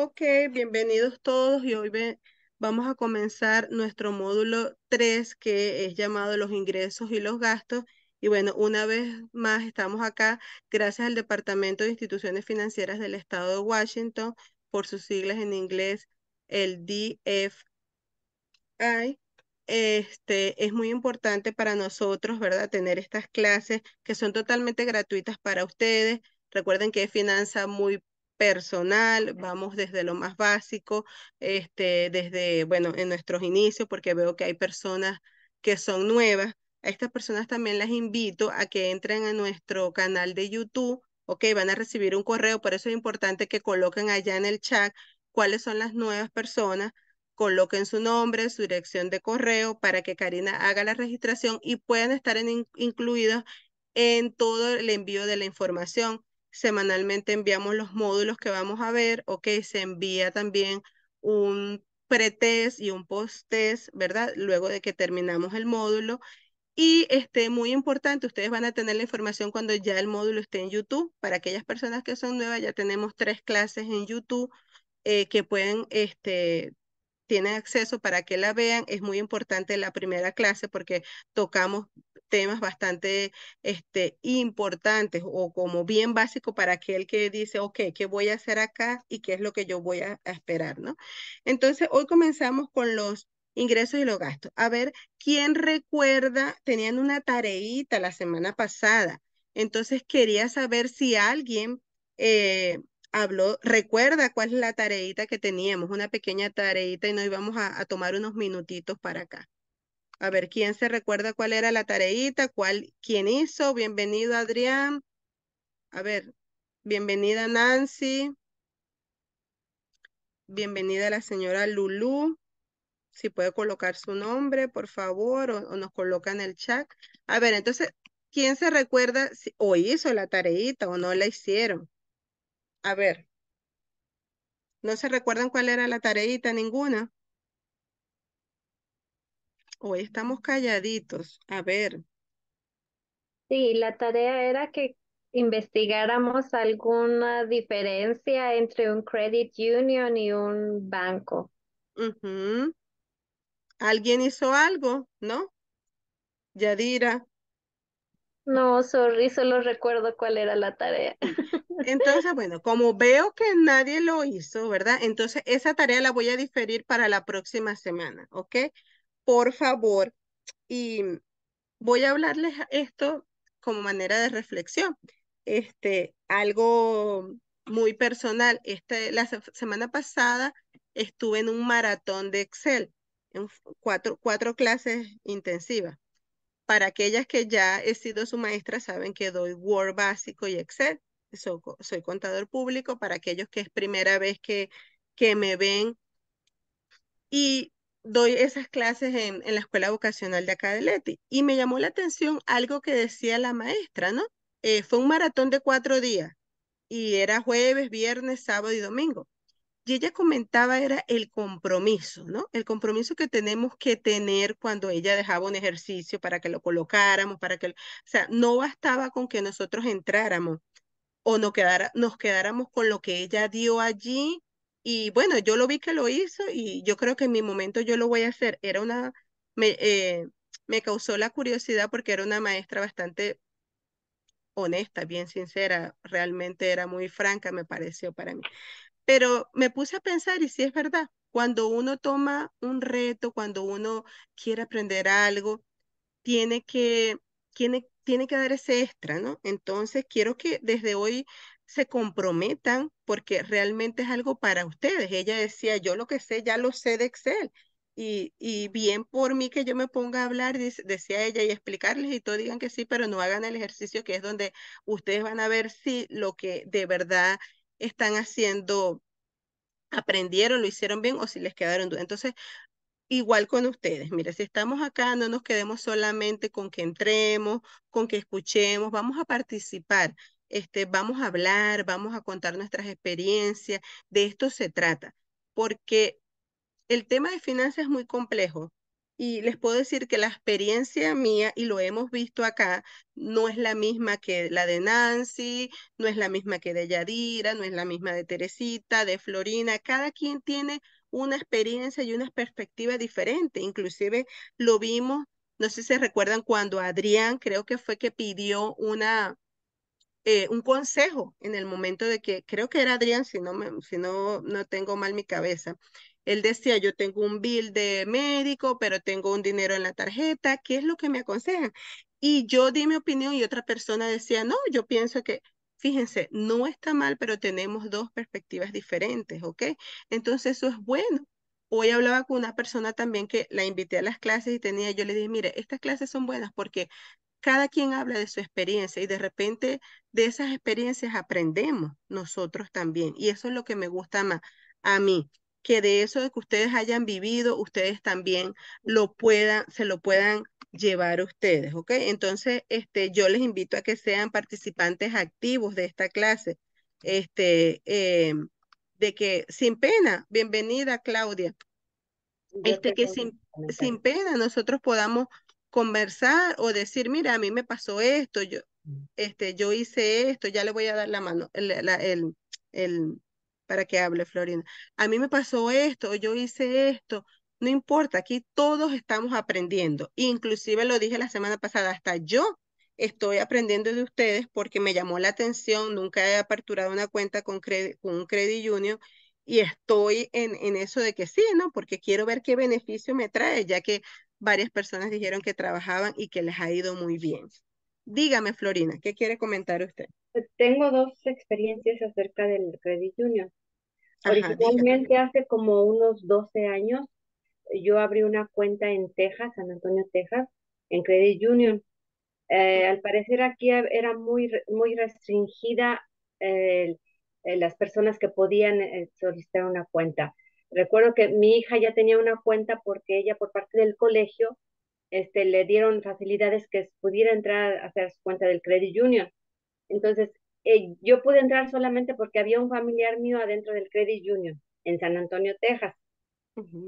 Ok, bienvenidos todos y hoy vamos a comenzar nuestro módulo 3 que es llamado los ingresos y los gastos. Y bueno, una vez más estamos acá gracias al Departamento de Instituciones Financieras del Estado de Washington por sus siglas en inglés, el DFI. Este, es muy importante para nosotros, ¿verdad? Tener estas clases que son totalmente gratuitas para ustedes. Recuerden que es finanza muy personal, vamos desde lo más básico, este, desde, bueno, en nuestros inicios, porque veo que hay personas que son nuevas. A estas personas también las invito a que entren a nuestro canal de YouTube, ok, van a recibir un correo, por eso es importante que coloquen allá en el chat cuáles son las nuevas personas, coloquen su nombre, su dirección de correo para que Karina haga la registración y puedan estar incluidas incluidos en todo el envío de la información Semanalmente enviamos los módulos que vamos a ver, ok, se envía también un pretest y un post-test, ¿verdad? Luego de que terminamos el módulo. Y este, muy importante, ustedes van a tener la información cuando ya el módulo esté en YouTube. Para aquellas personas que son nuevas, ya tenemos tres clases en YouTube eh, que pueden, este, tienen acceso para que la vean. Es muy importante la primera clase porque tocamos temas bastante este, importantes o como bien básico para aquel que dice, ok, ¿qué voy a hacer acá y qué es lo que yo voy a, esperar? ¿no? Entonces, hoy comenzamos con los ingresos y los gastos. A ver, ¿quién recuerda Tenían una tareita la semana pasada? Entonces, quería saber si alguien... Eh, habló, recuerda cuál es la tareita que teníamos, una pequeña tareita y nos íbamos a, a tomar unos minutitos para acá. A ver, ¿quién se recuerda cuál era la tareita? ¿Cuál, ¿Quién hizo? Bienvenido, Adrián. A ver, bienvenida, Nancy. Bienvenida la señora Lulú. Si puede colocar su nombre, por favor, o, nos coloca en el chat. A ver, entonces, ¿quién se recuerda o hizo la tareita o no la hicieron? A ver. ¿No se recuerdan cuál era la tareita? Ninguna. Hoy estamos calladitos. A ver. Sí, la tarea era que investigáramos alguna diferencia entre un credit union y un banco. ¿Alguien hizo algo? ¿No? Yadira. No, sorriso. solo recuerdo cuál era la tarea. Entonces, bueno, como veo que nadie lo hizo, ¿verdad? Entonces, esa tarea la voy a diferir para la próxima semana, ¿ok? por favor. Y voy a hablarles esto como manera de reflexión. Este, algo muy personal. Este, la semana pasada estuve en un maratón de Excel, en cuatro, cuatro clases intensivas. Para aquellas que ya he sido su maestra, saben que doy Word básico y Excel. soy contador público. Para aquellos que es primera vez que, que me ven. Y doy esas clases en, la escuela vocacional de acá y me llamó la atención algo que decía la maestra, ¿no? Eh, fue un maratón de cuatro días y era jueves, viernes, sábado y domingo. Y ella comentaba era el compromiso, ¿no? El compromiso que tenemos que tener cuando ella dejaba un ejercicio para que lo colocáramos, para que, o sea, no bastaba con que nosotros entráramos o no quedara, nos quedáramos con lo que ella dio allí y bueno, yo lo vi que lo hizo y yo creo que en mi momento yo lo voy a hacer. Era una, me, eh, me causó la curiosidad porque era una maestra bastante honesta, bien sincera, realmente era muy franca, me pareció para mí. Pero me puse a pensar y si sí es verdad, cuando uno toma un reto, cuando uno quiere aprender algo, tiene que, tiene, tiene que dar ese extra, ¿no? Entonces, quiero que desde hoy se comprometan porque realmente es algo para ustedes. Ella decía, yo lo que sé, ya lo sé de Excel. Y, y bien por mí que yo me ponga a hablar, decía ella, y explicarles y todos digan que sí, pero no hagan el ejercicio que es donde ustedes van a ver si lo que de verdad están haciendo, aprendieron, lo hicieron bien o si les quedaron dudas. Entonces, igual con ustedes. Mire, si estamos acá, no nos quedemos solamente con que entremos, con que escuchemos, vamos a participar. Este, vamos a hablar, vamos a contar nuestras experiencias, de esto se trata, porque el tema de finanzas es muy complejo y les puedo decir que la experiencia mía, y lo hemos visto acá, no es la misma que la de Nancy, no es la misma que de Yadira, no es la misma de Teresita, de Florina, cada quien tiene una experiencia y una perspectiva diferente, inclusive lo vimos, no sé si se recuerdan cuando Adrián creo que fue que pidió una, eh, un consejo en el momento de que, creo que era Adrián, si no, me, si no, no tengo mal mi cabeza, él decía, yo tengo un bill de médico, pero tengo un dinero en la tarjeta, ¿qué es lo que me aconsejan? Y yo di mi opinión y otra persona decía, no, yo pienso que, fíjense, no está mal, pero tenemos dos perspectivas diferentes, ¿ok? Entonces eso es bueno. Hoy hablaba con una persona también que la invité a las clases y tenía, yo le dije, mire, estas clases son buenas porque cada quien habla de su experiencia y de repente de esas experiencias aprendemos nosotros también. Y eso es lo que me gusta más a mí, que de eso de que ustedes hayan vivido, ustedes también lo puedan, se lo puedan llevar ustedes, ¿ok? Entonces, este, yo les invito a que sean participantes activos de esta clase, este, eh, de que sin pena, bienvenida Claudia, este, que sin pena nosotros podamos conversar o decir, mira, a mí me pasó esto, yo, mm. este, yo hice esto, ya le voy a dar la mano, el, el, el, para que hable Florina. A mí me pasó esto, yo hice esto. No importa, aquí todos estamos aprendiendo. Inclusive lo dije la semana pasada, hasta yo estoy aprendiendo de ustedes porque me llamó la atención, nunca he aperturado una cuenta con, con un Credit Union y estoy en, en, eso de que sí, ¿no? Porque quiero ver qué beneficio me trae, ya que varias personas dijeron que trabajaban y que les ha ido muy bien. Dígame, Florina, ¿qué quiere comentar usted? Pues tengo dos experiencias acerca del Credit Union. Originalmente hace como unos 12 años yo abrí una cuenta en Texas, San Antonio, Texas, en Credit Union. Eh, al parecer aquí era muy, muy restringida eh, las personas que podían eh, solicitar una cuenta. Recuerdo que mi hija ya tenía una cuenta porque ella por parte del colegio este, le dieron facilidades que pudiera entrar a hacer su cuenta del Credit Union. Entonces, eh, yo pude entrar solamente porque había un familiar mío adentro del Credit Union en San Antonio, Texas.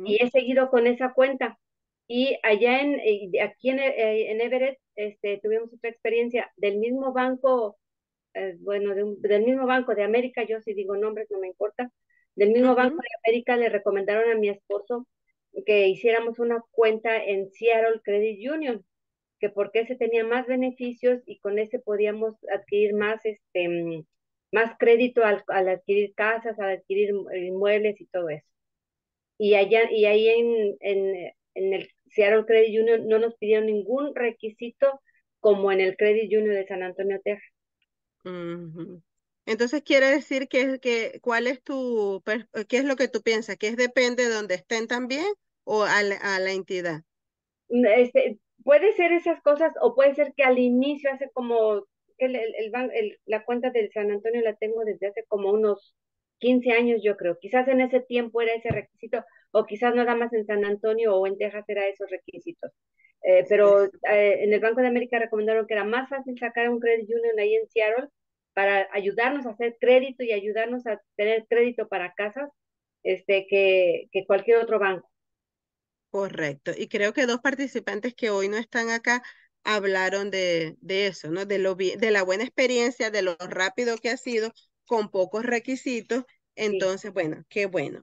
Y he seguido con esa cuenta. Y allá en, eh, aquí en, eh, en, Everett este, tuvimos otra experiencia del mismo banco, bueno, del mismo banco de América, yo si digo nombres, no me importa, del mismo Banco de América le recomendaron a mi esposo que hiciéramos una cuenta en Seattle Credit Union, que porque ese tenía más beneficios y con ese podíamos adquirir más, este, más crédito al, adquirir casas, al adquirir inmuebles y todo eso. Y allá, y ahí en, en, el Seattle Credit Union no nos pidieron ningún requisito como en el Credit Union de San Antonio, Texas. Entonces quiere decir que, que cuál es tu, eh, qué es lo que tú piensas, que es depende de donde estén también o a la, entidad. Mm, este, puede ser esas cosas o puede ser que al inicio hace como el, el, el, la cuenta del San Antonio la tengo desde hace como unos 15 años, yo creo. Quizás en ese tiempo era ese requisito, o quizás nada más en San Antonio o en Texas era esos requisitos. Eh, pero eh, en el Banco de América recomendaron que era más fácil sacar un Credit Union ahí en Seattle para ayudarnos a hacer crédito y ayudarnos a tener crédito para casas este, que, que cualquier otro banco. Correcto. Y creo que dos participantes que hoy no están acá hablaron de, de eso, ¿no? De, lo, de la buena experiencia, de lo rápido que ha sido, con pocos requisitos. Entonces, bueno, qué bueno.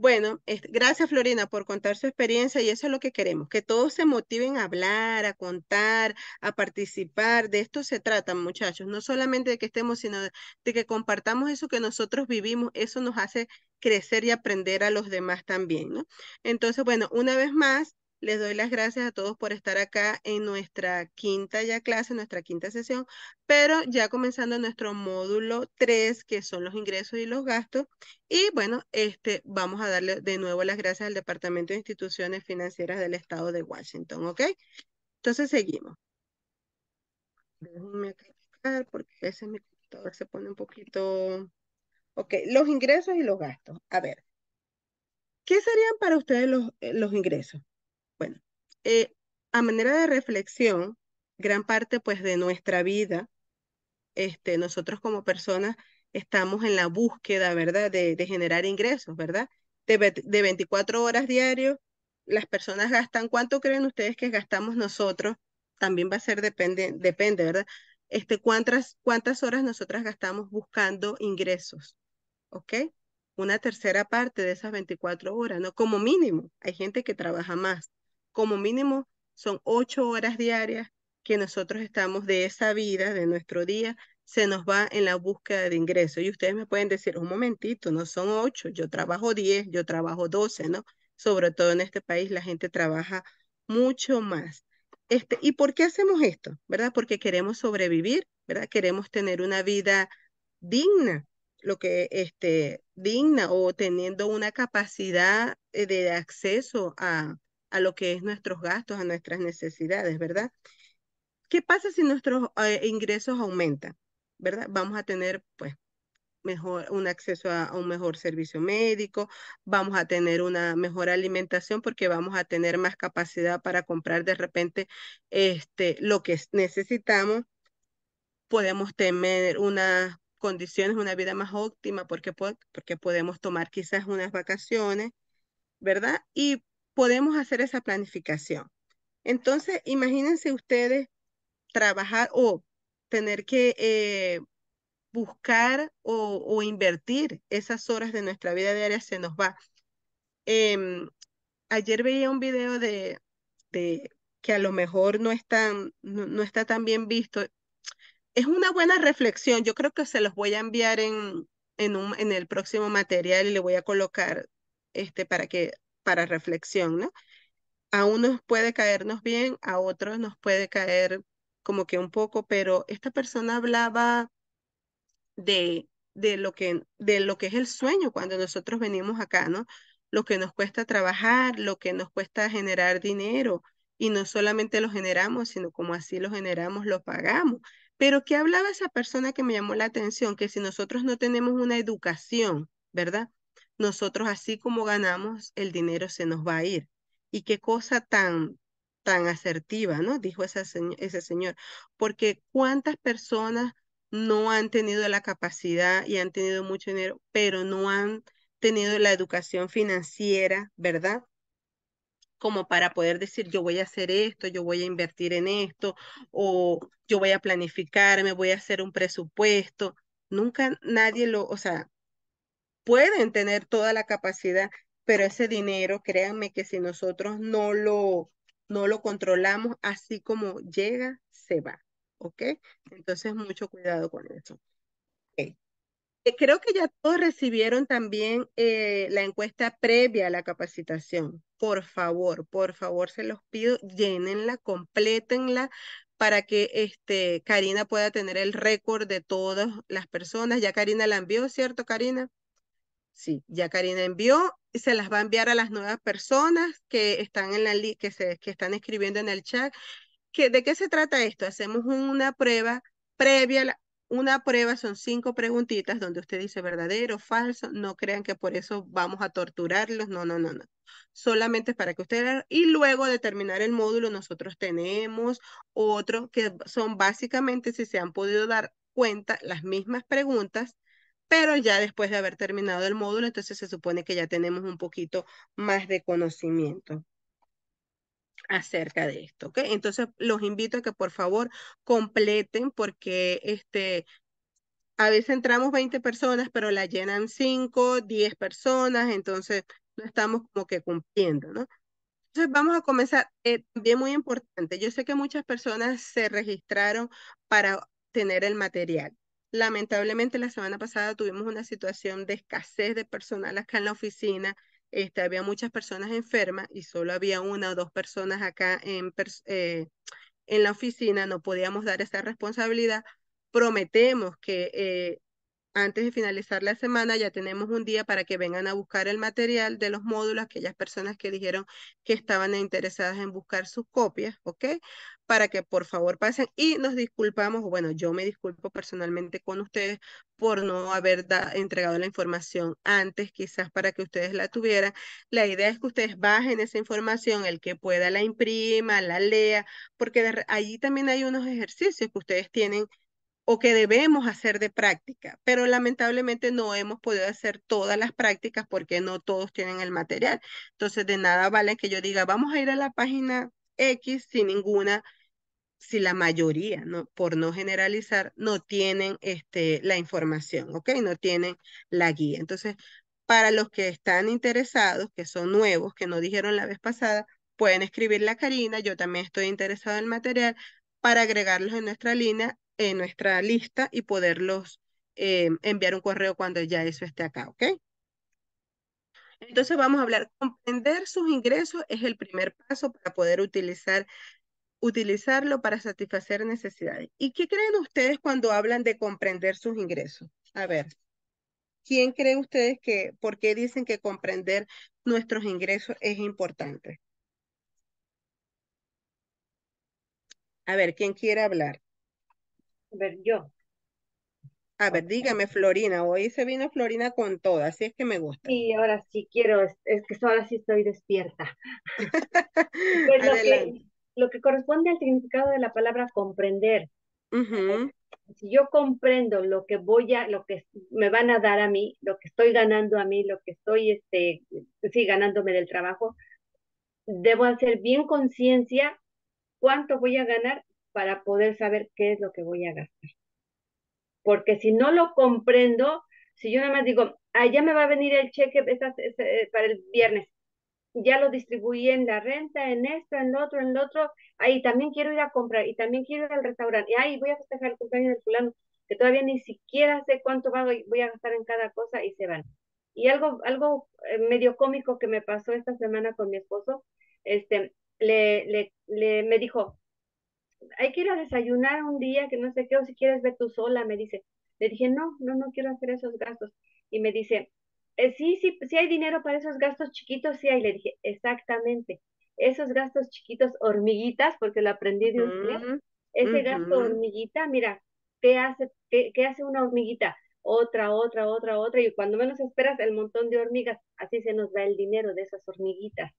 Bueno, gracias Florina por contar su experiencia y eso es lo que queremos, que todos se motiven a hablar, a contar, a participar. De esto se trata, muchachos, no solamente de que estemos, sino de que compartamos eso que nosotros vivimos. Eso nos hace crecer y aprender a los demás también, ¿no? Entonces, bueno, una vez más, les doy las gracias a todos por estar acá en nuestra quinta ya clase, nuestra quinta sesión, pero ya comenzando nuestro módulo 3, que son los ingresos y los gastos. Y bueno, este, vamos a darle de nuevo las gracias al Departamento de Instituciones Financieras del Estado de Washington, ¿ok? Entonces seguimos. Déjenme aclarar porque a veces mi se pone un poquito... Ok, los ingresos y los gastos. A ver, ¿qué serían para ustedes los, eh, los ingresos? Bueno, eh, a manera de reflexión, gran parte pues de nuestra vida, este, nosotros como personas estamos en la búsqueda, ¿verdad? De, generar ingresos, ¿verdad? De, de 24 horas diario, las personas gastan, ¿cuánto creen ustedes que gastamos nosotros? También va a ser, depende, depende ¿verdad? Este, ¿cuántas, cuántas horas nosotras gastamos buscando ingresos, ¿ok? Una tercera parte de esas 24 horas, ¿no? Como mínimo, hay gente que trabaja más como mínimo son ocho horas diarias que nosotros estamos de esa vida, de nuestro día, se nos va en la búsqueda de ingresos. Y ustedes me pueden decir, un momentito, no son ocho, yo trabajo diez, yo trabajo doce, ¿no? Sobre todo en este país la gente trabaja mucho más. Este, ¿Y por qué hacemos esto? ¿Verdad? Porque queremos sobrevivir, ¿verdad? Queremos tener una vida digna, lo que este, digna o teniendo una capacidad eh, de acceso a, a lo que es nuestros gastos, a nuestras necesidades, ¿verdad? ¿Qué pasa si nuestros eh, ingresos aumentan? ¿Verdad? Vamos a tener, pues, mejor, un acceso a, un mejor servicio médico, vamos a tener una mejor alimentación porque vamos a tener más capacidad para comprar de repente este, lo que necesitamos. Podemos tener unas condiciones, una vida más óptima porque, porque podemos tomar quizás unas vacaciones, ¿verdad? Y podemos hacer esa planificación. Entonces, imagínense ustedes trabajar o tener que eh, buscar o, invertir esas horas de nuestra vida diaria se nos va. Em, ayer veía un video de, que a lo mejor no, está tan bien visto. Es una buena reflexión. Yo creo que se los voy a enviar en, en, un, en el próximo material y le voy a colocar este, para que para reflexión, ¿no? A unos puede caernos bien, a otros nos puede caer como que un poco, pero esta persona hablaba de, de, lo, que, de lo que es el sueño cuando nosotros venimos acá, ¿no? Lo que nos cuesta trabajar, lo que nos cuesta generar dinero, y no solamente lo generamos, sino como así lo generamos, lo pagamos. Pero ¿qué hablaba esa persona que me llamó la atención? Que si nosotros no tenemos una educación, ¿verdad? nosotros así como ganamos, el dinero se nos va a ir. Y qué cosa tan, tan asertiva, ¿no? Dijo ese, ese señor. Porque cuántas personas no han tenido la capacidad y han tenido mucho dinero, pero no han tenido la educación financiera, ¿verdad? Como para poder decir, yo voy a hacer esto, yo voy a invertir en esto, o yo voy a planificar, me voy a hacer un presupuesto. Nunca nadie lo, o sea, pueden tener toda la capacidad, pero ese dinero, créanme que si nosotros no lo, no lo controlamos, así como llega, se va. ¿Ok? Entonces, mucho cuidado con eso. Eh, creo que ya todos recibieron también eh, la encuesta previa a la capacitación. Por favor, por favor, se los pido, llénenla, complétenla para que este, Karina pueda tener el récord de todas las personas. Ya Karina la envió, ¿cierto, Karina? Sí, ya Karina envió y se las va a enviar a las nuevas personas que están en la que se que están escribiendo en el chat. ¿De qué se trata esto? Hacemos una prueba previa, una prueba son cinco preguntitas donde usted dice verdadero, falso. No crean que por eso vamos a torturarlos. No, no, no, no. Solamente para que usted... y luego de terminar el módulo nosotros tenemos otro que son básicamente si se han podido dar cuenta las mismas preguntas pero ya después de haber terminado el módulo, entonces se supone que ya tenemos un poquito más de conocimiento acerca de esto, ¿ok? Entonces los invito a que por favor completen porque este, a veces entramos 20 personas, pero la llenan 5, 10 personas, entonces no estamos como que cumpliendo, ¿no? Entonces vamos a comenzar, eh, bien muy importante, yo sé que muchas personas se registraron para tener el material. Lamentablemente la semana pasada tuvimos una situación de escasez de personal acá en la oficina. Este, había muchas personas enfermas y solo había una o dos personas acá en, eh, en la oficina. No podíamos dar esa responsabilidad. Prometemos que eh, antes de finalizar la semana ya tenemos un día para que vengan a buscar el material de los módulos, aquellas personas que dijeron que estaban interesadas en buscar sus copias, ¿ok? para que por favor pasen y nos disculpamos, bueno, yo me disculpo personalmente con ustedes por no haber entregado la información antes, quizás para que ustedes la tuvieran. La idea es que ustedes bajen esa información, el que pueda la imprima, la lea, porque allí también hay unos ejercicios que ustedes tienen o que debemos hacer de práctica, pero lamentablemente no hemos podido hacer todas las prácticas porque no todos tienen el material. Entonces, de nada vale que yo diga, vamos a ir a la página X sin ninguna si la mayoría, ¿no? por no generalizar, no tienen este, la información, ¿ok? No tienen la guía. Entonces, para los que están interesados, que son nuevos, que no dijeron la vez pasada, pueden escribir la Karina, yo también estoy interesado en el material, para agregarlos en nuestra línea, en nuestra lista y poderlos em, enviar un correo cuando ya eso esté acá, ¿ok? Entonces vamos a hablar, comprender sus ingresos es el primer paso para poder utilizar utilizarlo para satisfacer necesidades. ¿Y qué creen ustedes cuando hablan de comprender sus ingresos? A ver, ¿quién cree ustedes que, por qué dicen que comprender nuestros ingresos es importante? A ver, ¿quién quiere hablar? A ver, yo. A ver, dígame, Florina, hoy se vino Florina con toda así es que me gusta. Sí, ahora sí quiero, es, que ahora sí estoy despierta. lo que corresponde al significado de la palabra comprender. Si yo comprendo lo que voy a, lo que me van a dar a mí, lo que estoy ganando a mí, lo que estoy, este, sí, ganándome del trabajo, debo hacer bien conciencia cuánto voy a ganar para poder saber qué es lo que voy a gastar. Porque si no lo comprendo, si yo nada más digo, allá me va a venir el cheque eh, para el viernes, ya lo distribuí en la renta, en esto, en lo otro, en lo otro, ahí también quiero ir a comprar y también quiero ir al restaurante, y ahí voy a festejar el cumpleaños del fulano, que todavía ni siquiera sé cuánto voy a gastar en cada cosa y se van. Y algo, algo eh, medio cómico que me pasó esta semana con mi esposo, este, le, le, le me dijo, hay que ir a desayunar un día, que no sé qué, o si quieres ver tú sola, me dice. Le dije, no, no, no quiero hacer esos gastos. Y me dice, eh, sí, sí, sí hay dinero para esos gastos chiquitos, sí hay, le dije, exactamente, esos gastos chiquitos, hormiguitas, porque lo aprendí de usted, mm, ese gasto hormiguita, mira, ¿qué hace, qué, hace una hormiguita? Otra, otra, otra, otra, y cuando menos esperas el montón de hormigas, así se nos va el dinero de esas hormiguitas.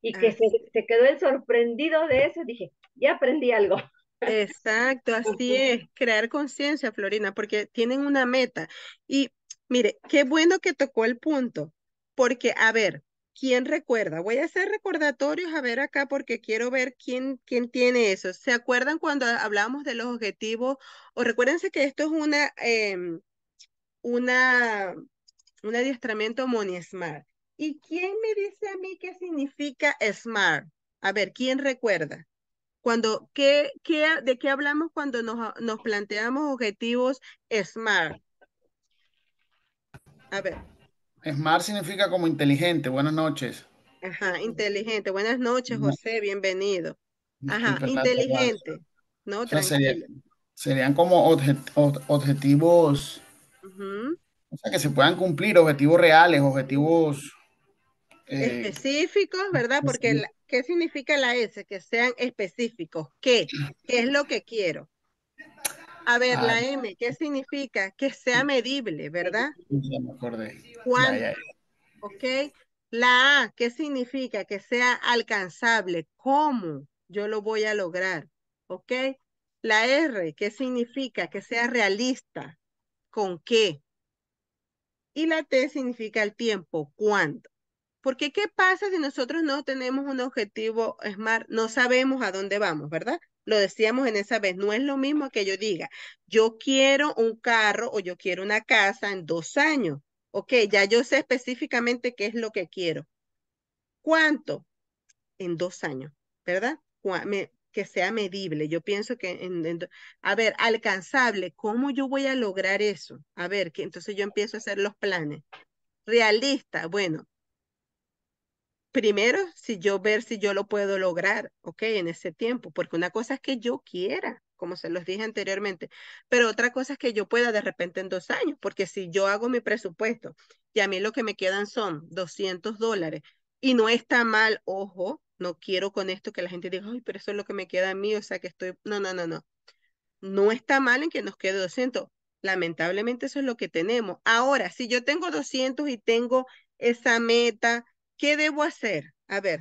Y que se, se, quedó el sorprendido de eso, dije, ya aprendí algo. Exacto, así es, crear conciencia, Florina, porque tienen una meta. Y Mire, qué bueno que tocó el punto, porque a ver, ¿quién recuerda? Voy a hacer recordatorios a ver acá porque quiero ver quién, quién tiene eso. ¿Se acuerdan cuando hablamos de los objetivos? O recuérdense que esto es una, em, una, un adiestramiento Smart. ¿Y quién me dice a mí qué significa SMART? A ver, ¿quién recuerda? Cuando, ¿qué, qué, ¿De qué hablamos cuando nos, nos planteamos objetivos SMART? A ver. Smart significa como inteligente. Buenas noches. Ajá, inteligente. Buenas noches, José. Bienvenido. Ajá, inteligente. No, serían como objetivos. O sea, que se puedan cumplir objetivos reales, objetivos. Eh, específicos, ¿verdad? Porque, ¿qué significa la S? Que sean específicos. ¿Qué? ¿Qué es lo que quiero? A ver, la M, ¿qué significa? Que sea medible, ¿verdad? ¿Cuánto? ¿Ok? La A, ¿qué significa? Que sea alcanzable. ¿Cómo yo lo voy a lograr? ¿Ok? La R, ¿qué significa? Que sea realista. ¿Con qué? Y la T significa el tiempo. ¿Cuándo? Porque ¿qué pasa si nosotros no tenemos un objetivo SMART? No sabemos a dónde vamos, ¿verdad? lo decíamos en esa vez, no es lo mismo que yo diga, yo quiero un carro o yo quiero una casa en dos años. Ok, ya yo sé específicamente qué es lo que quiero. ¿Cuánto? En dos años, ¿verdad? que sea medible. Yo pienso que, a ver, alcanzable, ¿cómo yo voy a lograr eso? A ver, que entonces yo empiezo a hacer los planes. Realista, bueno, primero, si yo ver si yo lo puedo lograr, ¿ok? En ese tiempo, porque una cosa es que yo quiera, como se los dije anteriormente, pero otra cosa es que yo pueda de repente en dos años, porque si yo hago mi presupuesto y a mí lo que me quedan son 200 dólares y no está mal, ojo, no quiero con esto que la gente diga, ay, pero eso es lo que me queda a mí, o sea que estoy, no, no, no, no. No está mal en que nos quede 200. Lamentablemente eso es lo que tenemos. Ahora, si yo tengo 200 y tengo esa meta, ¿Qué debo hacer? A ver.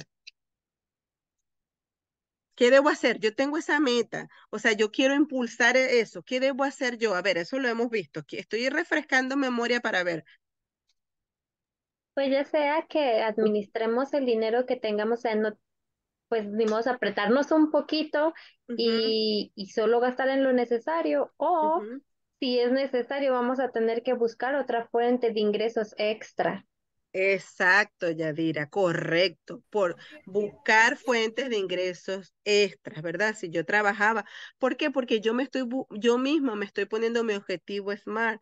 ¿Qué debo hacer? Yo tengo esa meta. O sea, yo quiero impulsar e-, eso. ¿Qué debo hacer yo? A ver, eso lo hemos visto. Estoy refrescando memoria para ver. Pues ya sea que administremos el dinero que tengamos, o sea, no, pues apretarnos un poquito y, solo gastar en lo necesario o si es necesario vamos a tener que buscar otra fuente de ingresos extra. Exacto, Yadira, correcto, por buscar fuentes de ingresos extras, ¿verdad? Si yo trabajaba, ¿por qué? Porque yo me estoy, yo misma me estoy poniendo mi objetivo SMART,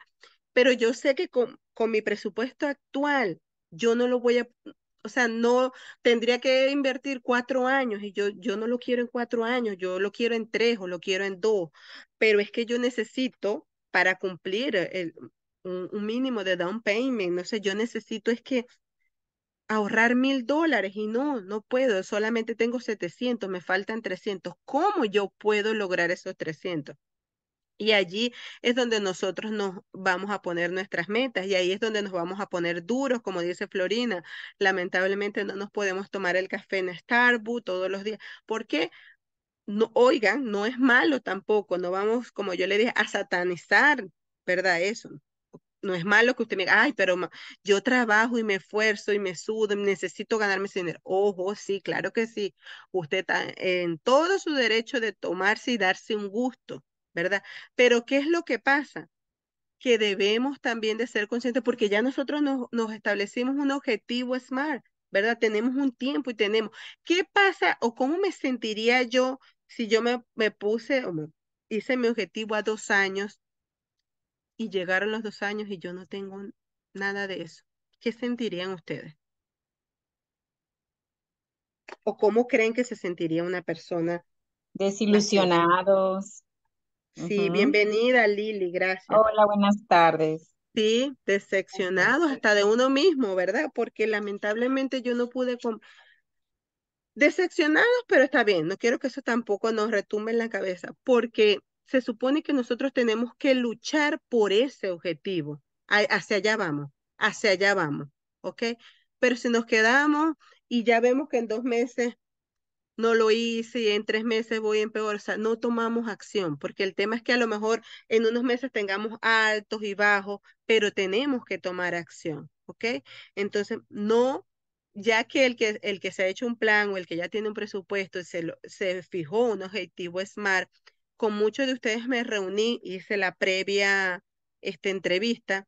pero yo sé que con, con mi presupuesto actual, yo no lo voy a, o sea, no, tendría que invertir cuatro años y yo, yo no lo quiero en cuatro años, yo lo quiero en tres o lo quiero en dos, pero es que yo necesito para cumplir el, un, mínimo de down payment, no sé, yo necesito es que ahorrar mil dólares y no, no puedo, solamente tengo 700, me faltan 300. ¿Cómo yo puedo lograr esos 300? Y allí es donde nosotros nos vamos a poner nuestras metas y ahí es donde nos vamos a poner duros, como dice Florina. Lamentablemente no nos podemos tomar el café en Starbucks todos los días. porque, No, oigan, no es malo tampoco, no vamos, como yo le dije, a satanizar, ¿verdad? Eso no es malo que usted me diga, ay, pero yo trabajo y me esfuerzo y me sudo, necesito ganarme ese dinero. Ojo, sí, claro que sí. Usted está en todo su derecho de tomarse y darse un gusto, ¿verdad? Pero ¿qué es lo que pasa? Que debemos también de ser conscientes porque ya nosotros nos, nos establecimos un objetivo SMART, ¿verdad? Tenemos un tiempo y tenemos. ¿Qué pasa o cómo me sentiría yo si yo me, me puse o me hice mi objetivo a dos años y llegaron los dos años y yo no tengo nada de eso, ¿qué sentirían ustedes? ¿O cómo creen que se sentiría una persona? Desilusionados. Sí, bienvenida Lili, gracias. Hola, buenas tardes. Sí, decepcionados hasta de uno mismo, ¿verdad? Porque lamentablemente yo no pude... Decepcionados, pero está bien, no quiero que eso tampoco nos retumbe en la cabeza, porque se supone que nosotros tenemos que luchar por ese objetivo. hacia allá vamos, hacia allá vamos, ¿ok? Pero si nos quedamos y ya vemos que en dos meses no lo hice y en tres meses voy en peor, o sea, no tomamos acción, porque el tema es que a lo mejor en unos meses tengamos altos y bajos, pero tenemos que tomar acción, ¿ok? Entonces, no ya que el que, el que se ha hecho un plan o el que ya tiene un presupuesto y se, lo, se fijó un objetivo SMART, con muchos de ustedes me reuní, hice la previa esta entrevista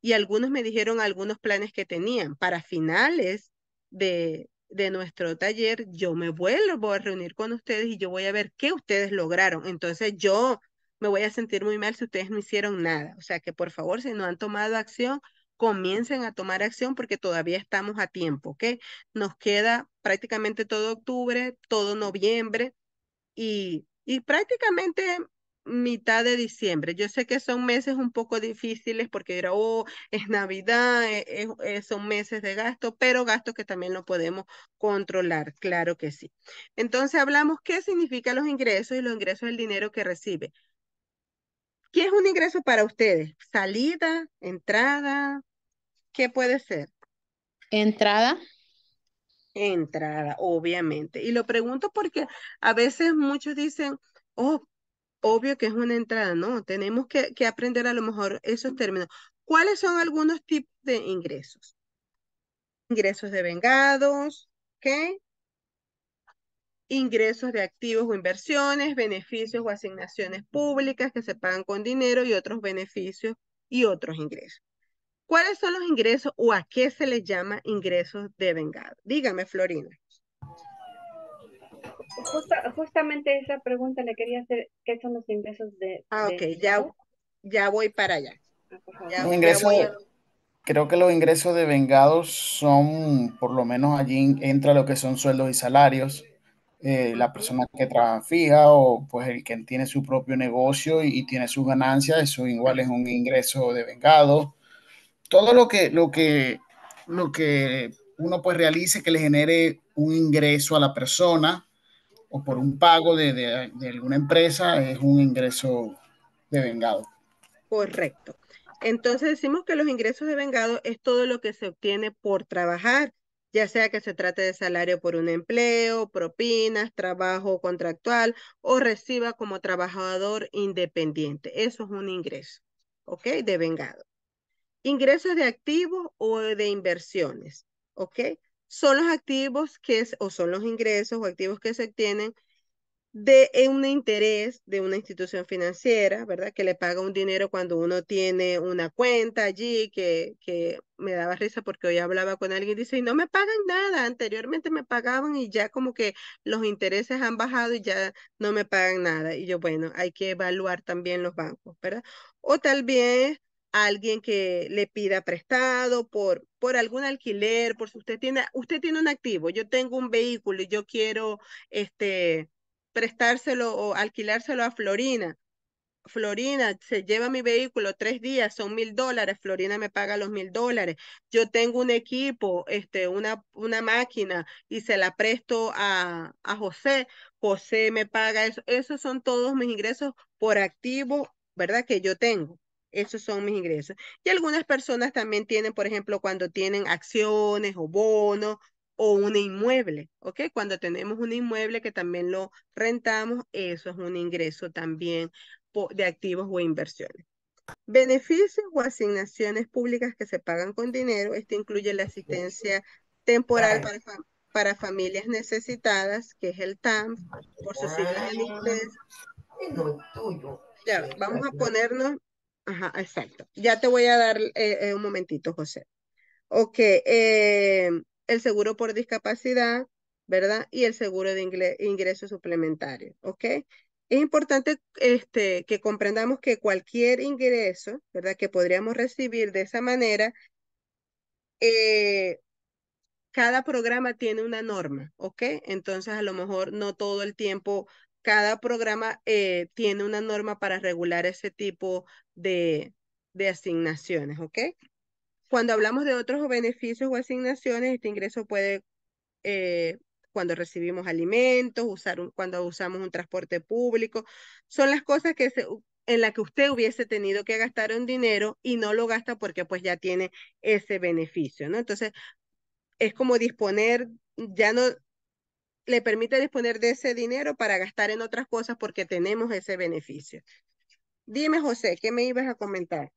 y algunos me dijeron algunos planes que tenían. Para finales de, de nuestro taller, yo me vuelvo a reunir con ustedes y yo voy a ver qué ustedes lograron. Entonces yo me voy a sentir muy mal si ustedes no hicieron nada. O sea que por favor, si no han tomado acción, comiencen a tomar acción porque todavía estamos a tiempo, ¿ok? Nos queda prácticamente todo octubre, todo noviembre y y prácticamente mitad de diciembre. Yo sé que son meses un poco difíciles porque era, oh, es Navidad, e, eh, son meses de gasto, pero gastos que también lo podemos controlar, claro que sí. Entonces hablamos qué significan los ingresos y los ingresos del dinero que recibe. ¿Qué es un ingreso para ustedes? ¿Salida? ¿Entrada? ¿Qué puede ser? Entrada entrada, obviamente. Y lo pregunto porque a veces muchos dicen, oh, obvio que es una entrada, ¿no? Tenemos que, que aprender a lo mejor esos términos. ¿Cuáles son algunos tipos de ingresos? Ingresos de vengados, ¿ok? ingresos de activos o inversiones, beneficios o asignaciones públicas que se pagan con dinero y otros beneficios y otros ingresos. ¿Cuáles son los ingresos o a qué se les llama ingresos de vengado? Dígame, Florina. justamente esa pregunta le quería hacer, ¿qué son los ingresos de... Ah, este ya, voy para allá. Ah, creo que los ingresos de vengados son, por lo menos allí entra lo que son sueldos y salarios, eh, la persona que trabaja fija o pues el que tiene su propio negocio y, y tiene sus ganancias, eso igual es un ingreso de vengado todo lo que, lo que, lo que uno pues realice que le genere un ingreso a la persona o por un pago de, de alguna empresa es un ingreso de vengado. Correcto. Entonces decimos que los ingresos de vengado es todo lo que se obtiene por trabajar, ya sea que se trate de salario por un empleo, propinas, trabajo contractual o reciba como trabajador independiente. Eso es un ingreso, ¿ok? De vengado. Ingresos de activos o de inversiones, ¿ok? Son los activos que, o son los ingresos o activos que se obtienen de un interés de una institución financiera, ¿verdad? Que le paga un dinero cuando uno tiene una cuenta allí, que, que me daba risa porque hoy hablaba con alguien y dice, no me pagan nada, anteriormente me pagaban y ya como que los intereses han bajado y ya no me pagan nada. Y yo, bueno, hay que evaluar también los bancos, ¿verdad? O tal vez alguien que le pida prestado por, por algún alquiler, por si usted tiene, usted tiene un activo, yo tengo un vehículo y yo quiero este, prestárselo o alquilárselo a Florina. Florina se lleva mi vehículo tres días, son mil dólares, Florina me paga los mil dólares. Yo tengo un equipo, este, una, una máquina y se la presto a, a José, José me paga eso. Esos son todos mis ingresos por activo, ¿verdad? Que yo tengo. Esos son mis ingresos. Y algunas personas también tienen, por ejemplo, cuando tienen acciones o bonos o un inmueble, ¿ok? Cuando tenemos un inmueble que también lo rentamos, eso es un ingreso también de activos o inversiones. Beneficios o asignaciones públicas que se pagan con dinero, esto incluye la asistencia temporal para, familias necesitadas, que es el TAM, por sus siglas en inglés. Ya, vamos a ponernos Ajá, exacto. Ya te voy a dar eh, eh, un momentito, José. Ok, eh, el seguro por discapacidad, ¿verdad? Y el seguro de ingreso suplementario, ¿ok? Es importante este, que comprendamos que cualquier ingreso, ¿verdad? Que podríamos recibir de esa manera, cada programa tiene una norma, ¿ok? Entonces, a lo mejor no todo el tiempo, cada programa tiene una norma para regular ese tipo de, asignaciones, ¿ok? Cuando hablamos de otros beneficios o asignaciones, este ingreso puede, eh, cuando recibimos alimentos, usar cuando usamos un transporte público, son las cosas que en las que usted hubiese tenido que gastar un dinero y no lo gasta porque pues ya tiene ese beneficio, ¿no? Entonces, es como disponer, ya no le permite disponer de ese dinero para gastar en otras cosas porque tenemos ese beneficio. Dime, José, ¿qué me ibas a comentar?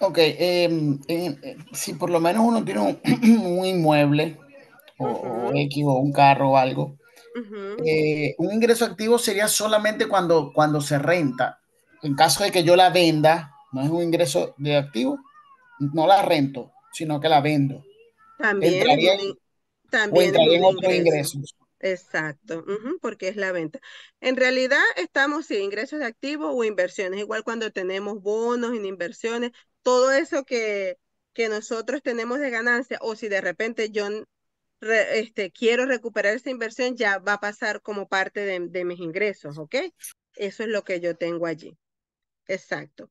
Ok, em, em, em, si por lo menos uno tiene un, inmueble o, un carro o algo, eh, un ingreso activo sería solamente cuando, cuando se renta. En caso de que yo la venda, no es un ingreso de activo, no la rento, sino que la vendo. También, también ingreso. Exacto, porque es la venta. En realidad estamos sin ingresos de activos o inversiones, igual cuando tenemos bonos en inversiones, todo eso que, que nosotros tenemos de ganancia o si de repente yo este, quiero recuperar esa inversión, ya va a pasar como parte de, mis ingresos, ¿ok? Eso es lo que yo tengo allí. Exacto.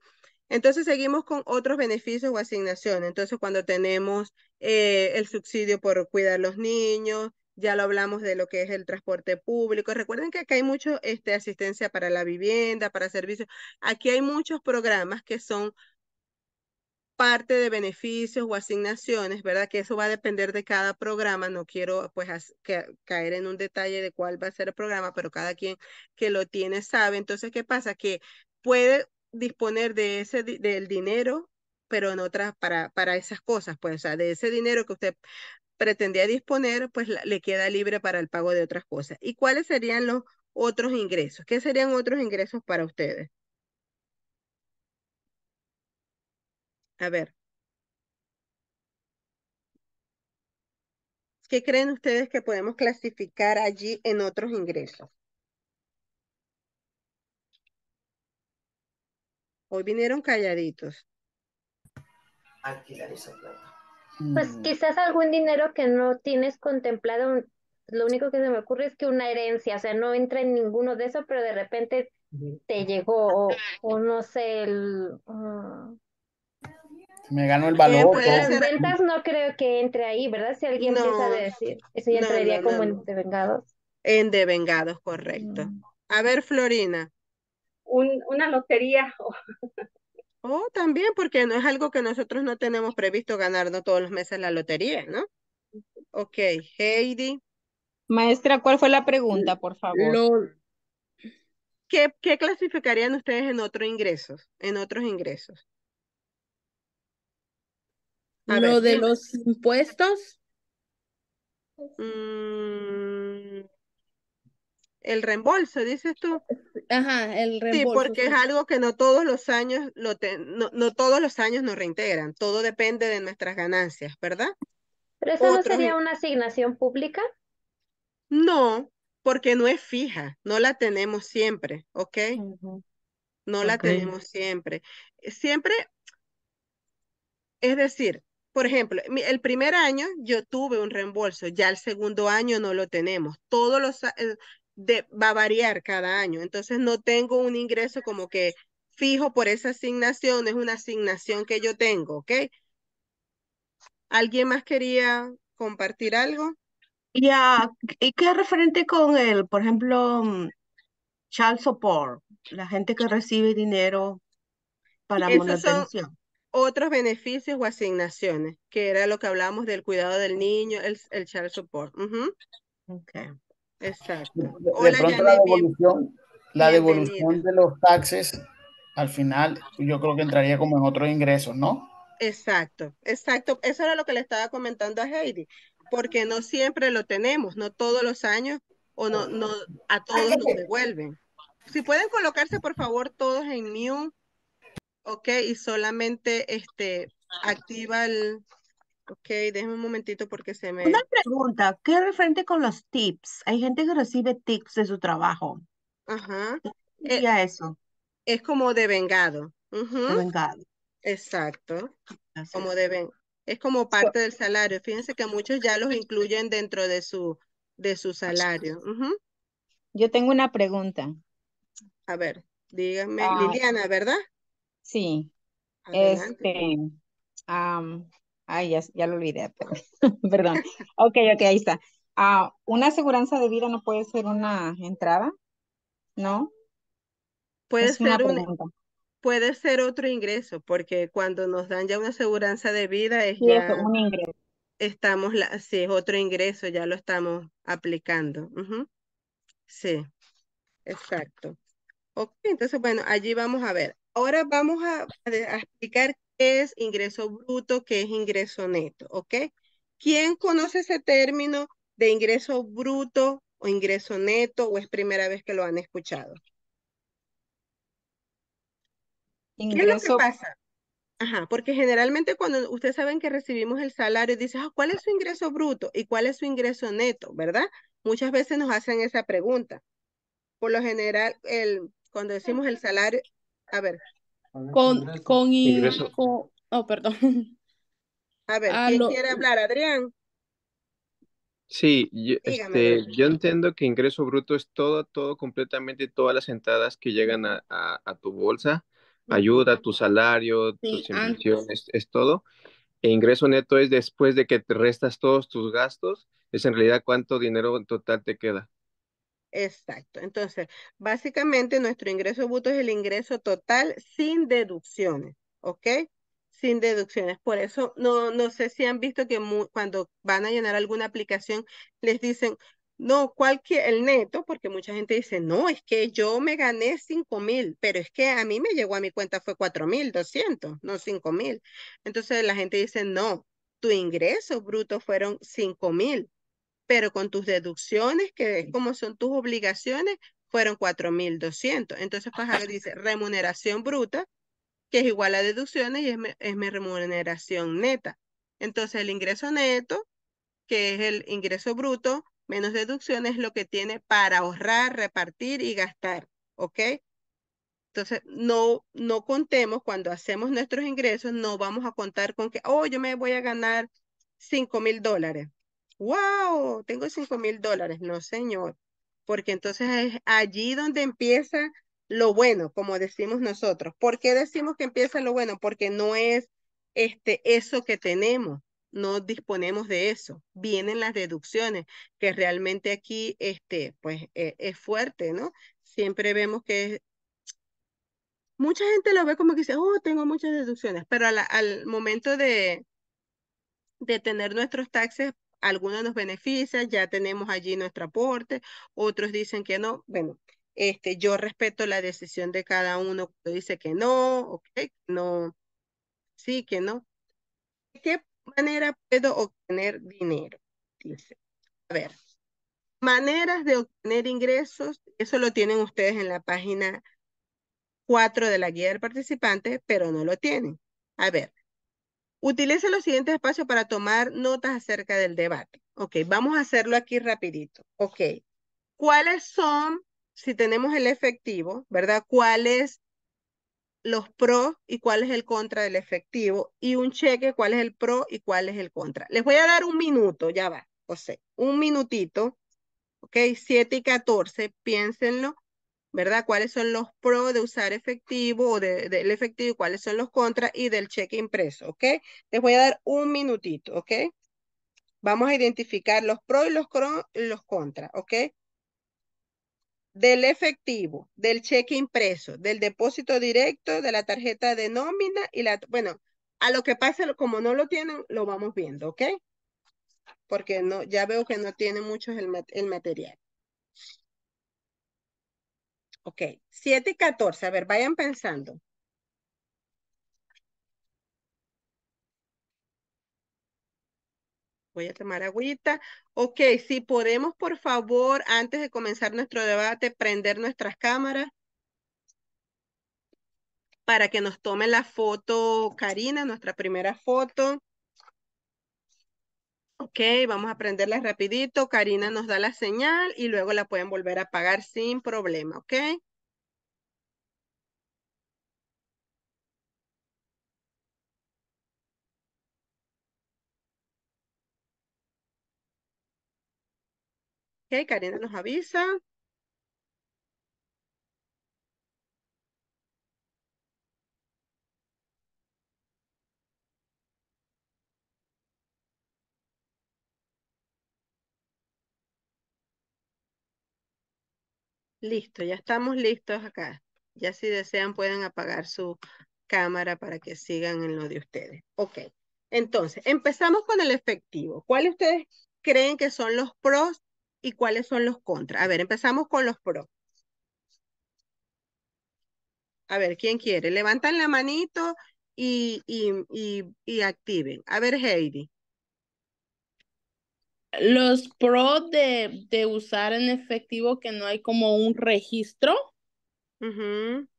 Entonces seguimos con otros beneficios o asignaciones. Entonces cuando tenemos eh, el subsidio por cuidar los niños, ya lo hablamos de lo que es el transporte público. Recuerden que acá hay mucho este, asistencia para la vivienda, para servicios. Aquí hay muchos programas que son parte de beneficios o asignaciones, ¿verdad? Que eso va a depender de cada programa. No quiero pues caer en un detalle de cuál va a ser el programa, pero cada quien que lo tiene sabe. Entonces, ¿qué pasa? Que puede disponer de ese del dinero pero en otras para, para esas cosas, pues, o sea, de ese dinero que usted pretendía disponer, pues le queda libre para el pago de otras cosas. ¿Y cuáles serían los otros ingresos? ¿Qué serían otros ingresos para ustedes? A ver. ¿Qué creen ustedes que podemos clasificar allí en otros ingresos? Hoy vinieron calladitos. Alquilar esa pues quizás algún dinero que no tienes contemplado, lo único que se me ocurre es que una herencia, o sea, no entra en ninguno de eso, pero de repente te llegó o, no sé, el... me ganó el valor. las ventas no creo que entre ahí, ¿verdad? Si alguien empieza a decir, eso ya entraría como en devengados. En devengados, correcto. Mm. A ver, Florina. Un, una lotería. Oh, también porque no es algo que nosotros no tenemos previsto ganarnos todos los meses la lotería, ¿no? Ok, Heidi. Maestra, ¿cuál fue la pregunta, por favor? ¿Qué, ¿Qué clasificarían ustedes en otros ingresos? En otros ingresos. A lo de los impuestos. Mm, el reembolso, dices tú. Ajá, el reembolso. Sí, porque es algo que no todos los años lo no, todos los años nos reintegran, todo depende de nuestras ganancias, ¿verdad? Pero eso no sería una asignación pública? No, porque no es fija, no la tenemos siempre, ¿ok? No la tenemos siempre. Siempre, es decir, por ejemplo, el primer año yo tuve un reembolso, ya el segundo año no lo tenemos. Todos los, de, va a variar cada año. Entonces no tengo un ingreso como que fijo por esa asignación, es una asignación que yo tengo, ¿ok? ¿Alguien más quería compartir algo? Ya, ah, ¿y qué referente con el, por ejemplo, mm, child support, la gente que recibe dinero para otros beneficios o asignaciones, que era lo que hablábamos del cuidado del niño, el, el child support. okay. Exacto. De, pronto la devolución, la de los taxes, al final, yo creo que entraría como en otros ingresos, ¿no? Exacto, exacto. Eso era lo que le estaba comentando a Heidi, porque no siempre lo tenemos, no todos los años o no, no a todos nos devuelven. Si pueden colocarse, por favor, todos en New, ok, y solamente este, activa el, Ok, déjeme un momentito porque se me... Una pregunta, ¿qué referente con los tips? Hay gente que recibe tips de su trabajo. Ajá. Diga eh, es, eso? Es como de vengado. vengado. Exacto. como de Es como parte del salario. Fíjense que muchos ya los incluyen dentro de su, de su salario. Yo tengo una pregunta. A ver, dígame, ah, Liliana, ¿verdad? Sí. Este, Ay, ya, lo olvidé, perdón. Ok, ok, ahí está. Ah, ¿Una aseguranza de vida no puede ser una entrada? ¿No? Puede ser puede ser otro ingreso, porque cuando nos dan ya una aseguranza de vida es sí, un ingreso. Estamos, la, sí, es otro ingreso, ya lo estamos aplicando. Sí, exacto. Ok, entonces, bueno, allí vamos a ver. Ahora vamos a explicar es ingreso bruto, que es ingreso neto, ¿ok? ¿Quién conoce ese término de ingreso bruto o ingreso neto o es primera vez que lo han escuchado? ¿Qué es lo que pasa? Ajá, porque generalmente cuando ustedes saben que recibimos el salario, dices, ah, ¿cuál es su ingreso bruto y cuál es su ingreso neto? ¿Verdad? Muchas veces nos hacen esa pregunta. Por lo general, el, cuando decimos el salario, a ver, con, con, ingreso. oh, perdón. A ver, ah, ¿quién quiere hablar? Adrián. Sí, yo, este, yo entiendo que ingreso bruto es todo, todo, completamente todas las entradas que llegan a, tu bolsa, ayuda, tu salario, tus inversiones, es todo. E ingreso neto es después de que te restas todos tus gastos, es en realidad cuánto dinero en total te queda. Exacto. Entonces, básicamente nuestro ingreso bruto es el ingreso total sin deducciones, ¿ok? Sin deducciones. Por eso, no, no sé si han visto que cuando van a llenar alguna aplicación, les dicen, no, cualquier, el neto, porque mucha gente dice, no, es que yo me gané 5 mil, pero es que a mí me llegó a mi cuenta fue 4 mil 200, no 5 mil. Entonces la gente dice, no, tu ingreso bruto fueron 5 mil pero con tus deducciones, que es como son tus obligaciones, fueron 4.200. Entonces Fajardo pues, dice remuneración bruta, que es igual a deducciones y es mi, remuneración neta. Entonces el ingreso neto, que es el ingreso bruto, menos deducciones, es lo que tiene para ahorrar, repartir y gastar. ¿Ok? Entonces, no, no contemos cuando hacemos nuestros ingresos, no vamos a contar con que, oh, yo me voy a ganar 5.000 dólares wow, tengo cinco mil dólares. No, señor, porque entonces es allí donde empieza lo bueno, como decimos nosotros. ¿Por qué decimos que empieza lo bueno? Porque no es este, eso que tenemos, no disponemos de eso. Vienen las deducciones, que realmente aquí, este, pues, eh, es fuerte, ¿no? Siempre vemos que es, mucha gente lo ve como que dice, oh, tengo muchas deducciones, pero al, al momento de, de tener nuestros taxes, algunos nos benefician, ya tenemos allí nuestro aporte, otros dicen que no. Bueno, este, yo respeto la decisión de cada uno, dice que no, ok, no, sí, que no. ¿De qué manera puedo obtener dinero? Dice, a ver, maneras de obtener ingresos, eso lo tienen ustedes en la página 4 de la guía del participante, pero no lo tienen. A ver, Utilice los siguientes espacios para tomar notas acerca del debate. Ok, vamos a hacerlo aquí rapidito. Ok, ¿cuáles son, si tenemos el efectivo, verdad? ¿Cuáles los pros y cuál es el contra del efectivo? Y un cheque, ¿cuál es el pro y cuál es el contra? Les voy a dar un minuto, ya va, José, un minutito. Ok, 7 y 14, piénsenlo ¿verdad? ¿Cuáles son los pros de usar efectivo o del efectivo y cuáles son los contras y del cheque impreso, ¿ok? Les voy a dar un minutito, ¿ok? Vamos a identificar los pros y los, los contras, ¿ok? Del efectivo, del cheque impreso, del depósito directo, de la tarjeta de nómina y la, bueno, a lo que pasa, como no lo tienen, lo vamos viendo, ¿ok? Porque no, ya veo que no tienen mucho el, el material. Ok, 7 y 14. A ver, vayan pensando. Voy a tomar agüita. Ok, si podemos, por favor, antes de comenzar nuestro debate, prender nuestras cámaras para que nos tome la foto Karina, nuestra primera foto. Ok, vamos a aprenderla rapidito. Karina nos da la señal y luego la pueden volver a apagar sin problema, ¿ok? Ok, Karina nos avisa. Listo, ya estamos listos acá. Ya si desean pueden apagar su cámara para que sigan en lo de ustedes. Ok, entonces empezamos con el efectivo. ¿Cuáles ustedes creen que son los pros y cuáles son los contras? A ver, empezamos con los pros. A ver, ¿quién quiere? Levantan la manito y, y, y, y activen. A ver, Heidi. Los pros de, de, usar en efectivo que no hay como un registro. no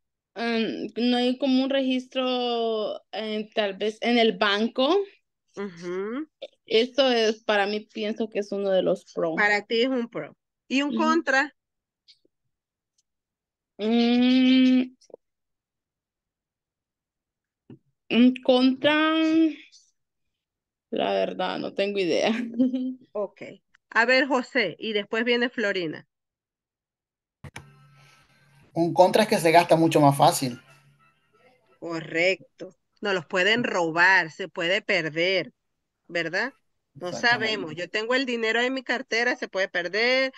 hay como un registro eh, tal vez en el banco. eso Esto es, para mí pienso que es uno de los pros. Para ti es un pro. ¿Y un contra? Mm, un contra la verdad, no tengo idea. Ok. A ver, José, y después viene Florina. Un contra es que se gasta mucho más fácil. Correcto. No los pueden robar, se puede perder, ¿verdad? No sabemos. Yo tengo el dinero en mi cartera, se puede perder,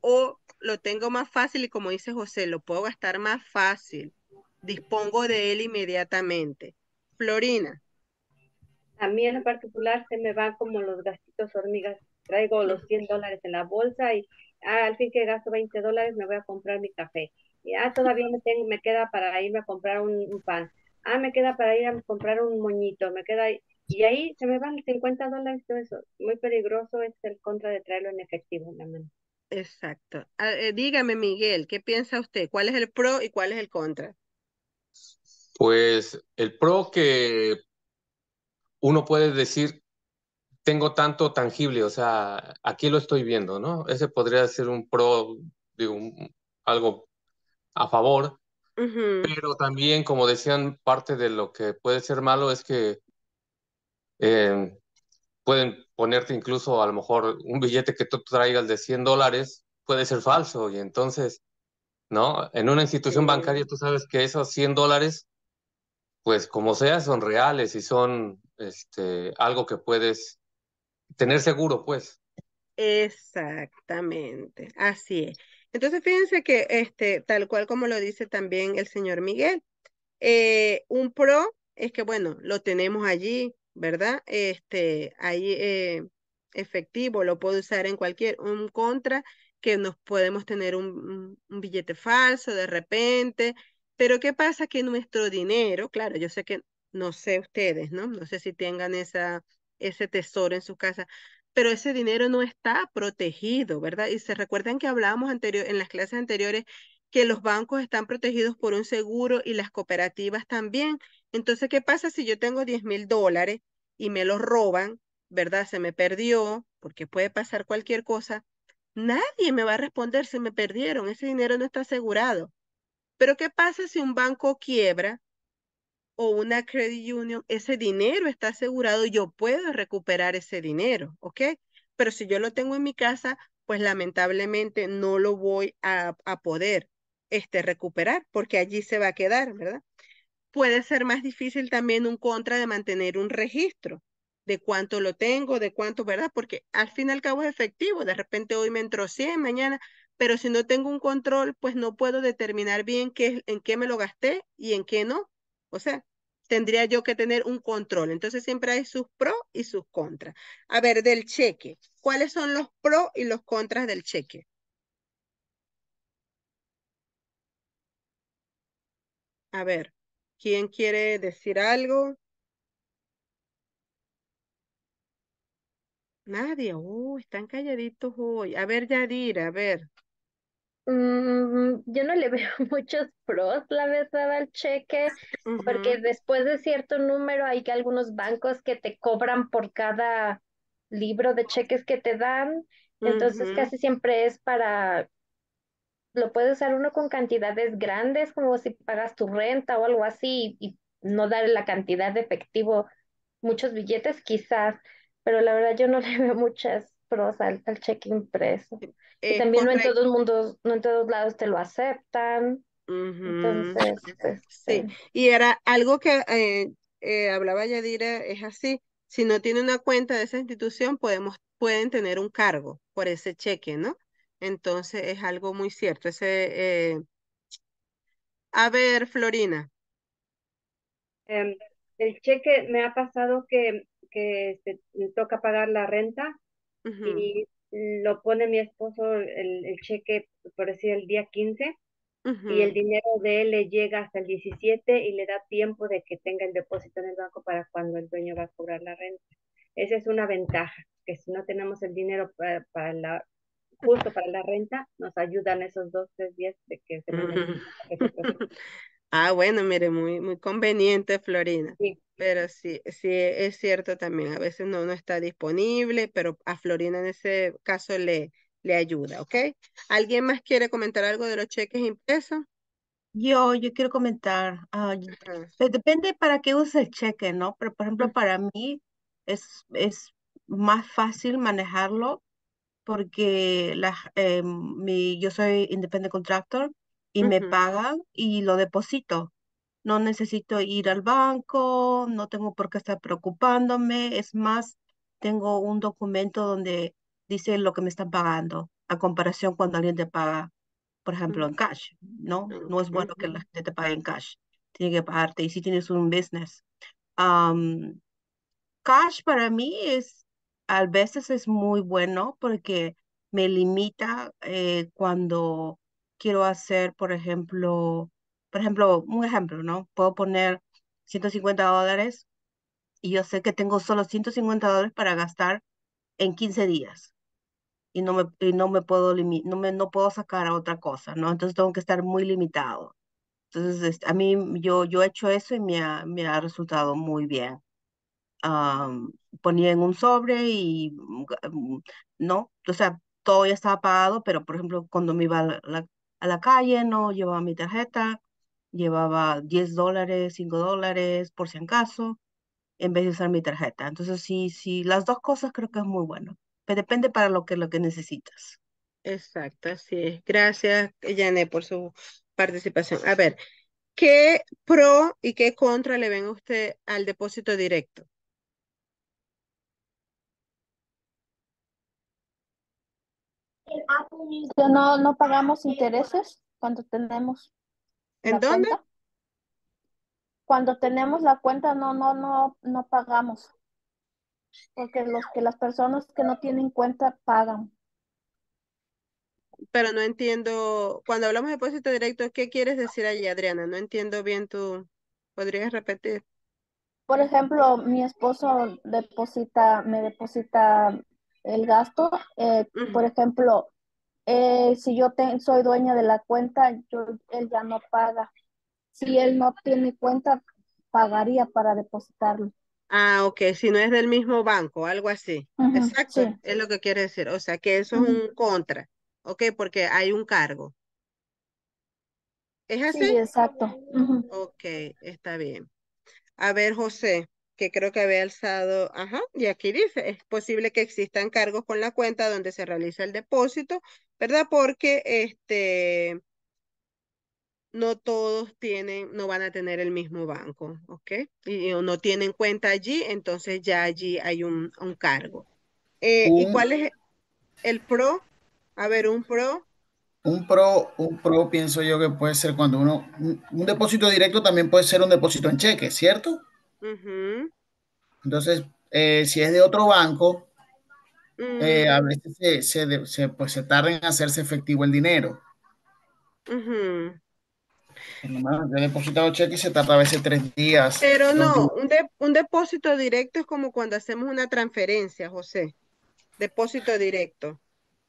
o lo tengo más fácil y como dice José, lo puedo gastar más fácil. Dispongo de él inmediatamente. Florina a mí en particular se me van como los gastitos hormigas. Traigo los 100 dólares en la bolsa y ah, al fin que gasto 20 dólares me voy a comprar mi café. Y ah, todavía me, tengo, me queda para irme a comprar un, pan. Ah, me queda para ir a comprar un moñito. Me queda y ahí se me van 50 dólares todo eso. Muy peligroso es el contra de traerlo en efectivo la mano. Exacto. Ah, eh, dígame, Miguel, ¿qué piensa usted? ¿Cuál es el pro y cuál es el contra? Pues el pro que uno puede decir, tengo tanto tangible, o sea, aquí lo estoy viendo, ¿no? Ese podría ser un pro, digo, un, algo a favor, pero también, como decían, parte de lo que puede ser malo es que eh, pueden ponerte incluso a lo mejor un billete que tú traigas de 100 dólares puede ser falso y entonces, ¿no? En una institución bancaria tú sabes que esos 100 dólares pues como sea, son reales y son este, algo que puedes tener seguro, pues. Exactamente, así es. Entonces, fíjense que este, tal cual como lo dice también el señor Miguel, eh, un pro es que, bueno, lo tenemos allí, ¿verdad? Este, ahí eh, efectivo, lo puedo usar en cualquier, un contra, que nos podemos tener un billete falso de repente, pero ¿qué pasa? Que nuestro dinero, claro, yo sé que no sé ustedes, ¿no? No sé si tengan ese tesoro en su casa, pero ese dinero no está protegido, ¿verdad? Y se recuerdan que hablábamos anterior, en las clases anteriores que los bancos están protegidos por un seguro y las cooperativas también. Entonces, ¿qué pasa si yo tengo 10 mil dólares y me los roban, ¿verdad? Se me perdió, porque puede pasar cualquier cosa. Nadie me va a responder si me perdieron, ese dinero no está asegurado. Pero ¿qué pasa si un banco quiebra o una credit union? Ese dinero está asegurado, yo puedo recuperar ese dinero, ¿ok? Pero si yo lo tengo en mi casa, pues lamentablemente no lo voy a, poder este, recuperar porque allí se va a quedar, ¿verdad? Puede ser más difícil también un contra de mantener un registro de cuánto lo tengo, de cuánto, ¿verdad? Porque al fin y al cabo es efectivo. De repente hoy me entró 100, mañana pero si no tengo un control, pues no puedo determinar bien qué, en qué me lo gasté y en qué no. O sea, tendría yo que tener un control. Entonces siempre hay sus pros y sus contras. A ver, del cheque, ¿cuáles son los pros y los contras del cheque? A ver, ¿quién quiere decir algo? Nadie, uy, oh, están calladitos hoy. A ver, Yadira, a ver. Mm, yo no le veo muchos pros, la verdad, al cheque, porque después de cierto número hay que algunos bancos que te cobran por cada libro de cheques que te dan, entonces casi siempre es para, lo puedes usar uno con cantidades grandes, como si pagas tu renta o algo así, y, y no dar la cantidad de efectivo, muchos billetes quizás pero la verdad yo no le veo muchas pros al, al cheque impreso. Eh, también no en todos mundos, no en todos lados te lo aceptan. Entonces, pues, sí. Y era algo que eh, eh, hablaba Yadira, es así. Si no tiene una cuenta de esa institución, podemos, pueden tener un cargo por ese cheque, ¿no? Entonces es algo muy cierto. Ese, A ver, Florina. Em, el cheque me ha pasado que que este, toca pagar la renta y lo pone mi esposo el, cheque, por decir, el día 15 y el dinero de él le llega hasta el 17 y le da tiempo de que tenga el depósito en el banco para cuando el dueño va a cobrar la renta. Esa es una ventaja, que si no tenemos el dinero para, la justo para la renta, nos ayudan esos dos, tres días de que se Ah, bueno, mire, muy, muy conveniente, Florina. Pero sí, sí, es cierto también. A veces no, no está disponible, pero a Florina en ese caso le, le ayuda, ¿ok? ¿Alguien más quiere comentar algo de los cheques impresos? Yo, yo quiero comentar. Ah, ah. Pues, depende para qué use el cheque, ¿no? Pero, por ejemplo, para mí es, es más fácil manejarlo porque em, mi, yo soy independent contractor y me pagan y lo deposito. No necesito ir al banco, no tengo por qué estar preocupándome. Es más, tengo un documento donde dice lo que me están pagando, a comparación cuando alguien te paga, por ejemplo, en cash, ¿no? No es bueno que la gente te pague en cash. Tiene que pagarte. Y si tienes un business. Cash para mí es, a veces es muy bueno porque me limita eh, cuando quiero hacer, por ejemplo, por ejemplo, un ejemplo, ¿no? Puedo poner 150 dólares y yo sé que tengo solo 150 dólares para gastar en 15 días y no me, no me puedo no me, no puedo sacar a otra cosa, ¿no? Entonces tengo que estar muy limitado. Entonces, a mí, yo, yo he hecho eso y me ha, me ha resultado muy bien. ponía en un sobre y, mm, mm, ¿no? O sea, todo ya estaba pagado, pero por ejemplo, cuando me iba la, a la calle, no llevaba mi tarjeta, llevaba 10 dólares, 5 dólares, por si acaso, en vez de usar mi tarjeta. Entonces, sí, sí, las dos cosas creo que es muy bueno. Pero pues, depende para lo que, lo que necesitas. Exacto, así es. Gracias, Janet, por su participación. A ver, ¿qué pro y qué contra le ven usted al depósito directo? no, no pagamos intereses cuando tenemos. ¿En dónde? Cuando tenemos la cuenta no, no, no, no pagamos. Porque los que las personas que no tienen cuenta pagan. Pero no entiendo, cuando hablamos de depósito directo, ¿qué quieres decir allí, Adriana? No entiendo bien tú. ¿Podrías repetir? Por ejemplo, mi esposo deposita, me deposita el gasto. Eh, por ejemplo, eh, si yo soy dueña de la cuenta, yo, él ya no paga. Si él no tiene cuenta, pagaría para depositarlo. Ah, ok, si no es del mismo banco, algo así. Exacto, es lo que quiere decir. O sea, que eso es un contra, ok, porque hay un cargo. ¿Es así? Sí, exacto. Ok, está bien. A ver, José, que creo que había alzado, ajá, y aquí dice, es posible que existan cargos con la cuenta donde se realiza el depósito ¿verdad? Porque este, no todos tienen, no van a tener el mismo banco, ¿ok? Y, no tienen cuenta allí, entonces ya allí hay un, cargo. Eh, ¿Y cuál es el pro? A ver, un pro. Un pro, un pro pienso yo que puede ser cuando uno, un, depósito directo también puede ser un depósito en cheque, ¿cierto? Entonces, eh, si es de otro banco, eh, a mm. veces pues, se, tarda en hacerse efectivo el dinero. depositado cheque se tarda a veces tres días. Pero no, un, depósito directo es como cuando hacemos una transferencia, José. Depósito directo.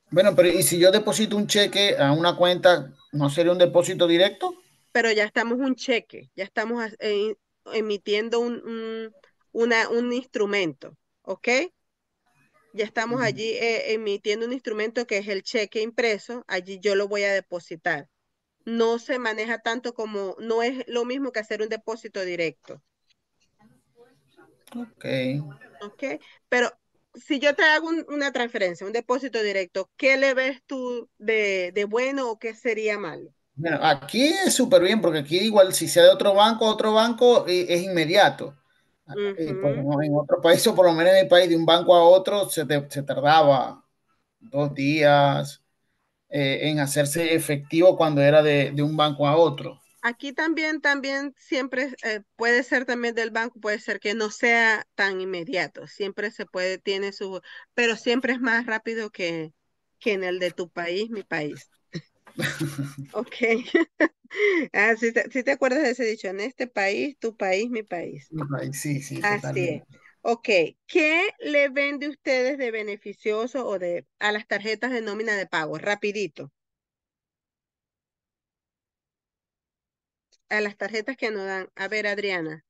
Bueno, pero ¿y si yo deposito un cheque a una cuenta, no sería un depósito directo? Pero ya estamos un cheque, ya estamos eh, emitiendo un, un instrumento, ¿ok? ya estamos allí eh, emitiendo un instrumento que es el cheque impreso, allí yo lo voy a depositar. No se maneja tanto como, no es lo mismo que hacer un depósito directo. Ok. Ok, pero si yo te hago una transferencia, un depósito directo, ¿qué le ves tú de, de bueno o qué sería malo? Bueno, aquí es súper bien, porque aquí igual si sea de otro banco, otro banco eh, es inmediato en otro país o por lo menos en el país, de un banco a otro se, se tardaba dos días eh, en hacerse efectivo cuando era de, de, un banco a otro. Aquí también, también siempre eh, puede ser también del banco, puede ser que no sea tan inmediato, siempre se puede, tiene su, pero siempre es más rápido que, que en el de tu país, mi país. Ok. si ah, te, acuerdas de ese dicho, en este país, tu país, mi país. Mi país, sí, sí. Así es. Ok, ¿qué le vende ustedes de beneficioso o de a las tarjetas de nómina de pago? Rapidito. A las tarjetas que nos dan. A ver, Adriana.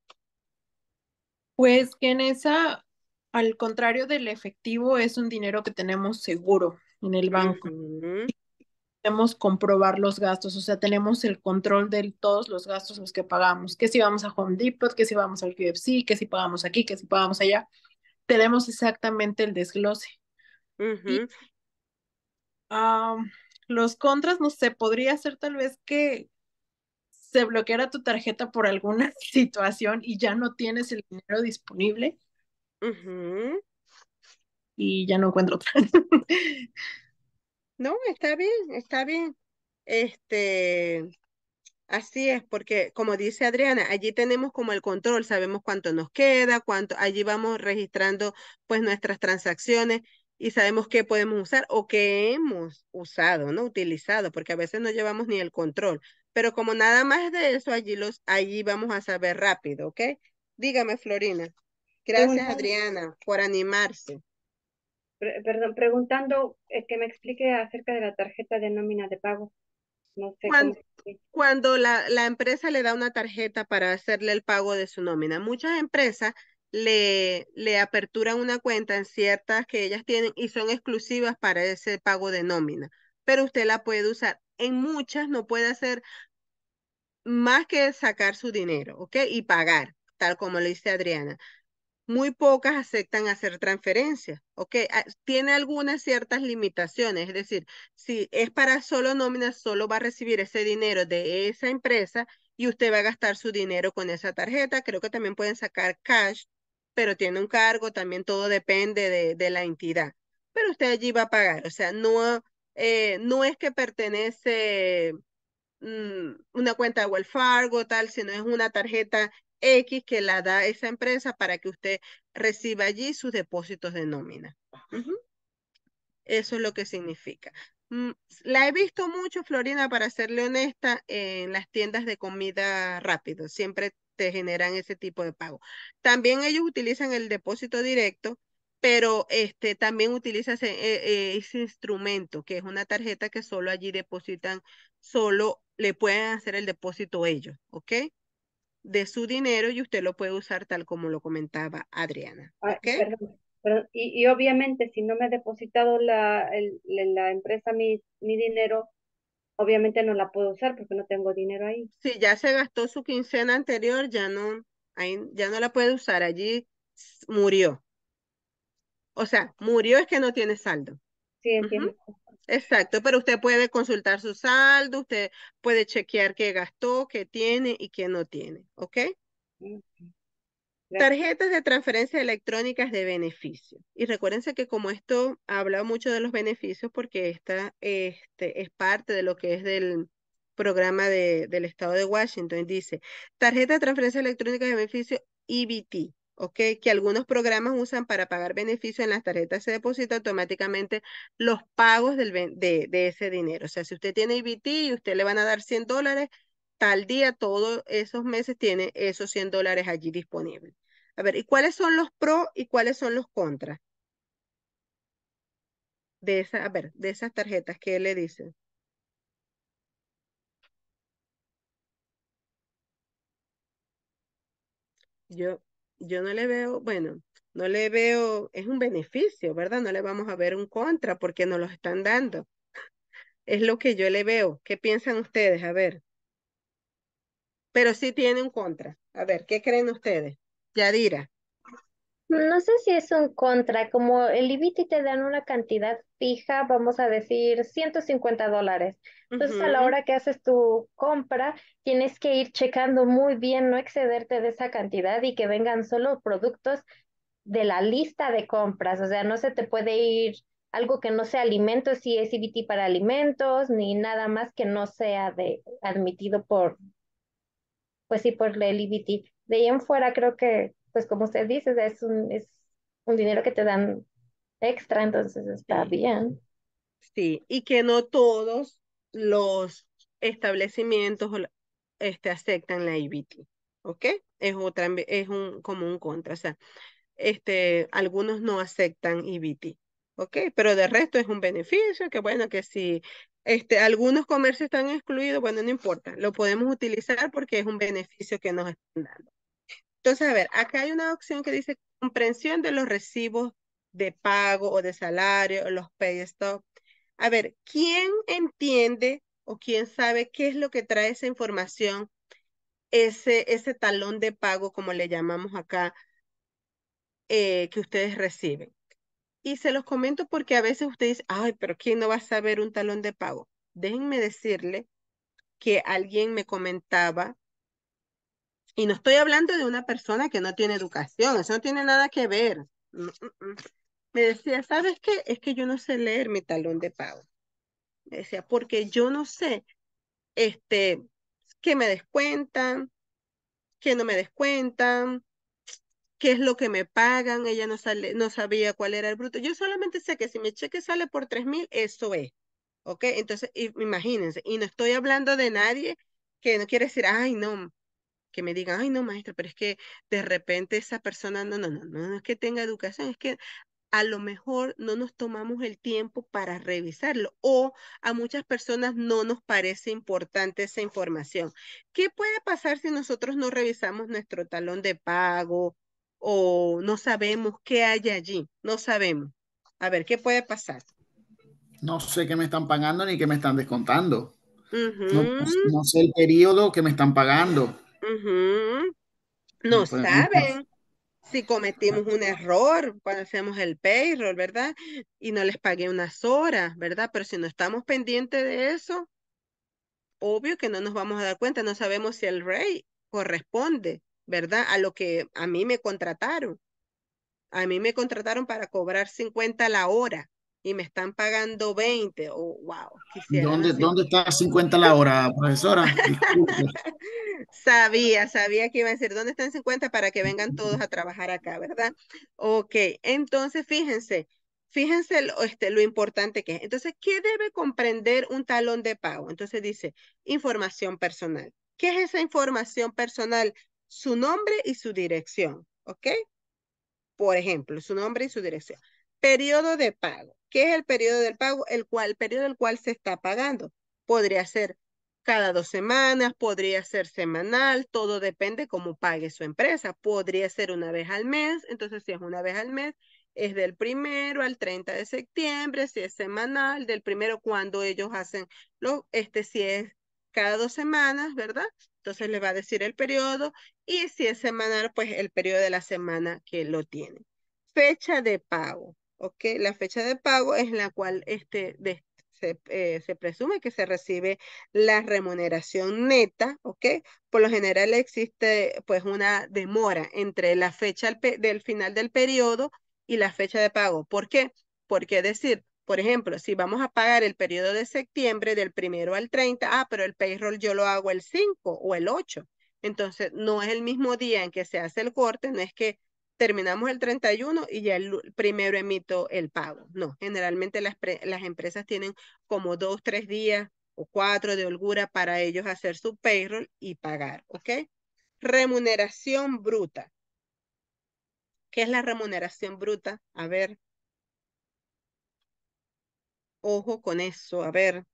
Pues que en esa, al contrario del efectivo, es un dinero que tenemos seguro en el banco podemos comprobar los gastos, o sea, tenemos el control de todos los gastos los que pagamos, que si vamos a Home Depot, que si vamos al QFC, que si pagamos aquí, que si pagamos allá, tenemos exactamente el desglose. los contras, no sé, podría ser tal vez que se bloqueara tu tarjeta por alguna situación y ya no tienes el dinero disponible. Y ya no encuentro otra. No, está bien, está bien. Este, así es, porque como dice Adriana, allí tenemos como el control, sabemos cuánto nos queda, cuánto, allí vamos registrando pues nuestras transacciones y sabemos qué podemos usar o qué hemos usado, ¿no? Utilizado, porque a veces no llevamos ni el control. Pero como nada más de eso, allí, los, allí vamos a saber rápido, ¿ok? Dígame, Florina. Gracias, Adriana, por animarse perdón, preguntando eh, que me explique acerca de la tarjeta de nómina de pago. No sé cuando, la, la, empresa le da una tarjeta para hacerle el pago de su nómina, muchas empresas le, le aperturan una cuenta en ciertas que ellas tienen y son exclusivas para ese pago de nómina, pero usted la puede usar. En muchas no puede hacer más que sacar su dinero, ¿ok? Y pagar, tal como lo dice Adriana muy pocas aceptan hacer transferencias, ¿ok? Ah, tiene algunas ciertas limitaciones, es decir, si es para solo nóminas, solo va a recibir ese dinero de esa empresa y usted va a gastar su dinero con esa tarjeta. Creo que también pueden sacar cash, pero tiene un cargo, también todo depende de, la entidad. Pero usted allí va a pagar, o sea, no, eh, no es que pertenece mm, una cuenta de Wells Fargo, tal, sino es una tarjeta X que la da esa empresa para que usted reciba allí sus depósitos de nómina. Eso es lo que significa. Mm, la he visto mucho, Florina, para serle honesta, en las tiendas de comida rápido. Siempre te generan ese tipo de pago. También ellos utilizan el depósito directo, pero este, también utilizan ese, e, ese instrumento, que es una tarjeta que solo allí depositan, solo le pueden hacer el depósito ellos, ¿ok? de su dinero y usted lo puede usar tal como lo comentaba Adriana. Ah, y, obviamente si no me ha depositado la, el, la empresa mi, mi dinero, obviamente no la puedo usar porque no tengo dinero ahí. Si ya se gastó su quincena anterior, ya no, ahí, ya no la puede usar, allí murió. O sea, murió es que no tiene saldo. Sí, entiendo. Exacto, pero usted puede consultar su saldo, usted puede chequear qué gastó, qué tiene y qué no tiene, ¿ok? Tarjetas de transferencia electrónicas de beneficio. Y recuérdense que como esto habla mucho de los beneficios, porque esta este, es parte de lo que es del programa del estado de Washington, dice, tarjeta de transferencia electrónica de beneficio EBT. Okay, que algunos programas usan para pagar beneficios en las tarjetas, se deposita automáticamente los pagos del, de, ese dinero. O sea, si usted tiene IBT y usted le van a dar 100 dólares, tal día, todos esos meses tiene esos 100 dólares allí disponibles. A ver, ¿y cuáles son los pros y cuáles son los contras? De esa, a ver, de esas tarjetas, ¿qué le dicen? Yo, yo no le veo, bueno, no le veo, es un beneficio, ¿verdad? No le vamos a ver un contra porque nos lo están dando. Es lo que yo le veo. ¿Qué piensan ustedes? A ver. Pero sí tiene un contra. A ver, ¿qué creen ustedes? Yadira. No sé si es un contra, como el IBT te dan una cantidad fija, vamos a decir 150 dólares. Entonces, a la hora que haces tu compra, tienes que ir checando muy bien, no excederte de esa cantidad y que vengan solo productos de la lista de compras. O sea, no se te puede ir algo que no sea alimentos, si es IBT para alimentos, ni nada más que no sea de, admitido por, pues sí, por el IBT. De ahí en fuera creo que pues como usted dice, es un, es un dinero que te dan extra, entonces está bien. Sí, y que no todos los establecimientos este, aceptan la IBT, ¿ok? Es, otra, es un, como un contra, o sea, este, algunos no aceptan IBT, ¿ok? Pero de resto es un beneficio, que bueno, que si este, algunos comercios están excluidos, bueno, no importa, lo podemos utilizar porque es un beneficio que nos están dando. Entonces, a ver, acá hay una opción que dice comprensión de los recibos de pago o de salario, o los pay stop. A ver, ¿quién entiende o quién sabe qué es lo que trae esa información, ese, ese talón de pago, como le llamamos acá, eh, que ustedes reciben? Y se los comento porque a veces ustedes dicen, ay, pero ¿quién no va a saber un talón de pago? Déjenme decirle que alguien me comentaba y no estoy hablando de una persona que no tiene educación, eso no tiene nada que ver. Mm, mm, mm. Me decía, ¿sabes qué? Es que yo no sé leer mi talón de pago. Me decía, porque yo no sé este, me descuentan, qué no me descuentan, qué es lo que me pagan. Ella no, sale, no sabía cuál era el bruto. Yo solamente sé que si mi cheque sale por tres mil, eso es. ¿Ok? Entonces, imagínense, y no estoy hablando de nadie que no quiere decir, ay, no, que me digan, ay, no, maestra, pero es que de repente esa persona, no, no, no, no, no es que tenga educación, es que a lo mejor no nos tomamos el tiempo para revisarlo o a muchas personas no nos parece importante esa información. ¿Qué puede pasar si nosotros no revisamos nuestro talón de pago o no sabemos qué hay allí? No sabemos. A ver, ¿qué puede pasar? No sé qué me están pagando ni qué me están descontando. no, sé el periodo que me están pagando. No, saben si cometimos un error cuando hacemos el payroll, ¿verdad? Y no les pagué unas horas, ¿verdad? Pero si no estamos pendientes de eso, obvio que no nos vamos a dar cuenta, no sabemos si el rey corresponde, ¿verdad? A lo que a mí me contrataron. A mí me contrataron para cobrar 50 la hora y me están pagando 20. Oh, wow. ¿Dónde, ¿Dónde está 50 la hora, profesora? sabía, sabía que iba a decir, ¿dónde están 50 para que vengan todos a trabajar acá, verdad? Ok, entonces fíjense, fíjense lo, este, lo importante que es. Entonces, ¿qué debe comprender un talón de pago? Entonces dice, información personal. ¿Qué es esa información personal? Su nombre y su dirección, ¿ok? Por ejemplo, su nombre y su dirección. Periodo de pago. ¿Qué es el periodo del pago? El, cual, periodo del cual se está pagando. Podría ser cada dos semanas, podría ser semanal, todo depende cómo pague su empresa. Podría ser una vez al mes, entonces si es una vez al mes, es del primero al 30 de septiembre, si es semanal, del primero cuando ellos hacen, lo, este si es cada dos semanas, ¿verdad? Entonces les va a decir el periodo y si es semanal, pues el periodo de la semana que lo tiene. Fecha de pago. La fecha de pago es la cual este, eh, se, presume que se recibe la remuneración neta, ¿ok? Por lo general existe pues una demora entre la fecha del final del periodo y la fecha de pago. ¿Por qué? Porque decir, por ejemplo, si vamos a pagar el periodo de septiembre del primero al 30, ah, pero el payroll yo lo hago el 5 o el 8. Entonces, no es el mismo día en que se hace el corte, no es que terminamos el 31 y ya el primero emito el pago. No, generalmente las, las empresas tienen como dos, tres días o cuatro de holgura para ellos hacer su payroll y pagar, ¿ok? Remuneración bruta. ¿Qué es la remuneración bruta? A ver. Ojo con eso, a ver.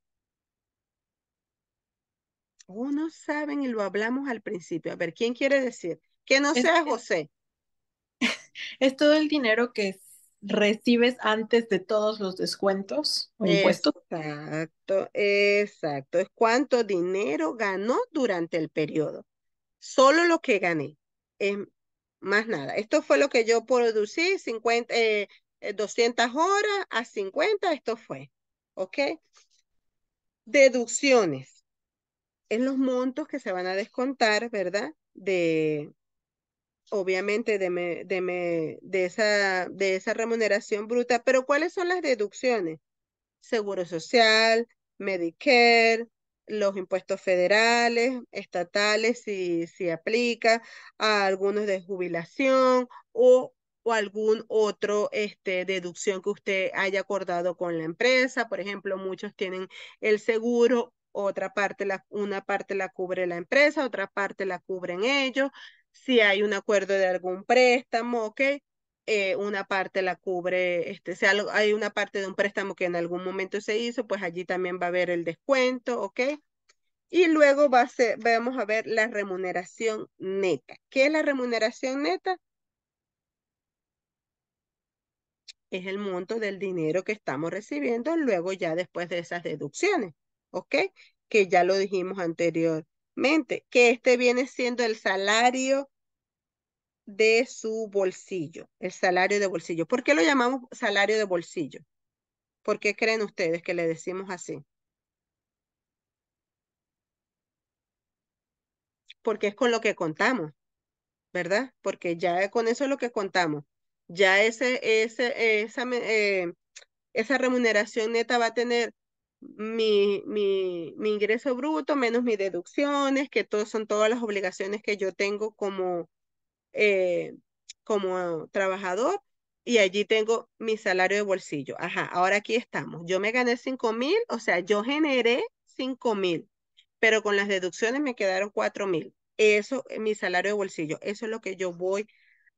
uno oh, saben y lo hablamos al principio. A ver, ¿quién quiere decir? Que no sea José. Es todo el dinero que recibes antes de todos los descuentos o impuestos. Exacto, exacto. Es cuánto dinero ganó durante el periodo. Solo lo que gané. Es eh, más nada. Esto fue lo que yo producí, 200 eh, eh, horas a 50, esto fue. ¿Ok? Deducciones. En los montos que se van a descontar, ¿verdad? De, obviamente de, de, de, esa, de esa remuneración bruta, pero ¿cuáles son las deducciones? Seguro social, Medicare, los impuestos federales, estatales, si, si aplica, a algunos de jubilación o, algún otro este, deducción que usted haya acordado con la empresa. Por ejemplo, muchos tienen el seguro otra parte, la, una parte la cubre la empresa, otra parte la cubren ellos, si hay un acuerdo de algún préstamo, ¿ok? Eh, una parte la cubre, este, si hay una parte de un préstamo que en algún momento se hizo, pues allí también va a haber el descuento, ¿ok? Y luego va a ser, vamos a ver la remuneración neta. ¿Qué es la remuneración neta? Es el monto del dinero que estamos recibiendo luego ya después de esas deducciones, ¿ok? Que ya lo dijimos anterior, que este viene siendo el salario de su bolsillo, el salario de bolsillo. ¿Por qué lo llamamos salario de bolsillo? ¿Por qué creen ustedes que le decimos así? Porque es con lo que contamos, ¿verdad? Porque ya con eso es lo que contamos. Ya ese, ese, esa, eh, esa remuneración neta va a tener mi, mi, ingreso bruto menos mis deducciones, que todo, son todas las obligaciones que yo tengo como, eh, como trabajador. Y allí tengo mi salario de bolsillo. Ajá, ahora aquí estamos. Yo me gané 5 mil, o sea, yo generé 5 mil, pero con las deducciones me quedaron 4 mil. Eso es mi salario de bolsillo. Eso es lo que yo voy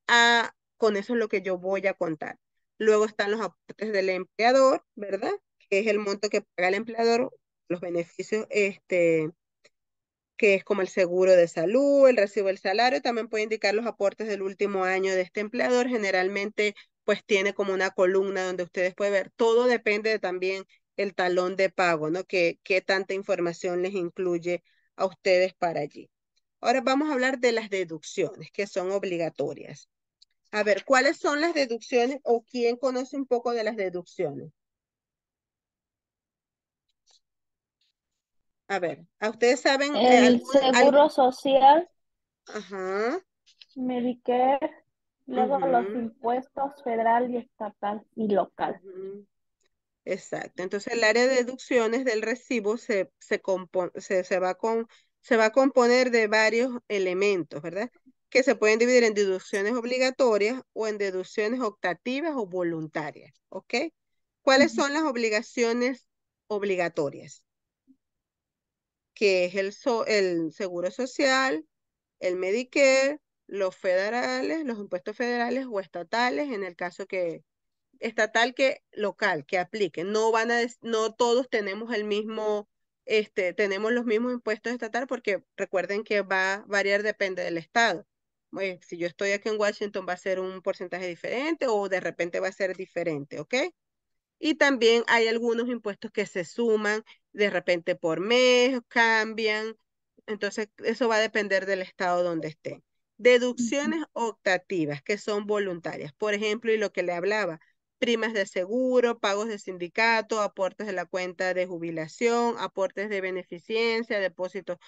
a, con eso es lo que yo voy a contar. Luego están los aportes del empleador, ¿verdad? que es el monto que paga el empleador, los beneficios, este, que es como el seguro de salud, el recibo del salario, también puede indicar los aportes del último año de este empleador. Generalmente, pues tiene como una columna donde ustedes pueden ver. Todo depende también el talón de pago, ¿no? Que, qué tanta información les incluye a ustedes para allí. Ahora vamos a hablar de las deducciones que son obligatorias. A ver, ¿cuáles son las deducciones o quién conoce un poco de las deducciones? A ver, ¿a ustedes saben? Eh, el seguro social. Ajá. Medicare. Luego los impuestos federal y estatal y local. Exacto. Entonces el área de deducciones del recibo se, se, va con, se va a componer de varios elementos, ¿verdad? Que se pueden dividir en deducciones obligatorias o en deducciones optativas o voluntarias, ¿ok? ¿Cuáles son las obligaciones obligatorias? que es el, el Seguro Social, el Medicare, los federales, los impuestos federales o estatales, en el caso que estatal que local, que aplique. No van a, no todos tenemos el mismo, este, tenemos los mismos impuestos estatales porque recuerden que va a variar, depende del estado. Pues, si yo estoy aquí en Washington va a ser un porcentaje diferente o de repente va a ser diferente, ¿ok? Y también hay algunos impuestos que se suman de repente por mes, cambian. Entonces, eso va a depender del estado donde estén. Deducciones optativas que son voluntarias. Por ejemplo, y lo que le hablaba, primas de seguro, pagos de sindicato, aportes de la cuenta de jubilación, aportes de beneficencia, depósitos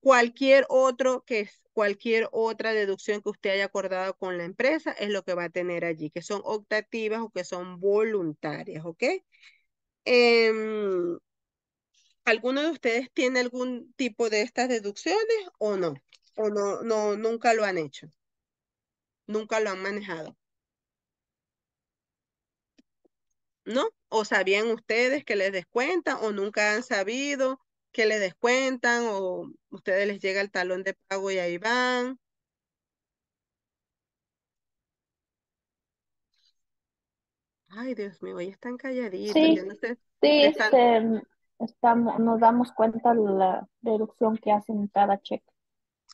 Cualquier otro que es cualquier otra deducción que usted haya acordado con la empresa es lo que va a tener allí, que son optativas o que son voluntarias, ¿ok? Em, ¿Alguno de ustedes tiene algún tipo de estas deducciones o no? ¿O no, no nunca lo han hecho? ¿Nunca lo han manejado? ¿No? ¿O sabían ustedes que les descuentan o nunca han sabido? que le descuentan o ustedes les llega el talón de pago y ahí van. Ay, Dios mío, ya están calladitos. Sí, sí este, estamos, nos damos cuenta de la deducción que hacen en cada cheque.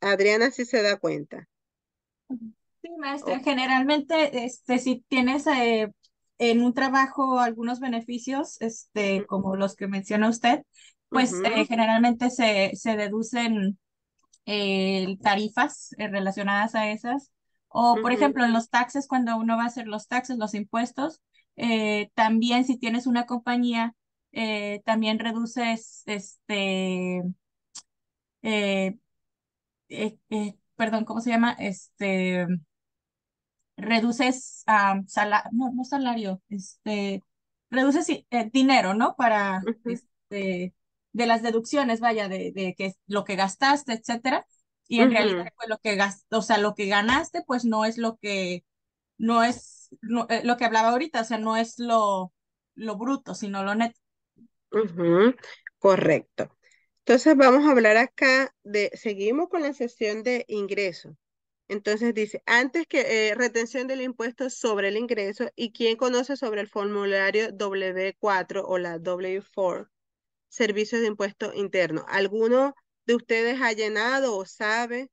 Adriana sí se da cuenta. Sí, maestra, generalmente, este, si tienes eh, en un trabajo algunos beneficios, este, como los que menciona usted, pues eh, generalmente se, se deducen eh, tarifas eh, relacionadas a esas. O, por ejemplo, en los taxes, cuando uno va a hacer los taxes, los impuestos, también si tienes una compañía, también reduces, este, perdón, ¿cómo se llama? Este, reduces ah, salario, no, salario, este, reduces dinero, ¿no? Para, este, de las deducciones, vaya, de, que lo que gastaste, etcétera, y en realidad pues, lo que o sea, lo que ganaste pues no es lo que no es eh, lo que hablaba ahorita, o sea, no es lo lo bruto, sino lo neto. Correcto. Entonces vamos a hablar acá de, seguimos con la sesión de ingreso. Entonces dice, antes que eh, retención del impuesto sobre el ingreso y quién conoce sobre el formulario W4 o la W4 servicios de impuesto interno. ¿Alguno de ustedes ha llenado o sabe?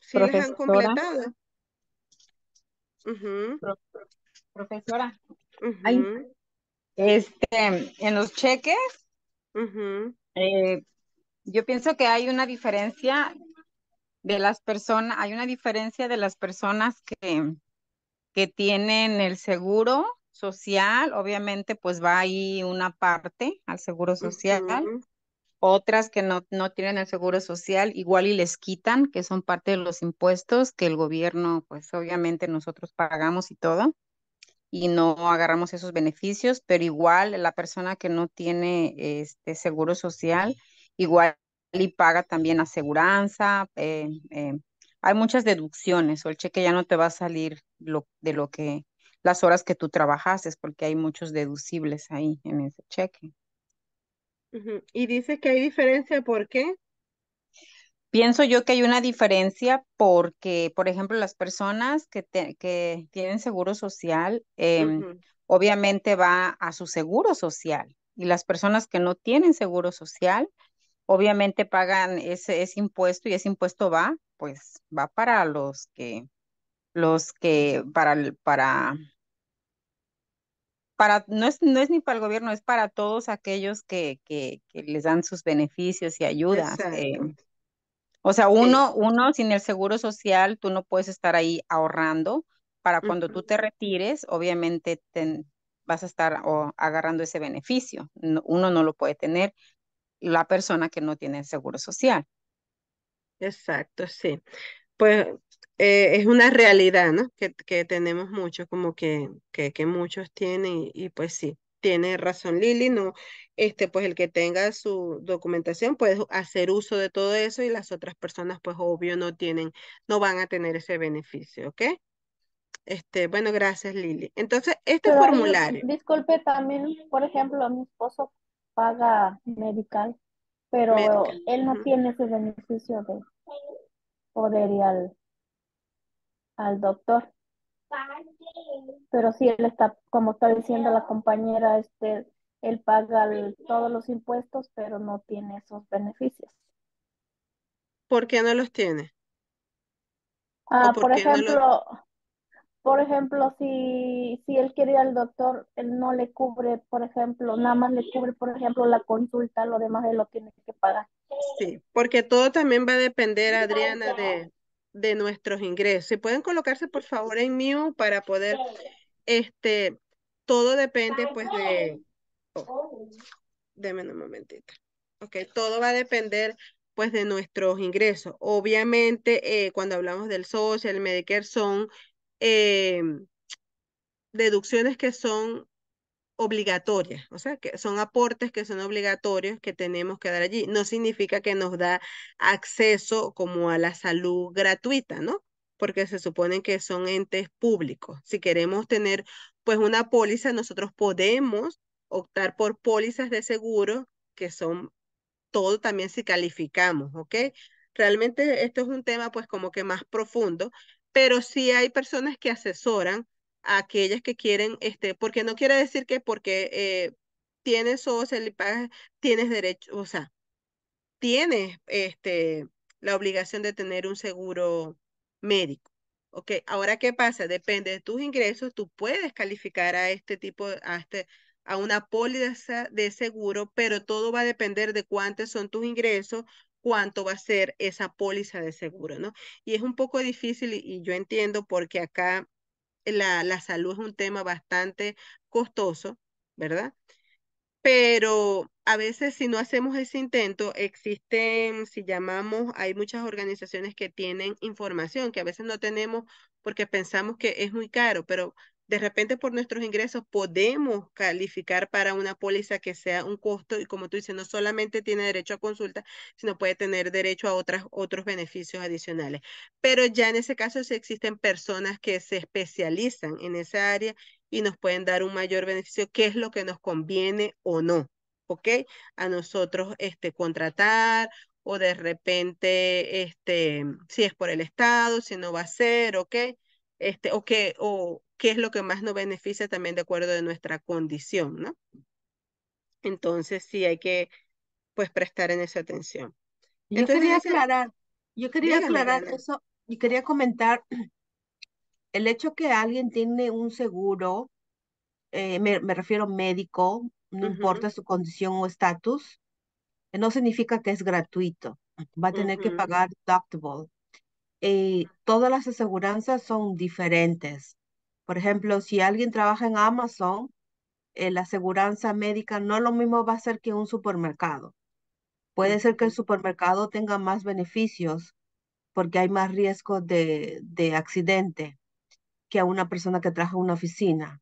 ¿Sí les han completado? profesora, este, en los cheques, eh, yo pienso que hay una diferencia de las personas, hay una diferencia de las personas que, que tienen el seguro social, obviamente pues va ahí una parte al seguro social, otras que no, no tienen el seguro social igual y les quitan, que son parte de los impuestos que el gobierno pues obviamente nosotros pagamos y todo, y no agarramos esos beneficios, pero igual la persona que no tiene este seguro social, igual y paga también aseguranza, eh, eh, hay muchas deducciones o el cheque ya no te va a salir lo, de lo que las horas que tú trabajaste, porque hay muchos deducibles ahí en ese cheque. Y dice que hay diferencia, ¿por qué? Pienso yo que hay una diferencia porque, por ejemplo, las personas que, que tienen seguro social, em, obviamente va a su seguro social. Y las personas que no tienen seguro social, obviamente pagan ese, ese impuesto y ese impuesto va, pues va para los que, los que, para, para para, no es, ni para el gobierno, es para todos aquellos que, que, les dan sus beneficios y ayudas. Eh, o sea, uno, uno sin el seguro social, tú no puedes estar ahí ahorrando para cuando tú te retires, obviamente vas a estar agarrando ese beneficio. uno no lo puede tener la persona que no tiene el seguro social. Exacto, sí. Pues eh, es una realidad, ¿no? Que, que tenemos muchos, como que, que, que, muchos tienen, y, pues sí, tiene razón Lili, no, este, pues el que tenga su documentación puede hacer uso de todo eso y las otras personas, pues obvio, no tienen, no van a tener ese beneficio, ¿ok? Este, bueno, gracias Lili. Entonces, este formulario. Disculpe también, por ejemplo, mi esposo paga medical pero él no tiene ese beneficio de poder al al doctor. Pero sí, él está, como está diciendo la compañera, este, él paga todos los impuestos, pero no tiene esos beneficios. ¿Por qué no los tiene? Ah, por, ejemplo, por ejemplo, si, si él quiere ir al doctor, él no le cubre, por ejemplo, nada más le cubre, por ejemplo, la consulta, lo demás él lo tiene que pagar. Sí, porque todo también va a depender, Adriana, de, de nuestros ingresos. Si pueden colocarse por favor en mute para poder, este, todo depende pues de, déme un momentito. Ok, todo va a depender pues de nuestros ingresos. Obviamente, eh, cuando hablamos del social, el Medicare, son eh, deducciones que son obligatorias, o sea, que son aportes que son obligatorios que tenemos que dar allí. No significa que nos da acceso como a la salud gratuita, ¿no? Porque se supone que son entes públicos. Si queremos tener pues una póliza, nosotros podemos optar por pólizas de seguro que son todo también si calificamos, ¿ok? Realmente esto es un tema pues como que más profundo, pero sí hay personas que asesoran aquellas que quieren, este, porque no quiere decir que porque eh, tienes social y paga, tienes derecho, o sea, tienes este, la obligación de tener un seguro médico. Ok, ahora qué pasa? Depende de tus ingresos, tú puedes calificar a este tipo, a este, a una póliza de seguro, pero todo va a depender de cuántos son tus ingresos, cuánto va a ser esa póliza de seguro, ¿no? Y es un poco difícil y, y yo entiendo porque acá la, salud es un tema bastante costoso, ¿verdad? Pero a veces si no hacemos ese intento, existen, si llamamos, hay muchas organizaciones que tienen información que a veces no tenemos porque pensamos que es muy caro, pero de repente por nuestros ingresos podemos calificar para una póliza que sea un costo y como tú dices, no solamente tiene derecho a consulta, sino puede tener derecho a otras, otros beneficios adicionales. Pero ya en ese caso si existen personas que se especializan en esa área y nos pueden dar un mayor beneficio, qué es lo que nos conviene o no. ¿Ok? A nosotros este, contratar o de repente, este, si es por el Estado, si no va a ser, ¿ok? Este, o, qué, o qué es lo que más nos beneficia también de acuerdo de nuestra condición, ¿no? Entonces sí hay que pues prestar en esa atención. Yo quería aclarar, yo quería aclarar eso y quería comentar el hecho que alguien tiene un seguro, eh, me, refiero médico, no importa su condición o estatus, no significa que es gratuito. Va a tener que pagar deductible. Eh, todas las aseguranzas son diferentes. Por ejemplo, si alguien trabaja en Amazon, eh, la aseguranza médica no lo mismo va a ser que un supermercado. Puede ser que el supermercado tenga más beneficios porque hay más riesgo de, de accidente que a una persona que trabaja en una oficina.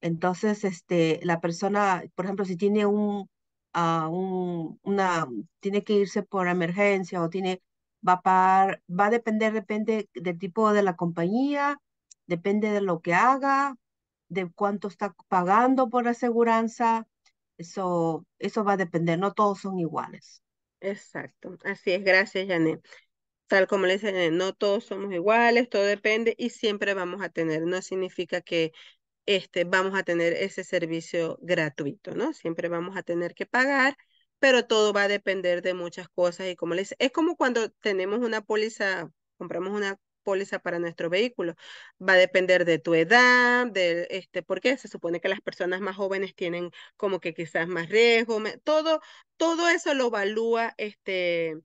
Entonces, este, la persona, por ejemplo, si tiene un, a ah, un, una, tiene que irse por emergencia o tiene va a, va a depender, depende del tipo de la compañía, depende de lo que haga, de cuánto está pagando por la aseguranza. Eso, eso va a depender, no todos son iguales. Exacto, así es, gracias, Janet. Tal como le dice eh, no todos somos iguales, todo depende y siempre vamos a tener, no significa que este, vamos a tener ese servicio gratuito, ¿no? Siempre vamos a tener que pagar pero todo va a depender de muchas cosas y como les es como cuando tenemos una póliza, compramos una póliza para nuestro vehículo. Va a depender de tu edad, de este, porque se supone que las personas más jóvenes tienen como que quizás más riesgo, todo, todo eso lo evalúa este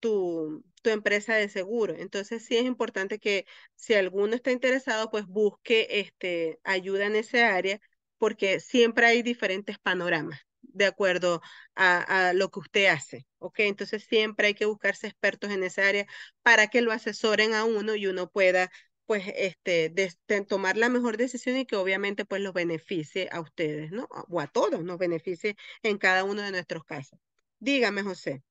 tu, tu empresa de seguro. Entonces sí es importante que si alguno está interesado, pues busque este ayuda en esa área, porque siempre hay diferentes panoramas de acuerdo a, lo que usted hace, ¿ok? Entonces siempre hay que buscarse expertos en esa área para que lo asesoren a uno y uno pueda, pues, este, tomar la mejor decisión y que obviamente, pues, los beneficie a ustedes, ¿no? O a todos nos beneficie en cada uno de nuestros casos. Dígame, José.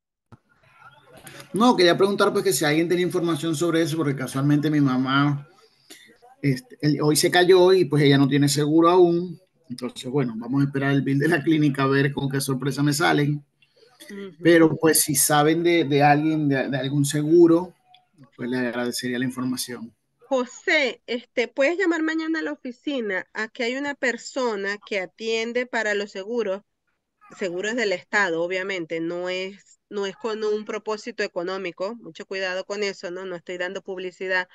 No, quería preguntar, pues, que si alguien tiene información sobre eso, porque casualmente mi mamá este, hoy se cayó y, pues, ella no tiene seguro aún entonces, bueno, vamos a esperar el bill de la clínica a ver con qué sorpresa me salen. Pero pues si saben de, de alguien, de, de, algún seguro, pues le agradecería la información. José, este, puedes llamar mañana a la oficina. Aquí hay una persona que atiende para los seguros, seguros del Estado, obviamente, no es, no es con un propósito económico, mucho cuidado con eso, ¿no? No estoy dando publicidad.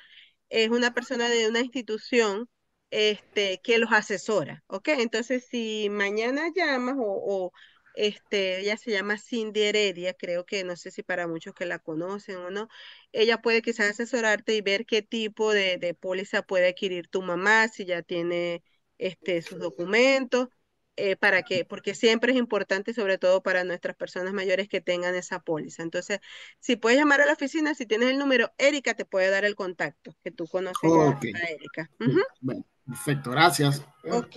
Es una persona de una institución este, que los asesora, ¿ok? Entonces, si mañana llamas o, este, ella se llama Cindy Heredia, creo que no sé si para muchos que la conocen o no, ella puede quizás asesorarte y ver qué tipo de, póliza puede adquirir tu mamá, si ya tiene este, sus documentos, eh, para que, porque siempre es importante, sobre todo para nuestras personas mayores que tengan esa póliza. Entonces, si puedes llamar a la oficina, si tienes el número, Erika te puede dar el contacto, que tú conoces a Erika. Bueno, Perfecto, gracias. Ok,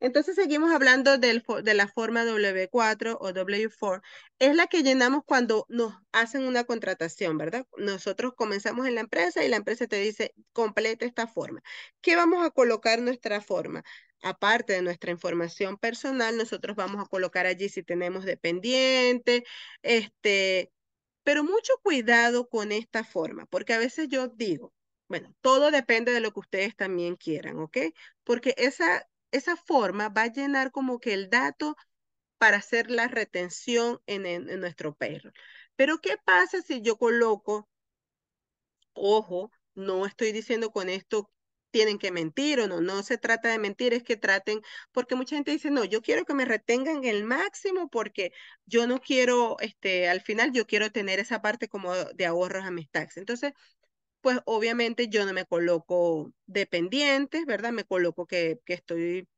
entonces seguimos hablando del, de la forma W4 o W4. Es la que llenamos cuando nos hacen una contratación, ¿verdad? Nosotros comenzamos en la empresa y la empresa te dice, complete esta forma. ¿Qué vamos a colocar nuestra forma? Aparte de nuestra información personal, nosotros vamos a colocar allí si tenemos dependiente, este, pero mucho cuidado con esta forma, porque a veces yo digo, bueno, todo depende de lo que ustedes también quieran, ¿ok? Porque esa, esa forma va a llenar como que el dato para hacer la retención en, nuestro perro. Pero ¿qué pasa si yo coloco, ojo, no estoy diciendo con esto tienen que mentir o no, no se trata de mentir, es que traten, porque mucha gente dice, no, yo quiero que me retengan el máximo porque yo no quiero, este, al final yo quiero tener esa parte como de ahorros a mis taxes. Entonces, pues obviamente yo no me coloco dependientes, ¿verdad? Me coloco que, que estoy,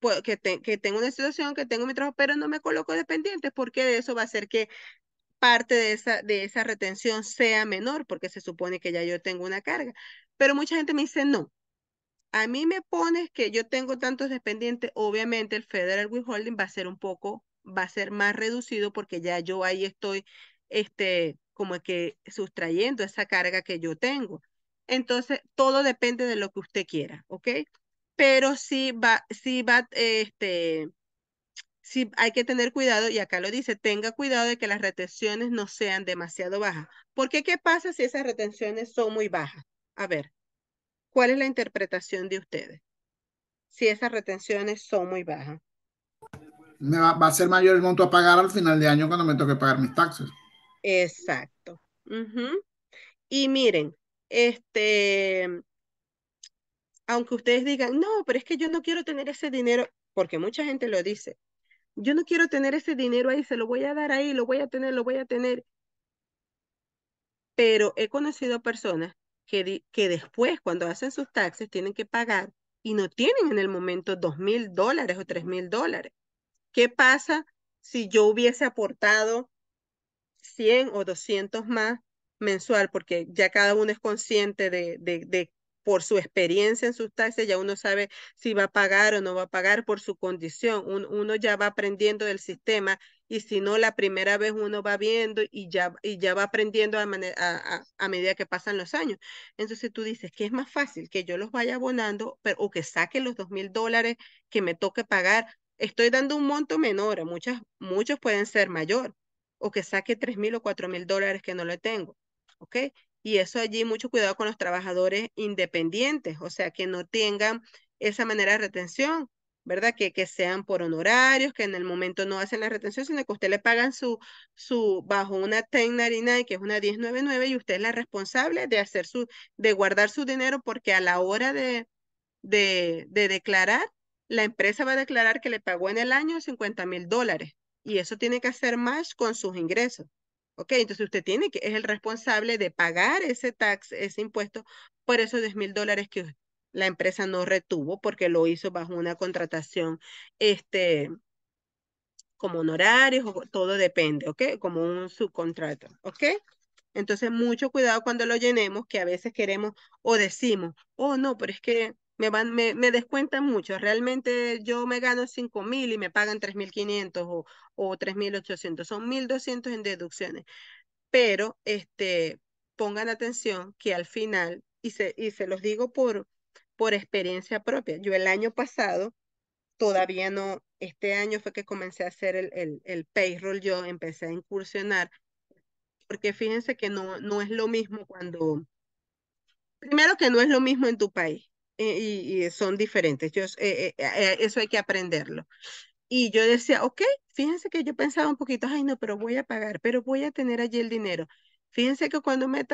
pues, que, que tengo una situación, que tengo mi trabajo, pero no me coloco dependientes porque de eso va a ser que parte de esa, de esa retención sea menor, porque se supone que ya yo tengo una carga. Pero mucha gente me dice, no, a mí me pones que yo tengo tantos dependientes, obviamente el Federal Withholding va a ser un poco, va a ser más reducido porque ya yo ahí estoy, este, como que sustrayendo esa carga que yo tengo. Entonces, todo depende de lo que usted quiera, ¿ok? Pero sí va, sí va, este, sí hay que tener cuidado, y acá lo dice, tenga cuidado de que las retenciones no sean demasiado bajas. Porque, ¿qué pasa si esas retenciones son muy bajas? A ver, ¿cuál es la interpretación de ustedes? Si esas retenciones son muy bajas. Me va, a ser mayor el monto a pagar al final de año cuando me toque pagar mis taxes. Exacto. Y miren, este, aunque ustedes digan, no, pero es que yo no quiero tener ese dinero, porque mucha gente lo dice, yo no quiero tener ese dinero ahí, se lo voy a dar ahí, lo voy a tener, lo voy a tener. Pero he conocido personas que, que después, cuando hacen sus taxes, tienen que pagar y no tienen en el momento dos mil dólares o tres mil dólares. ¿Qué pasa si yo hubiese aportado 100 o 200 más mensual, porque ya cada uno es consciente de, de, por su experiencia en sus taxes, ya uno sabe si va a pagar o no va a pagar por su condición. uno ya va aprendiendo del sistema y si no, la primera vez uno va viendo y ya, y ya va aprendiendo a, medida que pasan los años. Entonces tú dices que es más fácil que yo los vaya abonando pero, o que saque los dos mil dólares que me toque pagar. Estoy dando un monto menor, muchas, muchos pueden ser mayor, o que saque 3 mil o 4 mil dólares que no le tengo. ¿Ok? Y eso allí, mucho cuidado con los trabajadores independientes, o sea, que no tengan esa manera de retención, ¿verdad? Que, que sean por honorarios, que en el momento no hacen la retención, sino que usted le pagan su, su bajo una y que es una 1099, y usted es la responsable de hacer su, de guardar su dinero, porque a la hora de, de, de declarar, la empresa va a declarar que le pagó en el año 50 mil dólares y eso tiene que hacer más con sus ingresos. ¿Ok? Entonces usted tiene que, es el responsable de pagar ese tax, ese impuesto, por esos 10 mil dólares que la empresa no retuvo porque lo hizo bajo una contratación, este, como honorarios, o todo depende, ¿ok? Como un subcontrato, ¿ok? Entonces, mucho cuidado cuando lo llenemos, que a veces queremos o decimos, oh, no, pero es que me, van, me, descuentan mucho. Realmente yo me gano 5 mil y me pagan 3.500 o, o 3.800. Son 1.200 en deducciones. Pero este, pongan atención que al final, y se, se los digo por, por experiencia propia, yo el año pasado todavía no, este año fue que comencé a hacer el, el, el payroll, yo empecé a incursionar, porque fíjense que no, no es lo mismo cuando, primero que no es lo mismo en tu país, y, eh, son diferentes. Yo, eh, eh, eso hay que aprenderlo. Y yo decía, ok, fíjense que yo pensaba un poquito, ay no, pero voy a pagar, pero voy a tener allí el dinero. Fíjense que cuando me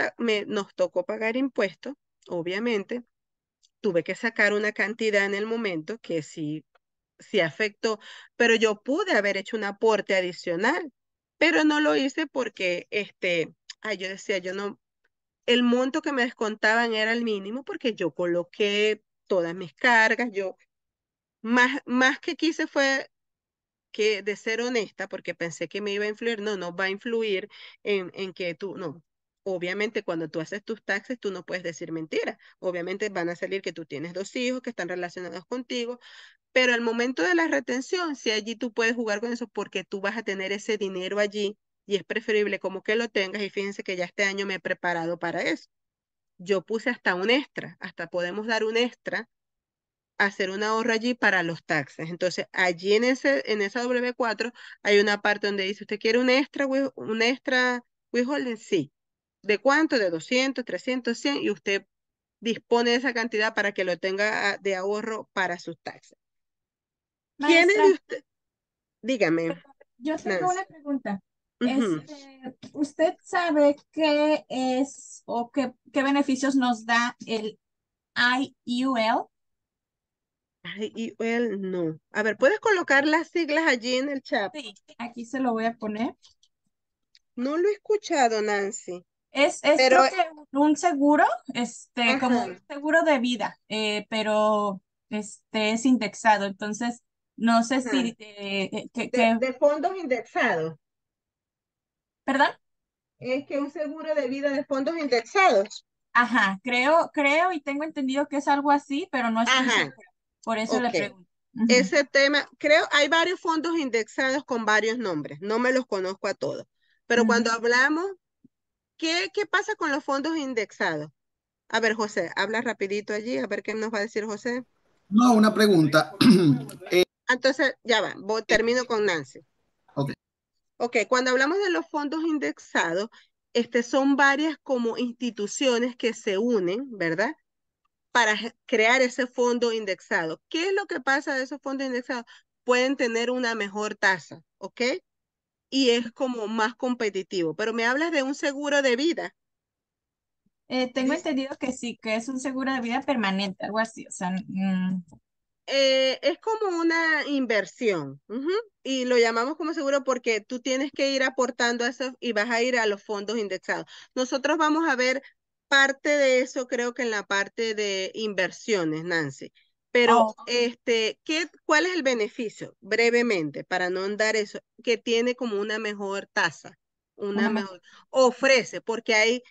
nos tocó pagar impuestos, obviamente, tuve que sacar una cantidad en el momento que sí, sí afectó, pero yo pude haber hecho un aporte adicional, pero no lo hice porque, este, ay, yo decía, yo no, el monto que me descontaban era el mínimo porque yo coloqué todas mis cargas, yo más, más que quise fue que de ser honesta porque pensé que me iba a influir, no, no va a influir en, en que tú, no, obviamente cuando tú haces tus taxes, tú no puedes decir mentiras. Obviamente van a salir que tú tienes dos hijos que están relacionados contigo, pero al momento de la retención, si allí tú puedes jugar con eso porque tú vas a tener ese dinero allí y es preferible como que lo tengas y fíjense que ya este año me he preparado para eso. Yo puse hasta un extra, hasta podemos dar un extra, hacer un ahorro allí para los taxes. Entonces, allí en, ese, en esa W4 hay una parte donde dice, ¿usted quiere un extra, un extra withholding? Sí. ¿De cuánto? De 200, 300, 100 y usted dispone de esa cantidad para que lo tenga ah, de ahorro para sus taxes. ¿Quién es usted? Dígame. Yo tengo una pregunta. Este, ¿Usted sabe qué es o qué, qué beneficios nos da el IUL? IUL no. A ver, ¿puedes colocar las siglas allí en el chat? Sí, aquí se lo voy a poner. No lo he escuchado, Nancy. Es, un seguro, este, como un seguro de vida, eh, pero este es indexado, entonces no sé si... Eh, que, de, fondos indexados. ¿Perdón? Es que un seguro de vida de fondos indexados. Ajá, creo, creo y tengo entendido que es algo así, pero no es Por eso le pregunto. Ese tema, creo, hay varios fondos indexados con varios nombres, no me los conozco a todos, pero cuando hablamos, ¿qué, ¿qué pasa con los fondos indexados? A ver, José, habla rapidito allí, a ver qué nos va a decir José. No, una pregunta. Ah, entonces, ya va, termino con Nancy. Okay. Ok, cuando hablamos de los fondos indexados, este, son varias como instituciones que se unen, ¿verdad? Para crear ese fondo indexado. ¿Qué es lo que pasa de esos fondos indexados? Pueden tener una mejor tasa, ¿ok? Y es como más competitivo. Pero me hablas de un seguro de vida. Eh, tengo entendido que sí, que es un seguro de vida permanente, algo así. O sea, mm, eh, es como una inversión y lo llamamos como seguro porque tú tienes que ir aportando eso y vas a ir a los fondos indexados. Nosotros vamos a ver parte de eso, creo que en la parte de inversiones, Nancy. Pero, oh. este, ¿qué, ¿cuál es el beneficio? Brevemente, para no andar eso, que tiene como una mejor tasa, una mejor, ofrece, porque hay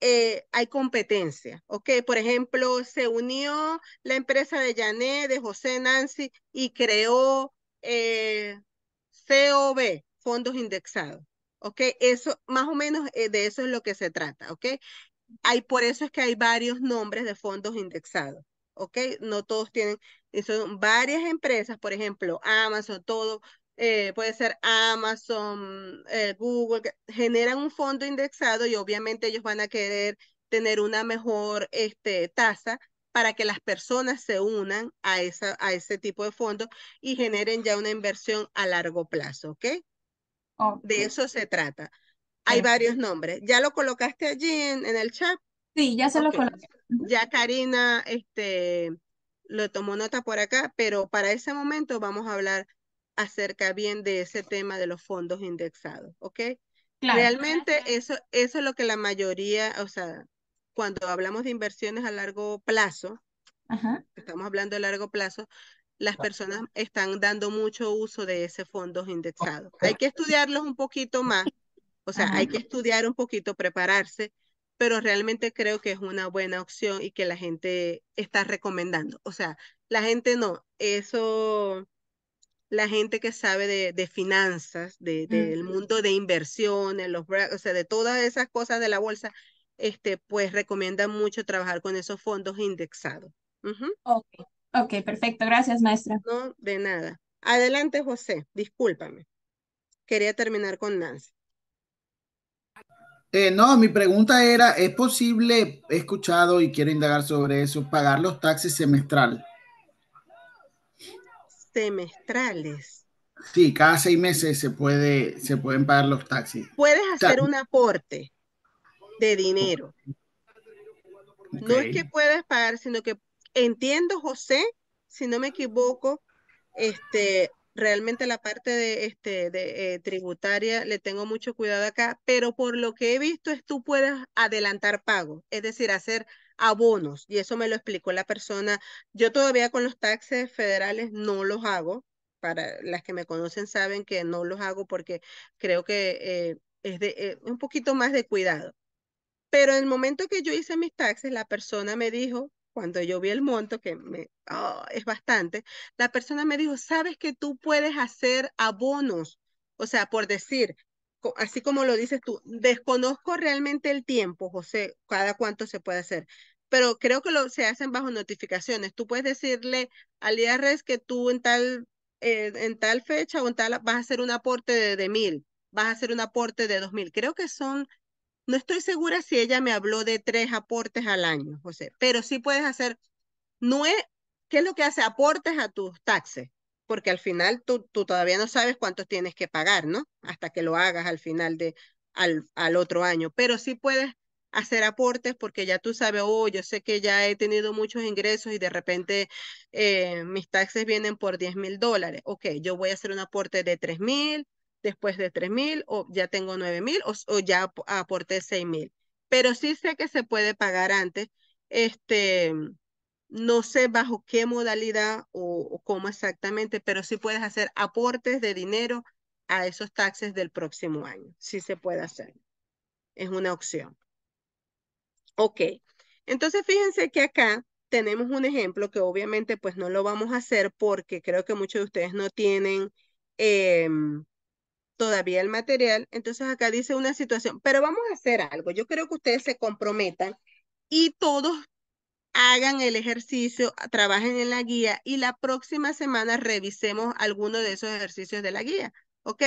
eh, hay competencia, ¿ok? Por ejemplo, se unió la empresa de Janet, de José Nancy y creó eh, COB, fondos indexados, ¿ok? Eso, más o menos eh, de eso es lo que se trata, ¿ok? Hay, por eso es que hay varios nombres de fondos indexados, ¿ok? No todos tienen, son varias empresas, por ejemplo, Amazon, todo, eh, puede ser Amazon, eh, Google, generan un fondo indexado y obviamente ellos van a querer tener una mejor este, tasa para que las personas se unan a, esa, a ese tipo de fondo y generen ya una inversión a largo plazo, ¿ok? De eso se trata. Hay varios nombres. ¿Ya lo colocaste allí en, el chat? Sí, ya se lo coloqué. Ya Karina este, lo tomó nota por acá, pero para ese momento vamos a hablar acerca bien de ese tema de los fondos indexados, ¿ok? Realmente eso, eso es lo que la mayoría, o sea, cuando hablamos de inversiones a largo plazo, estamos hablando de largo plazo, las personas están dando mucho uso de ese fondos indexados. Hay que estudiarlos un poquito más, o sea, hay que estudiar un poquito, prepararse, pero realmente creo que es una buena opción y que la gente está recomendando. O sea, la gente no, eso la gente que sabe de, finanzas, del mundo de inversiones, los, o sea, de todas esas cosas de la bolsa, este, pues recomienda mucho trabajar con esos fondos indexados. ok, perfecto. Gracias, maestra. No, de nada. Adelante, José. Discúlpame. Quería terminar con Nancy. Eh, no, mi pregunta era, ¿es posible, he escuchado y quiero indagar sobre eso, pagar los taxis semestrales? semestrales. Sí, cada seis meses se, puede, se pueden pagar los taxis. Puedes hacer un aporte de dinero. No es que puedas pagar, sino que entiendo, José, si no me equivoco, este, realmente la parte de, este, de eh, tributaria le tengo mucho cuidado acá, pero por lo que he visto es tú puedes adelantar pago, es decir, hacer abonos, y eso me lo explicó la persona. Yo todavía con los taxes federales no los hago, para las que me conocen saben que no los hago porque creo que eh, es de, eh, un poquito más de cuidado. Pero en el momento que yo hice mis taxes, la persona me dijo, cuando yo vi el monto, que me, ah, es bastante, la persona me dijo, sabes que tú puedes hacer abonos, o sea, por decir, así como lo dices tú, desconozco realmente el tiempo, José, cada cuánto se puede hacer, pero creo que lo, se hacen bajo notificaciones. Tú puedes decirle al IRS que tú en tal, eh, en tal fecha o en tal vas a hacer un aporte de, mil, vas a hacer un aporte de dos mil. Creo que son, no estoy segura si ella me habló de tres aportes al año, José, pero sí puedes hacer es, ¿qué es lo que hace? Aportes a tus taxes, porque al final tú, tú todavía no sabes cuántos tienes que pagar, ¿no? Hasta que lo hagas al final de, al, al otro año, pero sí puedes hacer aportes porque ya tú sabes, oh, yo sé que ya he tenido muchos ingresos y de repente eh, mis taxes vienen por 10 mil dólares. Ok, yo voy a hacer un aporte de 3 mil, después de 3 mil, o ya tengo 9 mil, o, ya aporté 6 mil. Pero sí sé que se puede pagar antes. Este, no sé bajo qué modalidad o, o cómo exactamente, pero sí puedes hacer aportes de dinero a esos taxes del próximo año. Sí se puede hacer. Es una opción. Ok, entonces fíjense que acá tenemos un ejemplo que obviamente pues no lo vamos a hacer porque creo que muchos de ustedes no tienen em, todavía el material. Entonces acá dice una situación, pero vamos a hacer algo. Yo creo que ustedes se comprometan y todos hagan el ejercicio, trabajen en la guía y la próxima semana revisemos alguno de esos ejercicios de la guía. ¿ok?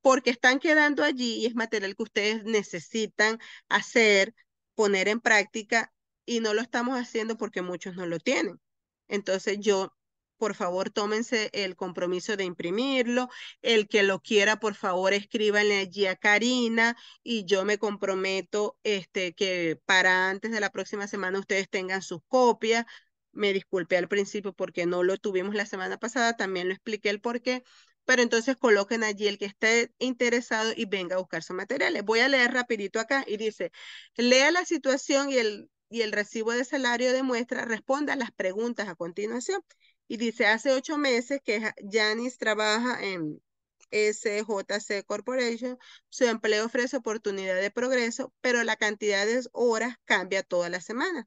Porque están quedando allí y es material que ustedes necesitan hacer poner en práctica y no lo estamos haciendo porque muchos no lo tienen. Entonces yo, por favor, tómense el compromiso de imprimirlo. El que lo quiera, por favor, escríbanle allí a Karina y yo me comprometo este, que para antes de la próxima semana ustedes tengan sus copias. Me disculpé al principio porque no lo tuvimos la semana pasada, también lo expliqué el por qué, pero entonces coloquen allí el que esté interesado y venga a buscar sus materiales. Voy a leer rapidito acá y dice, lea la situación y el, y el recibo de salario de muestra, responda a las preguntas a continuación. Y dice, hace ocho meses que Janis trabaja en SJC Corporation, su empleo ofrece oportunidad de progreso, pero la cantidad de horas cambia toda la semana.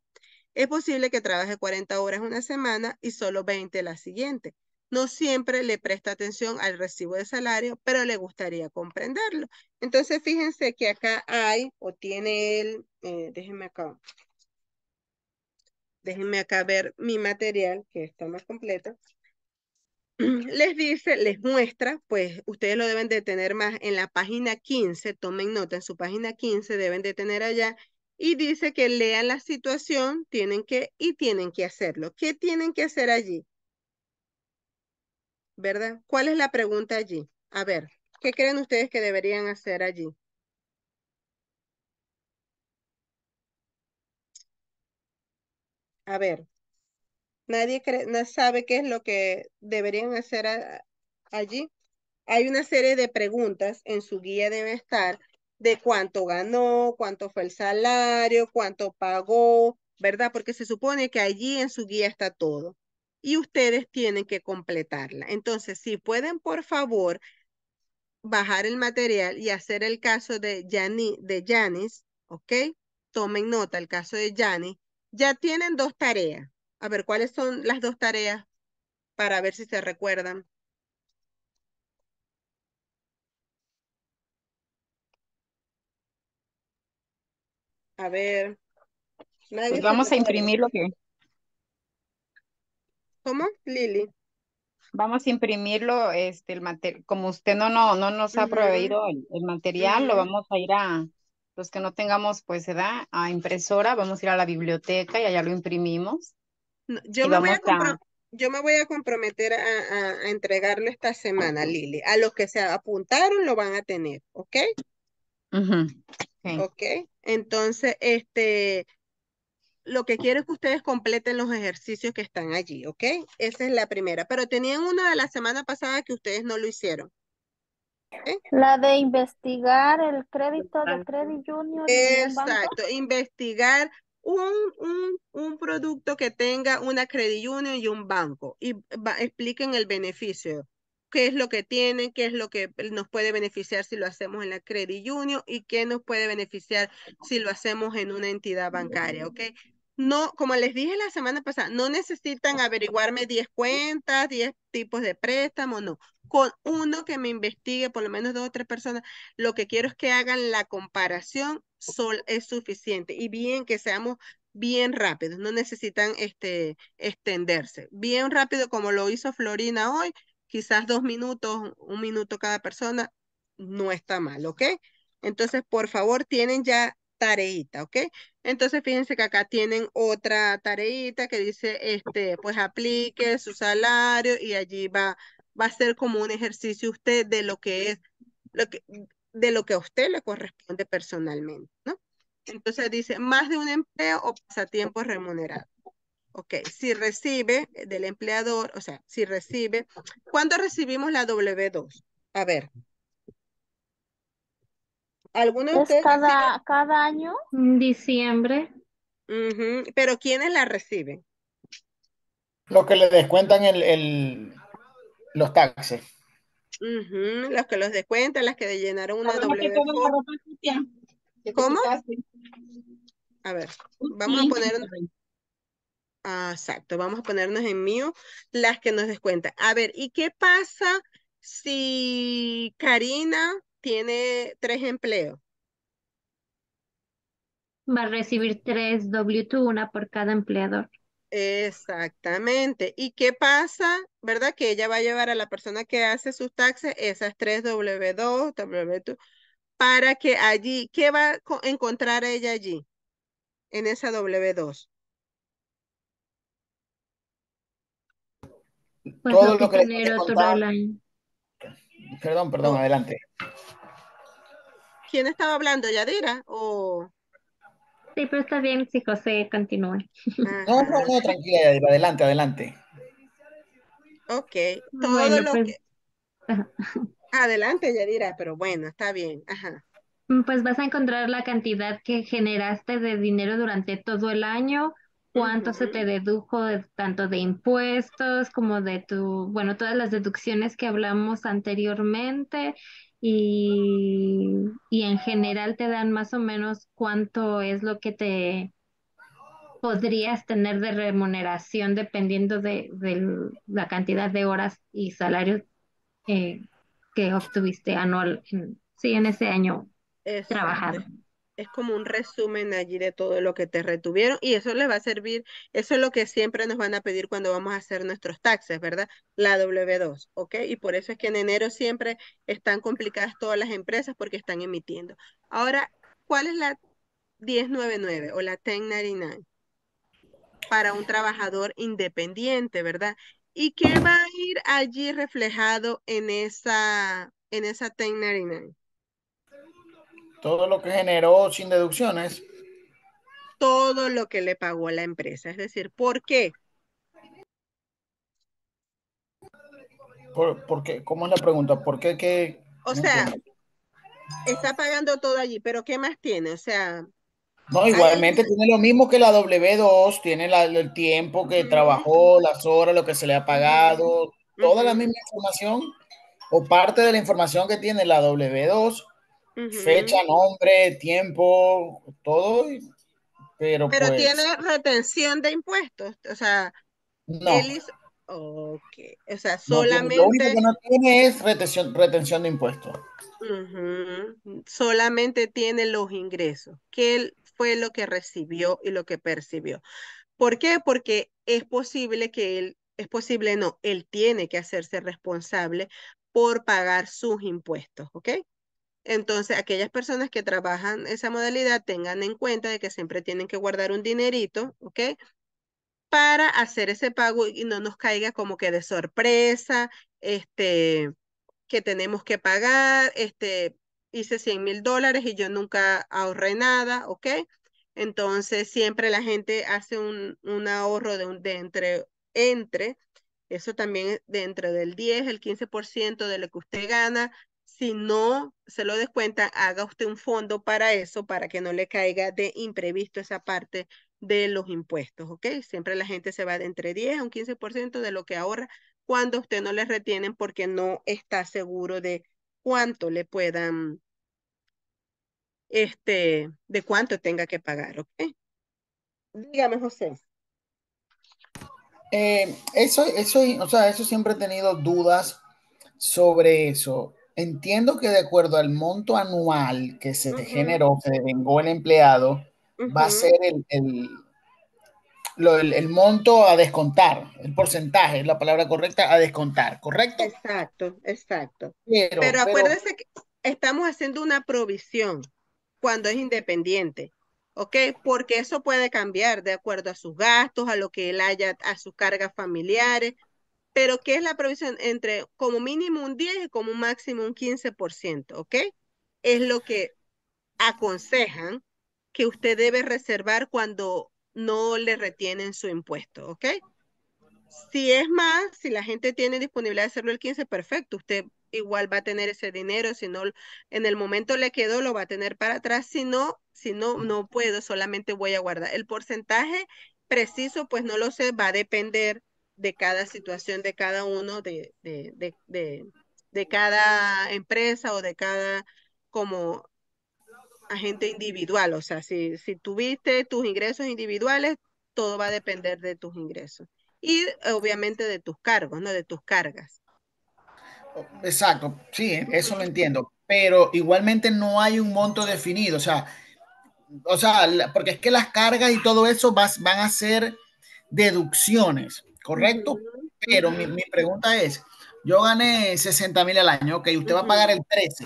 Es posible que trabaje 40 horas una semana y solo 20 la siguiente no siempre le presta atención al recibo de salario, pero le gustaría comprenderlo. Entonces, fíjense que acá hay o tiene él. Eh, déjenme acá, déjenme acá ver mi material, que está más completo. Les dice, les muestra, pues ustedes lo deben de tener más en la página 15, tomen nota, en su página 15 deben de tener allá, y dice que lean la situación, tienen que, y tienen que hacerlo. ¿Qué tienen que hacer allí? ¿verdad? ¿Cuál es la pregunta allí? A ver, ¿qué creen ustedes que deberían hacer allí? A ver, nadie no sabe qué es lo que deberían hacer allí. Hay una serie de preguntas en su guía debe estar de cuánto ganó, cuánto fue el salario, cuánto pagó, ¿verdad? Porque se supone que allí en su guía está todo y ustedes tienen que completarla. Entonces, si pueden, por favor, bajar el material y hacer el caso de, Yani, de Janice, ¿ok? Tomen nota, el caso de Janice. Ya tienen dos tareas. A ver, ¿cuáles son las dos tareas? Para ver si se recuerdan. A ver. Pues vamos a imprimir lo que ¿Cómo, Lili? Vamos a imprimirlo, este, el material, como usted no, no, no nos ha proveído el, material, lo vamos a ir a, los que no tengamos pues edad, a impresora, vamos a ir a la biblioteca y allá lo imprimimos. yo, me voy a comprometer a, entregarlo esta semana, Lili. A los que se apuntaron lo van a tener, ¿ok? ok, entonces, este, lo que quiero es que ustedes completen los ejercicios que están allí, ¿ok? Esa es la primera. Pero tenían una de la semana pasada que ustedes no lo hicieron. La de investigar el crédito de Credit banco? Exacto, investigar un, un, un, producto que tenga una Credit Union y un banco y expliquen el beneficio qué es lo que tienen, qué es lo que nos puede beneficiar si lo hacemos en la Credit Union y qué nos puede beneficiar si lo hacemos en una entidad bancaria, ¿ok? No, como les dije la semana pasada, no necesitan averiguarme 10 cuentas, 10 tipos de préstamos, no. Con uno que me investigue, por lo menos dos o tres personas, lo que quiero es que hagan la comparación, sol es suficiente. Y bien que seamos bien rápidos, no necesitan este, extenderse. Bien rápido como lo hizo Florina hoy, quizás dos minutos, un minuto cada persona, no está mal, ¿ok? Entonces, por favor, tienen ya tareita, ¿ok? Entonces, fíjense que acá tienen otra tareita que dice, este, pues aplique su salario y allí va, va a ser como un ejercicio usted de lo que es, lo que, de lo que a usted le corresponde personalmente, ¿no? Entonces dice, más de un empleo o pasatiempo remunerado. Ok, si recibe del empleador, o sea, si recibe, ¿cuándo recibimos la W2? A ver. ¿Alguno de ustedes? Cada, cada año. Mm, diciembre. Pero ¿quiénes la reciben? Los que le descuentan el, los taxes. Los que los descuentan, las que llenaron una ah, W2. ¿Cómo? A ver, vamos a poner... Ah, exacto, vamos a ponernos en mío las que nos descuentan. A ver, ¿y qué pasa si Karina tiene tres empleos? Va a recibir tres W2, una por cada empleador. Exactamente. ¿Y qué pasa? ¿Verdad? Que ella va a llevar a la persona que hace sus taxes esas tres W2, W2, para que allí, ¿qué va a encontrar ella allí? En esa W2. Pues todo lo que, Perdón, perdón, adelante. ¿Quién estaba hablando, Yadira? O... Sí, pero está bien si José continúa. Ah. No, no, no, tranquila, Yadira, adelante, adelante. Ok, todo lo pues, que... Adelante, Yadira, pero bueno, está bien, ajá. Mm, pues vas a encontrar la cantidad que generaste de dinero durante todo el año, cuánto se te dedujo tanto de impuestos como de tu, bueno, todas las deducciones que hablamos anteriormente y, en general te dan más o menos cuánto es lo que te podrías tener de remuneración dependiendo de, la cantidad de horas y salarios eh, que obtuviste anual, en, sí, en ese año trabajado es como un resumen allí de todo lo que te retuvieron y eso les va a servir, eso es lo que siempre nos van a pedir cuando vamos a hacer nuestros taxes, ¿verdad? La W2, ¿ok? Y por eso es que en enero siempre están complicadas todas las empresas porque están emitiendo. Ahora, ¿cuál es la 1099 o la 1099? Para un trabajador independiente, ¿verdad? ¿Y qué va a ir allí reflejado en esa, en esa 1099? Todo lo que generó sin deducciones. Todo lo que le pagó a la empresa. Es decir, ¿por qué? ¿Por, por qué? por cómo es la pregunta? ¿Por qué? qué o sea, está pagando todo allí, pero ¿qué más tiene? O sea... No, igualmente tiene lo mismo que la W2, tiene el tiempo que trabajó, las horas, lo que se le ha pagado, toda la misma información o parte de la información que tiene la W2 Fecha, nombre, tiempo, todo. Pero, pero pues tiene retención de impuestos. O sea, no. él O sea, solamente. lo único que no tiene es retención, de impuestos. Solamente tiene los ingresos. Que él fue lo que recibió y lo que percibió. ¿Por qué? Porque es posible que él, es posible no, él tiene que hacerse responsable por pagar sus impuestos, ¿ok? Entonces, aquellas personas que trabajan esa modalidad tengan en cuenta de que siempre tienen que guardar un dinerito, ¿ok? Para hacer ese pago y no nos caiga como que de sorpresa, este, que tenemos que pagar, este, hice 100 mil dólares y yo nunca ahorré nada, ¿ok? Entonces, siempre la gente hace un, un ahorro de, un, de entre, entre, eso también dentro del 10, el 15% de lo que usted gana, si no se lo descuenta, haga usted un fondo para eso, para que no le caiga de imprevisto esa parte de los impuestos, ¿ok? Siempre la gente se va de entre 10 a un 15% de lo que ahorra cuando usted no le retienen porque no está seguro de cuánto le puedan, este, de cuánto tenga que pagar, ¿ok? Dígame, José. Eh, eso, eso, o sea, eso siempre he tenido dudas sobre eso. Entiendo que de acuerdo al monto anual que se generó, en devengó el empleado, va a ser el, el, el, monto a descontar, el porcentaje, es la palabra correcta, a descontar, ¿correcto? Exacto, exacto. Pero, acuérdese que estamos haciendo una provisión cuando es independiente, ¿ok? Porque eso puede cambiar de acuerdo a sus gastos, a lo que él haya, a sus cargas familiares, pero ¿qué es la provisión? Entre como mínimo un 10 y como máximo un 15%, ¿ok? Es lo que aconsejan que usted debe reservar cuando no le retienen su impuesto, ¿ok? Si es más, si la gente tiene disponibilidad de hacerlo el 15, perfecto, usted igual va a tener ese dinero, si no, en el momento le quedó, lo va a tener para atrás, si no, si no, no puedo, solamente voy a guardar. El porcentaje preciso, pues no lo sé, va a depender de cada situación de cada uno, de, cada empresa o de cada como agente individual. O sea, si, si tuviste tus ingresos individuales, todo va a depender de tus ingresos. Y eh, obviamente de tus cargos, ¿no? De tus cargas. Oh, exacto, sí, eh, eso lo entiendo. Pero igualmente no hay un monto definido. O sea, o sea porque es que las cargas y todo eso van a ser deducciones correcto. Pero mi, pregunta es, yo gané 60 mil al año, ok, usted va a pagar el 13.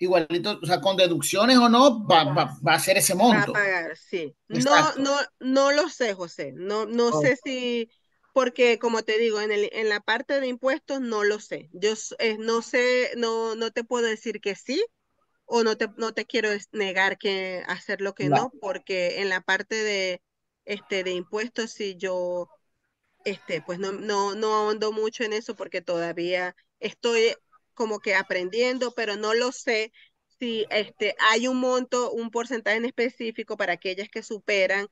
Igualito, o sea, con deducciones o no, va, a ser ese monto. a pagar, sí. No, no, no lo sé, José. No, no sé si, porque como te digo, en, el, en la parte de impuestos no lo sé. Yo eh, no sé, no, no te puedo decir que sí o no te, no te quiero negar que hacer lo que no, porque en la parte de, este, de impuestos, si yo este, pues no, no, no ahondo mucho en eso porque todavía estoy como que aprendiendo, pero no lo sé si este, hay un monto, un porcentaje en específico para aquellas que superan.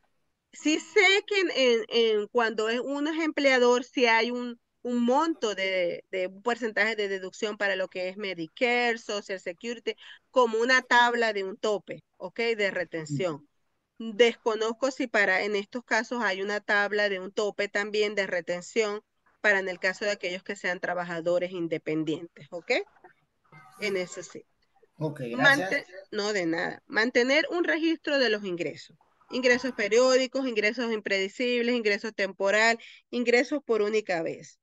Sí sé que en, cuando es uno es empleador, sí hay un, monto de, un porcentaje de deducción para lo que es Medicare, Social Security, como una tabla de un tope, De retención. Desconozco si para en estos casos hay una tabla de un tope también de retención para en el caso de aquellos que sean trabajadores independientes, ¿ok? En ese sí. Ok, no, de nada. Mantener un registro de los ingresos. Ingresos periódicos, ingresos impredecibles, ingresos temporal, ingresos por única vez.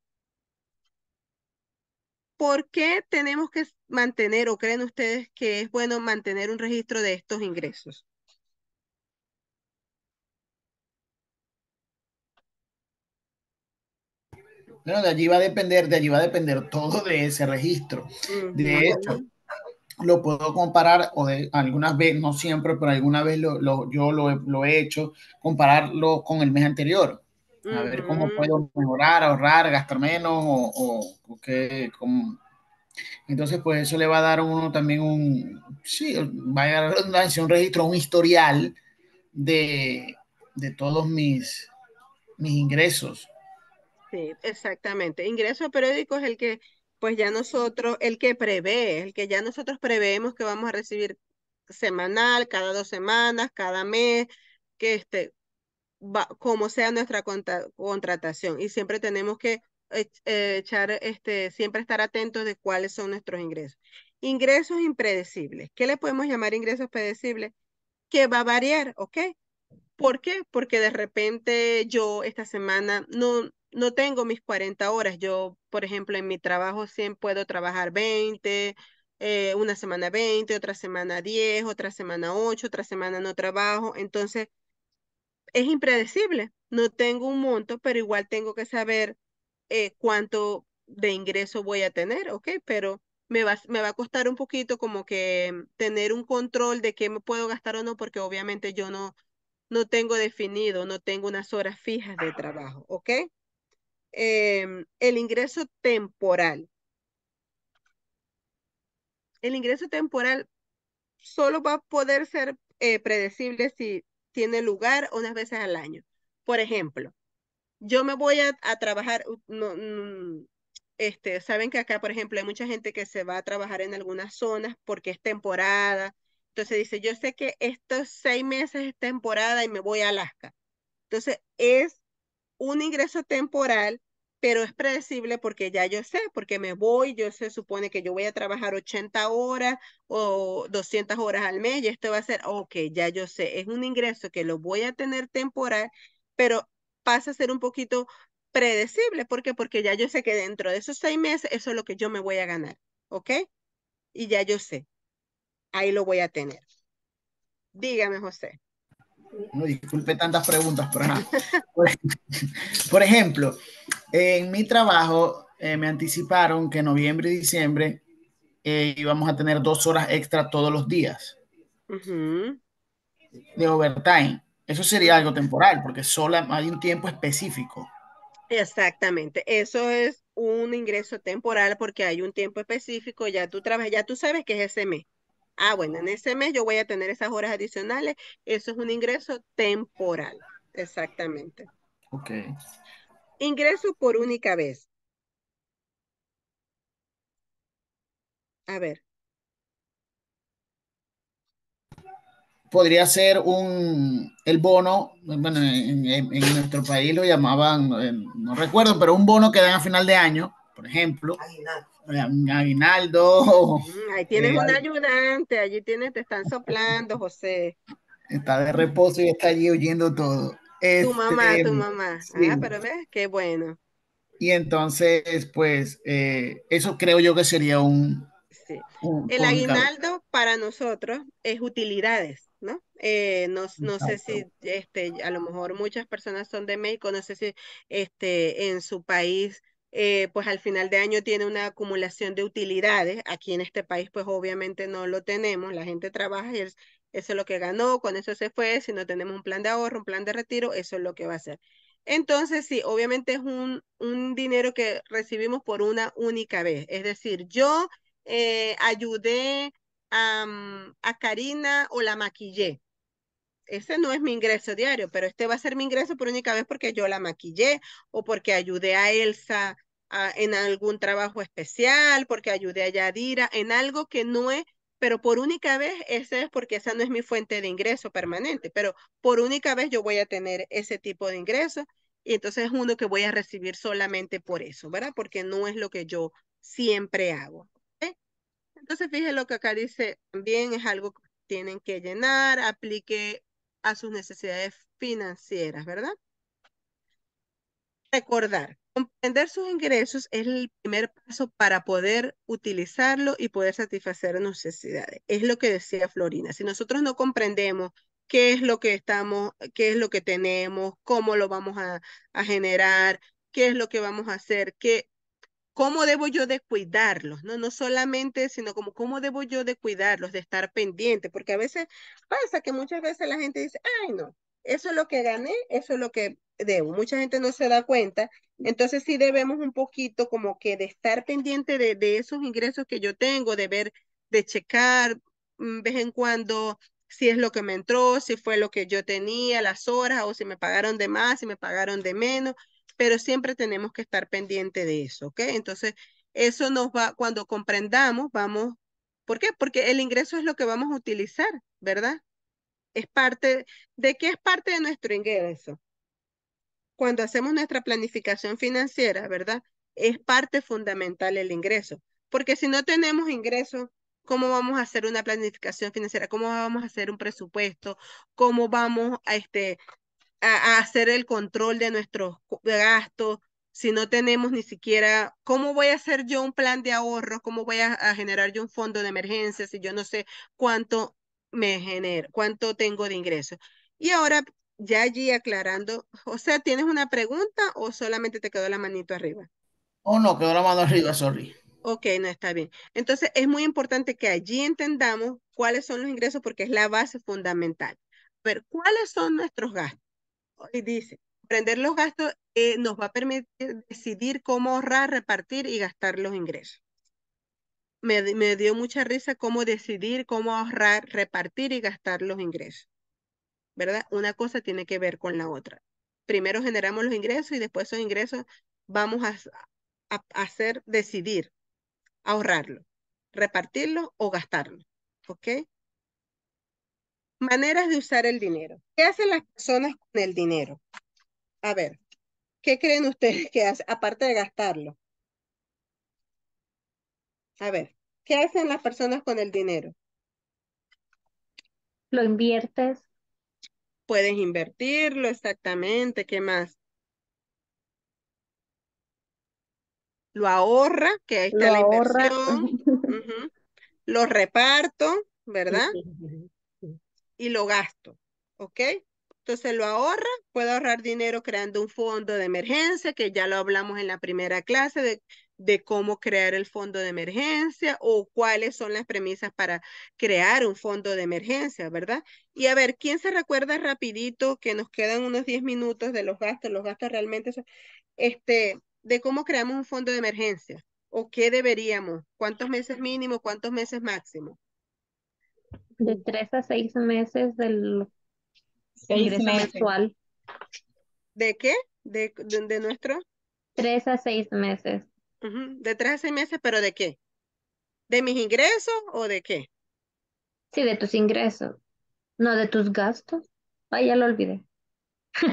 ¿Por qué tenemos que mantener o creen ustedes que es bueno mantener un registro de estos ingresos? Bueno, de allí va a depender, de allí va a depender todo de ese registro. De hecho, lo puedo comparar, o de algunas veces, no siempre, pero alguna vez lo, yo lo he, hecho, compararlo con el mes anterior. A ver cómo puedo mejorar, ahorrar, gastar menos o, o, qué. Entonces, pues eso le va a dar uno también un, sí, a dar un registro, un historial de, de todos mis, mis ingresos. Sí, exactamente. Ingreso periódico es el que, pues ya nosotros, el que prevé, el que ya nosotros preveemos que vamos a recibir semanal, cada dos semanas, cada mes, que este, va, como sea nuestra contratación. Y siempre tenemos que eh, echar, este, siempre estar atentos de cuáles son nuestros ingresos. Ingresos impredecibles. ¿Qué le podemos llamar ingresos predecibles? Que va a variar, ¿ok? ¿Por qué? Porque de repente yo esta semana no, no tengo mis 40 horas. Yo, por ejemplo, en mi trabajo siempre puedo trabajar 20, eh, una semana 20, otra semana 10, otra semana 8, otra semana no trabajo. Entonces, es impredecible. No tengo un monto, pero igual tengo que saber eh, cuánto de ingreso voy a tener, ¿ok? Pero me va, me va a costar un poquito como que mm, tener un control de qué me puedo gastar o no, porque obviamente yo no, no tengo definido, no tengo unas horas fijas de trabajo, ¿ok? Em, el ingreso temporal. El ingreso temporal solo va a poder ser eh, predecible si tiene lugar unas veces al año. Por ejemplo, yo me voy a, trabajar, este, saben que acá, por ejemplo, hay mucha gente que se va a trabajar en algunas zonas porque es temporada. Entonces dice, yo sé que estos seis meses es temporada y me voy a Alaska. Entonces es un ingreso temporal pero es predecible porque ya yo sé, porque me voy, yo se supone que yo voy a trabajar 80 horas o 200 horas al mes y esto va a ser, ok, ya yo sé, es un ingreso que lo voy a tener temporal, pero pasa a ser un poquito predecible, ¿por qué? Porque ya yo sé que dentro de esos seis meses eso es lo que yo me voy a ganar, ¿ok? Y ya yo sé, ahí lo voy a tener. Dígame, José. No disculpe tantas preguntas, pero Por ejemplo, en mi trabajo eh, me anticiparon que en noviembre y diciembre eh, íbamos a tener dos horas extra todos los días de overtime. Eso sería algo temporal, porque solo hay un tiempo específico. Exactamente, eso es un ingreso temporal porque hay un tiempo específico, ya tú ya tú sabes que es ese mes. Ah, bueno, en ese mes yo voy a tener esas horas adicionales. Eso es un ingreso temporal, exactamente. Ok. Ingreso por única vez. A ver. Podría ser un, el bono, bueno, en, nuestro país lo llamaban, eh, no, recuerdo, pero un bono que dan a final de año, por ejemplo aguinaldo. Mm, ahí tienes un ayudante, allí tienes, te están soplando, José. Está de reposo y está allí oyendo todo. tu este, mamá, tu mamá. Ah, pero ves, qué bueno. Y entonces, pues, eh, eso creo yo que sería un... El aguinaldo para nosotros es utilidades. ¿no? Eh, no, sé si, este, a lo mejor muchas personas son de México, no sé si este, en su país eh, pues al final de año tiene una acumulación de utilidades. Aquí en este país, pues obviamente no lo tenemos. La gente trabaja y eso es lo que ganó, con eso se fue. Si no tenemos un plan de ahorro, un plan de retiro, eso es lo que va a hacer. Entonces, sí, obviamente es un, un dinero que recibimos por una única vez. Es decir, yo eh, ayudé a, mm, a Karina o la maquillé ese no es mi ingreso diario, pero este va a ser mi ingreso por única vez porque yo la maquillé o porque ayudé a Elsa en algún trabajo especial, porque ayudé a Yadira, en algo que no es, pero por única vez, ese es porque esa no es mi fuente de ingreso permanente, pero por única vez yo voy a tener ese tipo de ingreso y entonces es uno que voy a recibir solamente por eso, ¿verdad? Porque no es lo que yo siempre hago. Entonces, fíjense lo que acá dice, también es algo que tienen que llenar, aplique a sus necesidades financieras, ¿verdad? Recordar, Comprender sus ingresos es el primer paso para poder utilizarlo y poder satisfacer necesidades. Es lo que decía Florina. Si nosotros no comprendemos qué es lo que estamos, qué es lo que tenemos, cómo lo vamos a, generar, qué es lo que vamos a hacer, qué, cómo debo yo de cuidarlos, ¿no? No solamente, sino cómo debo yo de cuidarlos, de estar pendiente, porque a veces pasa que muchas veces la gente dice, ay, no, eso es lo que gané, eso es lo que debo. Mucha gente no se da cuenta. Entonces sí debemos un poquito como que de estar pendiente de, de esos ingresos que yo tengo, de ver, de checar mm, vez en cuando si es lo que me entró, si fue lo que yo tenía, las horas, o si me pagaron de más, si me pagaron de menos, pero siempre tenemos que estar pendiente de eso, ¿ok? Entonces, eso nos va, cuando comprendamos, vamos, ¿por qué? Porque el ingreso es lo que vamos a utilizar, ¿verdad? es parte, ¿de qué es parte de nuestro ingreso? Cuando hacemos nuestra planificación financiera, ¿verdad? Es parte fundamental el ingreso, porque si no tenemos ingreso, ¿cómo vamos a hacer una planificación financiera? ¿Cómo vamos a hacer un presupuesto? ¿Cómo vamos a, este, a, hacer el control de nuestros gastos? si no tenemos ni siquiera, ¿cómo voy a hacer yo un plan de ahorro? ¿Cómo voy a, generar yo un fondo de emergencia si yo no sé cuánto me genera, cuánto tengo de ingresos. Y ahora ya allí aclarando, o sea, ¿tienes una pregunta o solamente te quedó la manito arriba? Oh, no, quedó la mano arriba, sorry. Ok, no está bien. Entonces, es muy importante que allí entendamos cuáles son los ingresos porque es la base fundamental. Pero, ¿cuáles son nuestros gastos? Hoy dice, aprender los gastos eh, nos va a permitir decidir cómo ahorrar, repartir y gastar los ingresos me, dio mucha risa cómo decidir, cómo ahorrar, repartir y gastar los ingresos. ¿Verdad? Una cosa tiene que ver con la otra. Primero generamos los ingresos y después esos ingresos vamos a, hacer decidir ahorrarlo, repartirlo o gastarlo. ¿Ok? Maneras de usar el dinero. ¿Qué hacen las personas con el dinero? A ver, ¿qué creen ustedes que hace? aparte de gastarlo? A ver, ¿qué hacen las personas con el dinero? Lo inviertes. Puedes invertirlo, exactamente. ¿Qué más? Lo ahorra, que ahí está la inversión. Lo reparto, ¿verdad? Y lo gasto, ¿ok? Entonces lo ahorra, puede ahorrar dinero creando un fondo de emergencia, que ya lo hablamos en la primera clase, de de cómo crear el fondo de emergencia o cuáles son las premisas para crear un fondo de emergencia, ¿verdad? Y a ver, ¿quién se recuerda rapidito que nos quedan unos 10 minutos de los gastos? Los gastos realmente este, de cómo creamos un fondo de emergencia o qué deberíamos, cuántos meses mínimo, cuántos meses máximo. De tres a seis meses del mensual. ¿De qué? de nuestro? Tres a seis meses. De tres a seis meses, pero ¿de qué? ¿De mis ingresos o de qué? Sí, de tus ingresos. No, de tus gastos. vaya ya lo olvidé.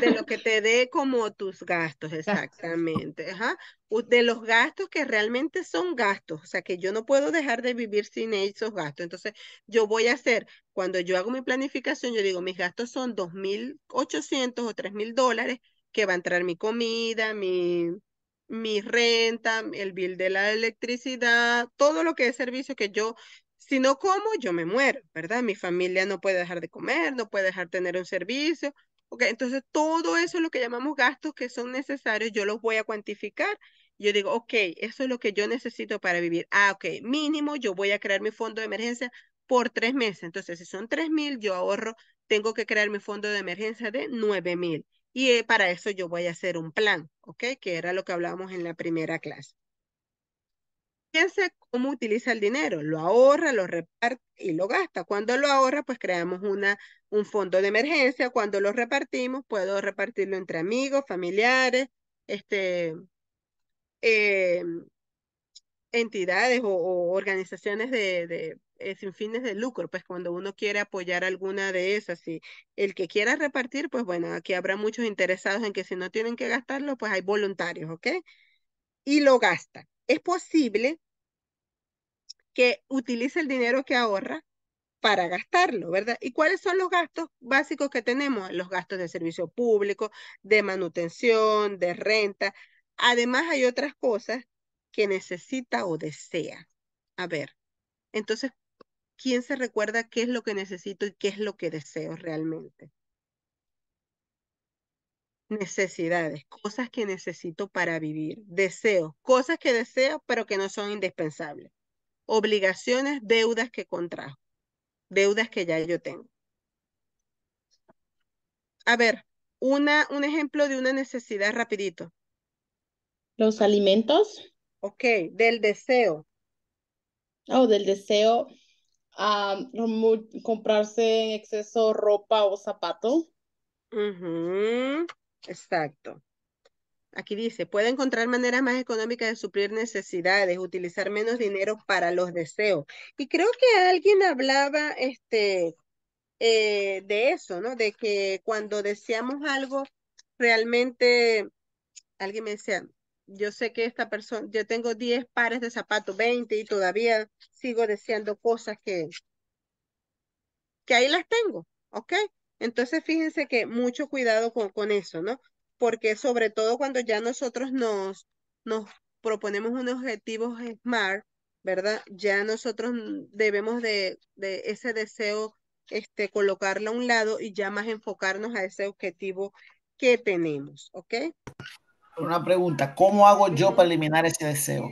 De lo que te dé como tus gastos, exactamente. Ajá. De los gastos que realmente son gastos, o sea, que yo no puedo dejar de vivir sin esos gastos. Entonces, yo voy a hacer, cuando yo hago mi planificación, yo digo, mis gastos son 2.800 o 3.000 dólares que va a entrar mi comida, mi, mi renta, el bill de la electricidad, todo lo que es servicio que yo, si no como, yo me muero, ¿verdad? Mi familia no puede dejar de comer, no puede dejar de tener un servicio. Ok, entonces todo eso es lo que llamamos gastos que son necesarios, yo los voy a cuantificar. Yo digo, ok, eso es lo que yo necesito para vivir. Ah, ok, mínimo, yo voy a crear mi fondo de emergencia por tres meses. Entonces, si son tres mil, yo ahorro, tengo que crear mi fondo de emergencia de nueve mil. Y eh, para eso yo voy a hacer un plan, ¿ok? Que era lo que hablábamos en la primera clase. Fíjense cómo utiliza el dinero. Lo ahorra, lo reparte y lo gasta. Cuando lo ahorra, pues creamos una, un fondo de emergencia. Cuando lo repartimos, puedo repartirlo entre amigos, familiares, este, em, entidades o, organizaciones de, eh, sin fines de lucro, pues cuando uno quiere apoyar alguna de esas, y el que quiera repartir, pues bueno, aquí habrá muchos interesados en que si no tienen que gastarlo, pues hay voluntarios, ¿ok? Y lo gasta. Es posible que utilice el dinero que ahorra para gastarlo, ¿verdad? ¿Y cuáles son los gastos básicos que tenemos? Los gastos de servicio público, de manutención, de renta. Además hay otras cosas que necesita o desea. A ver, entonces, ¿quién se recuerda qué es lo que necesito y qué es lo que deseo realmente? Necesidades, cosas que necesito para vivir, Deseo, cosas que deseo pero que no son indispensables, obligaciones, deudas que contrajo, deudas que ya yo tengo. A ver, una, un ejemplo de una necesidad rapidito. Los alimentos. Ok, del deseo. Oh, del deseo. a comprarse en exceso ropa o zapato. Exacto. Aquí dice, puede encontrar maneras más económicas de suplir necesidades, utilizar menos dinero para los deseos. Y creo que alguien hablaba este, eh, de eso, ¿no? De que cuando deseamos algo, realmente, alguien me decía, yo sé que esta persona, yo tengo 10 pares de zapatos, 20 y todavía sigo deseando cosas que, que ahí las tengo, ¿ok? Entonces fíjense que mucho cuidado con, con eso, ¿no? Porque sobre todo cuando ya nosotros nos, nos proponemos unos objetivos SMART, ¿verdad? Ya nosotros debemos de, de ese deseo este, colocarlo a un lado y ya más enfocarnos a ese objetivo que tenemos, ¿ok? Una pregunta, ¿cómo hago yo para eliminar ese deseo?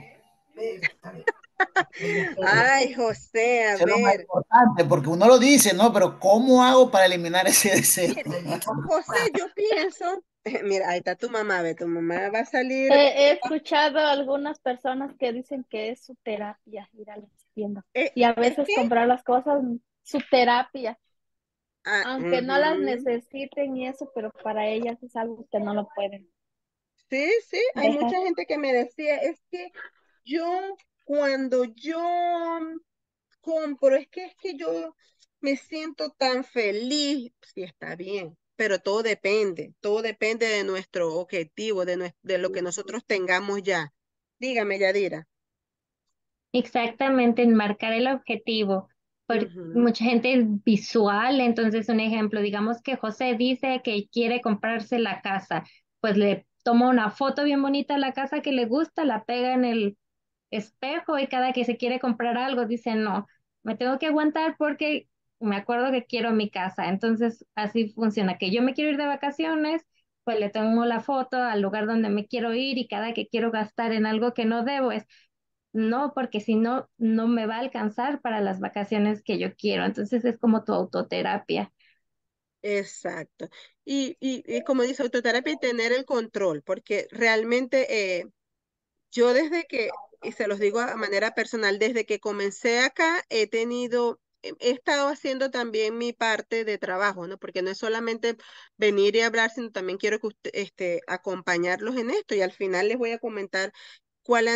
Ay, José, a ver. Es importante, porque uno lo dice, ¿no? Pero ¿cómo hago para eliminar ese deseo? José, yo pienso. Eh, mira, ahí está tu mamá, ve, tu mamá va a salir. Eh, he, escuchado algunas personas que dicen que es su terapia, ir a eh, y a veces comprar las cosas, su terapia. Ah, Aunque no las necesiten y eso, pero para ellas es algo que no lo pueden. Sí, sí, hay mucha gente que me decía, es que yo cuando yo compro, es que es que yo me siento tan feliz, sí está bien, pero todo depende, todo depende de nuestro objetivo, de, lo que nosotros tengamos ya. Dígame, Yadira. Exactamente, enmarcar el objetivo. mucha gente es visual, entonces un ejemplo, digamos que José dice que quiere comprarse la casa, pues le toma una foto bien bonita de la casa que le gusta, la pega en el espejo y cada que se quiere comprar algo dice, no, me tengo que aguantar porque me acuerdo que quiero mi casa. Entonces así funciona, que yo me quiero ir de vacaciones, pues le tomo la foto al lugar donde me quiero ir y cada que quiero gastar en algo que no debo es, no, porque si no, no me va a alcanzar para las vacaciones que yo quiero. Entonces es como tu autoterapia. Exacto. Y, como dice autoterapia, tener el control, porque realmente eh, yo desde que, y se los digo a manera personal, desde que comencé acá he tenido, he estado haciendo también mi parte de trabajo, ¿no? Porque no es solamente venir y hablar, sino también quiero que usted, este, acompañarlos en esto y al final les voy a comentar cuál,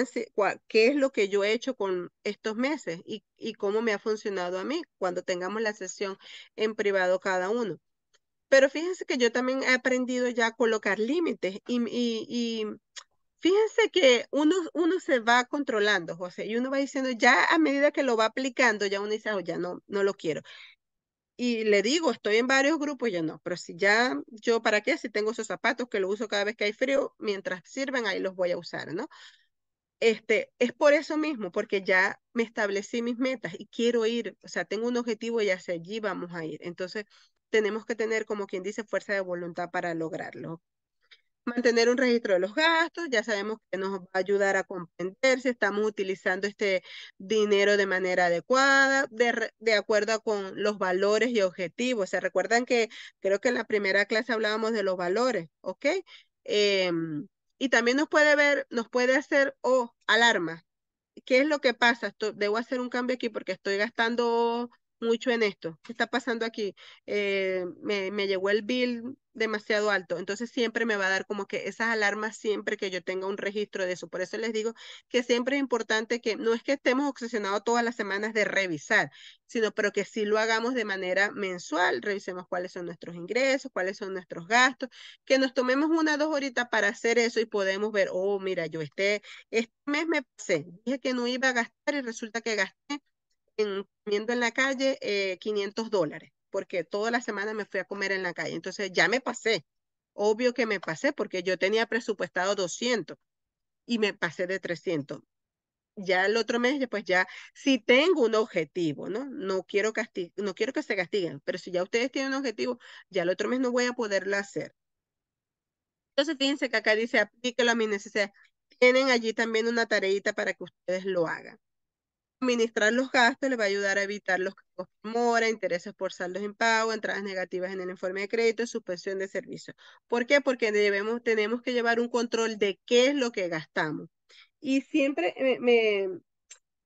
qué es lo que yo he hecho con estos meses y, y cómo me ha funcionado a mí cuando tengamos la sesión en privado cada uno. Pero fíjense que yo también he aprendido ya a colocar límites y, y, y fíjense que uno, uno se va controlando, José, y uno va diciendo, ya a medida que lo va aplicando, ya uno dice, oh, ya no, no lo quiero. Y le digo, estoy en varios grupos, yo no, pero si ya, yo para qué, si tengo esos zapatos que lo uso cada vez que hay frío, mientras sirven, ahí los voy a usar, ¿no? Este, es por eso mismo, porque ya me establecí mis metas y quiero ir, o sea, tengo un objetivo y hacia allí vamos a ir. Entonces, tenemos que tener, como quien dice, fuerza de voluntad para lograrlo. Mantener un registro de los gastos, ya sabemos que nos va a ayudar a comprender si estamos utilizando este dinero de manera adecuada, de, acuerdo con los valores y objetivos. ¿Se recuerdan que creo que en la primera clase hablábamos de los valores, ¿ok? Em, y también nos puede ver, nos puede hacer, o oh, alarma, ¿qué es lo que pasa? debo hacer un cambio aquí porque estoy gastando mucho en esto. ¿Qué está pasando aquí? Eh, me, llegó el bill demasiado alto. Entonces siempre me va a dar como que esas alarmas siempre que yo tenga un registro de eso. Por eso les digo que siempre es importante que no es que estemos obsesionados todas las semanas de revisar, sino pero que sí lo hagamos de manera mensual. Revisemos cuáles son nuestros ingresos, cuáles son nuestros gastos, que nos tomemos una dos horitas para hacer eso y podemos ver, oh, mira, yo este, este mes me pasé, dije que no iba a gastar y resulta que gasté comiendo en la calle 500 eh, dólares, porque toda la semana me fui a comer en la calle. Entonces ya me pasé. Obvio que me pasé porque yo tenía presupuestado 200 y me pasé de 300. Ya el otro mes, pues ya, si tengo un objetivo, ¿no? No quiero, casti no quiero que se castiguen, pero si ya ustedes tienen un objetivo, ya el otro mes no voy a poderlo hacer. Entonces, fíjense que acá dice, aplíquelo a mis necesidades. Tienen allí también una tareita para que ustedes lo hagan administrar los gastos le va a ayudar a evitar los costos de mora, intereses por saldos en pago, entradas negativas en el informe de crédito, suspensión de servicios. ¿Por qué? Porque debemos, tenemos que llevar un control de qué es lo que gastamos. Y siempre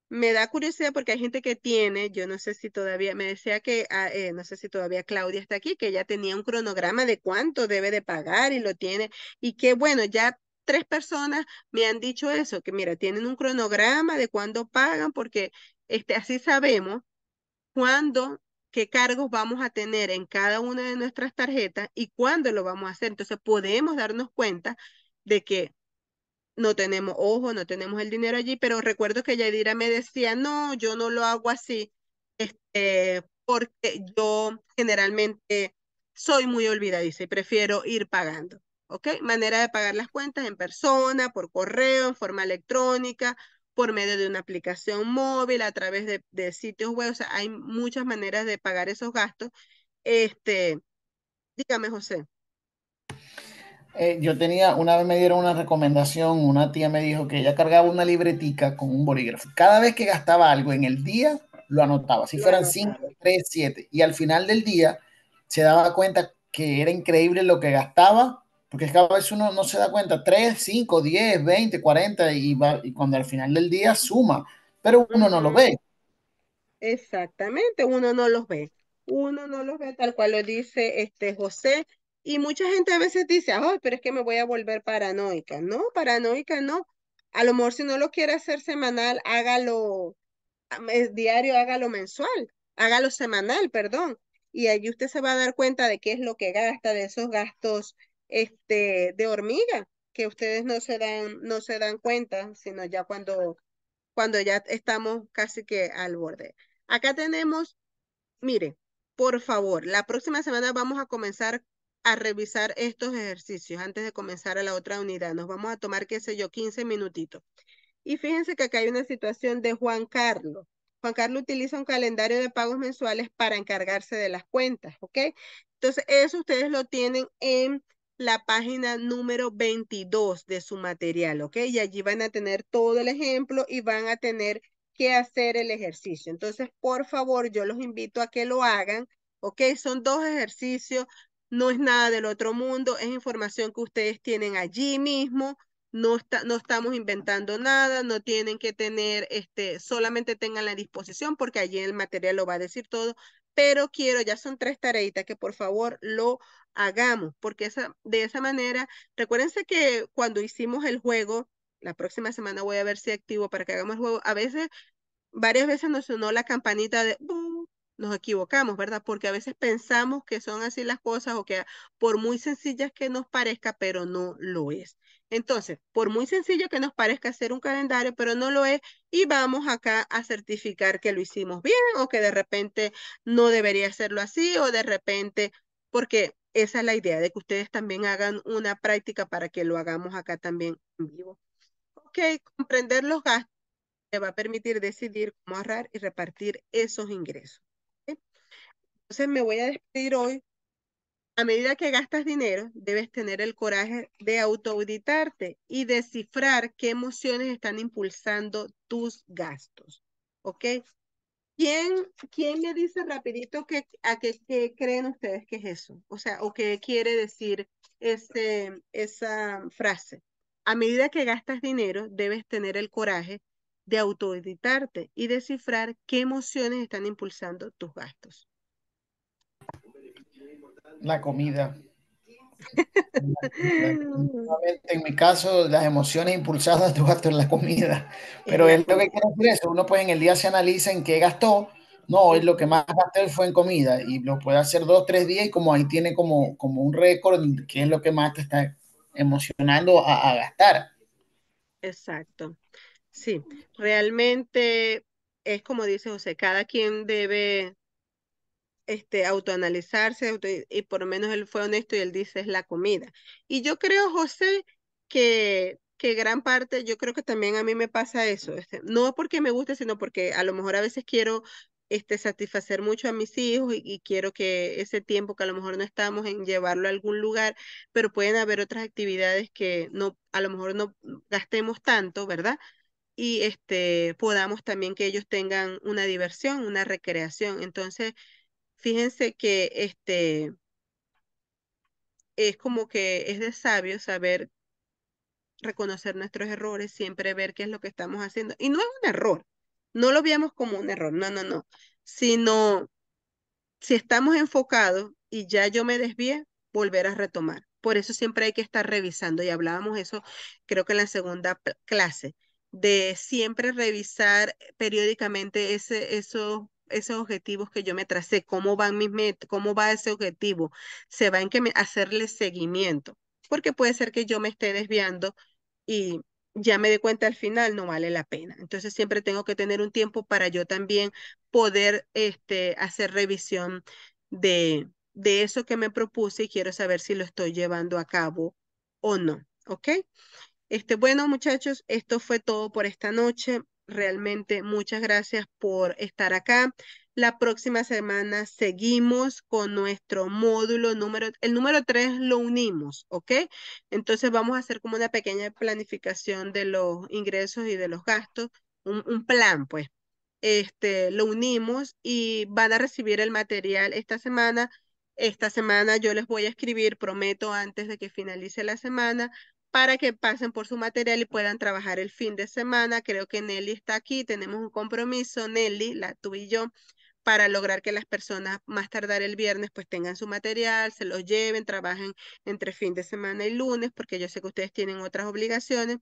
me, da curiosidad porque hay gente que tiene, yo no sé si todavía, me decía que, ah, eh, no sé si todavía Claudia está aquí, que ya tenía un cronograma de cuánto debe de pagar y lo tiene, y que bueno, ya tres personas me han dicho eso, que mira, tienen un cronograma de cuándo pagan, porque este, así sabemos cuándo, qué cargos vamos a tener en cada una de nuestras tarjetas y cuándo lo vamos a hacer. Entonces podemos darnos cuenta de que no tenemos ojo, no tenemos el dinero allí, pero recuerdo que Yadira me decía, no, yo no lo hago así, este, porque yo generalmente soy muy olvidadiza y prefiero ir pagando. ¿ok? Manera de pagar las cuentas en persona, por correo, en forma electrónica, por medio de una aplicación móvil, a través de, sitios web, o sea, hay muchas maneras de pagar esos gastos. Este, dígame, José. Eh, yo tenía, una vez me dieron una recomendación, una tía me dijo que ella cargaba una libretica con un bolígrafo. Cada vez que gastaba algo en el día, lo anotaba, si fueran 5, 3, 7. Y al final del día se daba cuenta que era increíble lo que gastaba porque cada vez uno no se da cuenta, 3, 5, 10, 20, 40, y, va, y cuando al final del día suma, pero uno no lo ve. Exactamente, uno no los ve. Uno no los ve tal cual lo dice este José. Y mucha gente a veces dice, ay pero es que me voy a volver paranoica. No, paranoica no. A lo mejor si no lo quiere hacer semanal, hágalo eh, diario, hágalo mensual, hágalo semanal, perdón. Y allí usted se va a dar cuenta de qué es lo que gasta, de esos gastos este, de hormiga, que ustedes no se dan, no se dan cuenta, sino ya cuando, cuando ya estamos casi que al borde. Acá tenemos, mire por favor, la próxima semana vamos a comenzar a revisar estos ejercicios antes de comenzar a la otra unidad. Nos vamos a tomar, qué sé yo, 15 minutitos. Y fíjense que acá hay una situación de Juan Carlos. Juan Carlos utiliza un calendario de pagos mensuales para encargarse de las cuentas, ¿ok? Entonces, eso ustedes lo tienen en la página número 22 de su material, ¿ok? Y allí van a tener todo el ejemplo y van a tener que hacer el ejercicio. Entonces, por favor, yo los invito a que lo hagan, ¿ok? Son dos ejercicios, no es nada del otro mundo, es información que ustedes tienen allí mismo, no, está, no estamos inventando nada, no tienen que tener, este, solamente tengan la disposición porque allí el material lo va a decir todo pero quiero, ya son tres tareitas, que por favor lo hagamos, porque de esa manera, recuérdense que cuando hicimos el juego, la próxima semana voy a ver si activo para que hagamos el juego, a veces, varias veces nos sonó la campanita de, boom, nos equivocamos, ¿verdad? Porque a veces pensamos que son así las cosas o que por muy sencillas que nos parezca, pero no lo es. Entonces, por muy sencillo que nos parezca hacer un calendario, pero no lo es, y vamos acá a certificar que lo hicimos bien o que de repente no debería hacerlo así o de repente, porque esa es la idea de que ustedes también hagan una práctica para que lo hagamos acá también en vivo. Ok, comprender los gastos te va a permitir decidir cómo ahorrar y repartir esos ingresos. Entonces me voy a despedir hoy a medida que gastas dinero, debes tener el coraje de autoauditarte y descifrar qué emociones están impulsando tus gastos. ¿Ok? ¿Quién, quién me dice rapidito a qué creen ustedes que es eso? O sea, o qué quiere decir esa frase. A medida que gastas dinero, debes tener el coraje de autoeditarte y descifrar qué emociones están impulsando tus gastos. La comida. en mi caso, las emociones impulsadas de gasto en la comida. Pero es lo que quiero eso. Uno pues en el día se analiza en qué gastó. No, hoy lo que más gasté fue en comida y lo puede hacer dos, tres días y como ahí tiene como, como un récord, qué es lo que más te está emocionando a gastar. Exacto. Sí, realmente es como dice José, cada quien debe este, autoanalizarse y por lo menos él fue honesto y él dice es la comida. Y yo creo, José, que, que gran parte, yo creo que también a mí me pasa eso, este, no porque me guste, sino porque a lo mejor a veces quiero este, satisfacer mucho a mis hijos y, quiero que ese tiempo que a lo mejor no estamos en llevarlo a algún lugar, pero pueden haber otras actividades que no, a lo mejor no gastemos tanto, ¿verdad? Y este, podamos también que ellos tengan una diversión, una recreación. Entonces, Fíjense que este es como que es de sabio saber reconocer nuestros errores, siempre ver qué es lo que estamos haciendo. Y no es un error, no lo veamos como un error, no, no, no, sino si estamos enfocados y ya yo me desvié, volver a retomar. Por eso siempre hay que estar revisando y hablábamos eso creo que en la segunda clase, de siempre revisar periódicamente ese, esos esos objetivos que yo me tracé, cómo cómo va ese objetivo, se va en que hacerle seguimiento, porque puede ser que yo me esté desviando y ya me dé cuenta al final no vale la pena. Entonces siempre tengo que tener un tiempo para yo también poder este, hacer revisión de, de eso que me propuse y quiero saber si lo estoy llevando a cabo o no, ¿ok? Este, bueno, muchachos, esto fue todo por esta noche realmente muchas gracias por estar acá. La próxima semana seguimos con nuestro módulo número, el número 3 lo unimos, ¿ok? Entonces vamos a hacer como una pequeña planificación de los ingresos y de los gastos, un, un plan, pues. Este, lo unimos y van a recibir el material esta semana. Esta semana yo les voy a escribir, prometo antes de que finalice la semana, para que pasen por su material y puedan trabajar el fin de semana. Creo que Nelly está aquí, tenemos un compromiso, Nelly, la tú y yo, para lograr que las personas más tardar el viernes pues tengan su material, se lo lleven, trabajen entre fin de semana y lunes, porque yo sé que ustedes tienen otras obligaciones,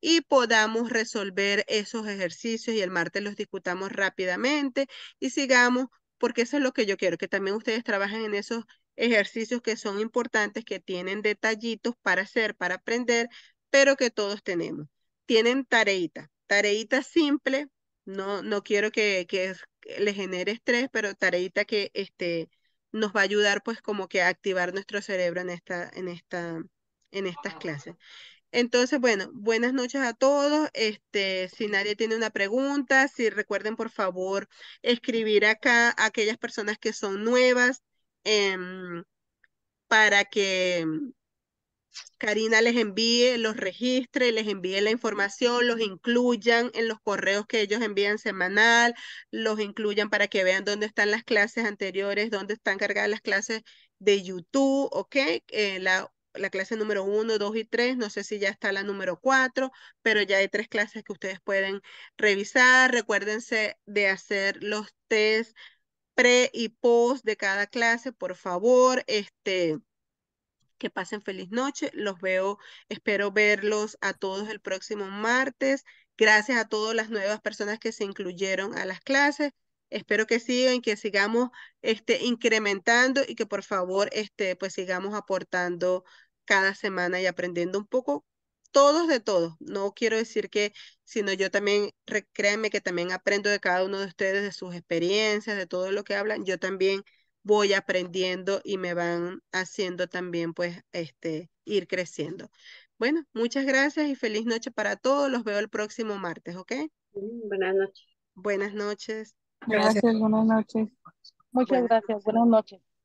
y podamos resolver esos ejercicios y el martes los discutamos rápidamente y sigamos, porque eso es lo que yo quiero, que también ustedes trabajen en esos ejercicios que son importantes, que tienen detallitos para hacer, para aprender, pero que todos tenemos. Tienen tareita, tareita simple, no, no quiero que, que le genere estrés, pero tareita que este, nos va a ayudar pues como que a activar nuestro cerebro en, esta, en, esta, en estas clases. Entonces, bueno, buenas noches a todos. Este, si nadie tiene una pregunta, si recuerden por favor escribir acá a aquellas personas que son nuevas, Em, para que mm, Karina les envíe, los registre, les envíe la información, los incluyan en los correos que ellos envían semanal, los incluyan para que vean dónde están las clases anteriores, dónde están cargadas las clases de YouTube, ¿ok? Eh, la, la clase número uno, dos y tres, no sé si ya está la número 4, pero ya hay tres clases que ustedes pueden revisar. Recuérdense de hacer los test pre y post de cada clase, por favor, este, que pasen feliz noche. Los veo, espero verlos a todos el próximo martes. Gracias a todas las nuevas personas que se incluyeron a las clases. Espero que sigan, que sigamos este, incrementando y que por favor este, pues sigamos aportando cada semana y aprendiendo un poco todos de todos. No quiero decir que, sino yo también, créanme que también aprendo de cada uno de ustedes, de sus experiencias, de todo lo que hablan. Yo también voy aprendiendo y me van haciendo también, pues, este, ir creciendo. Bueno, muchas gracias y feliz noche para todos. Los veo el próximo martes, ¿ok? Mm, buenas noches. Buenas noches. Gracias, buenas noches. Muchas gracias, buenas noches.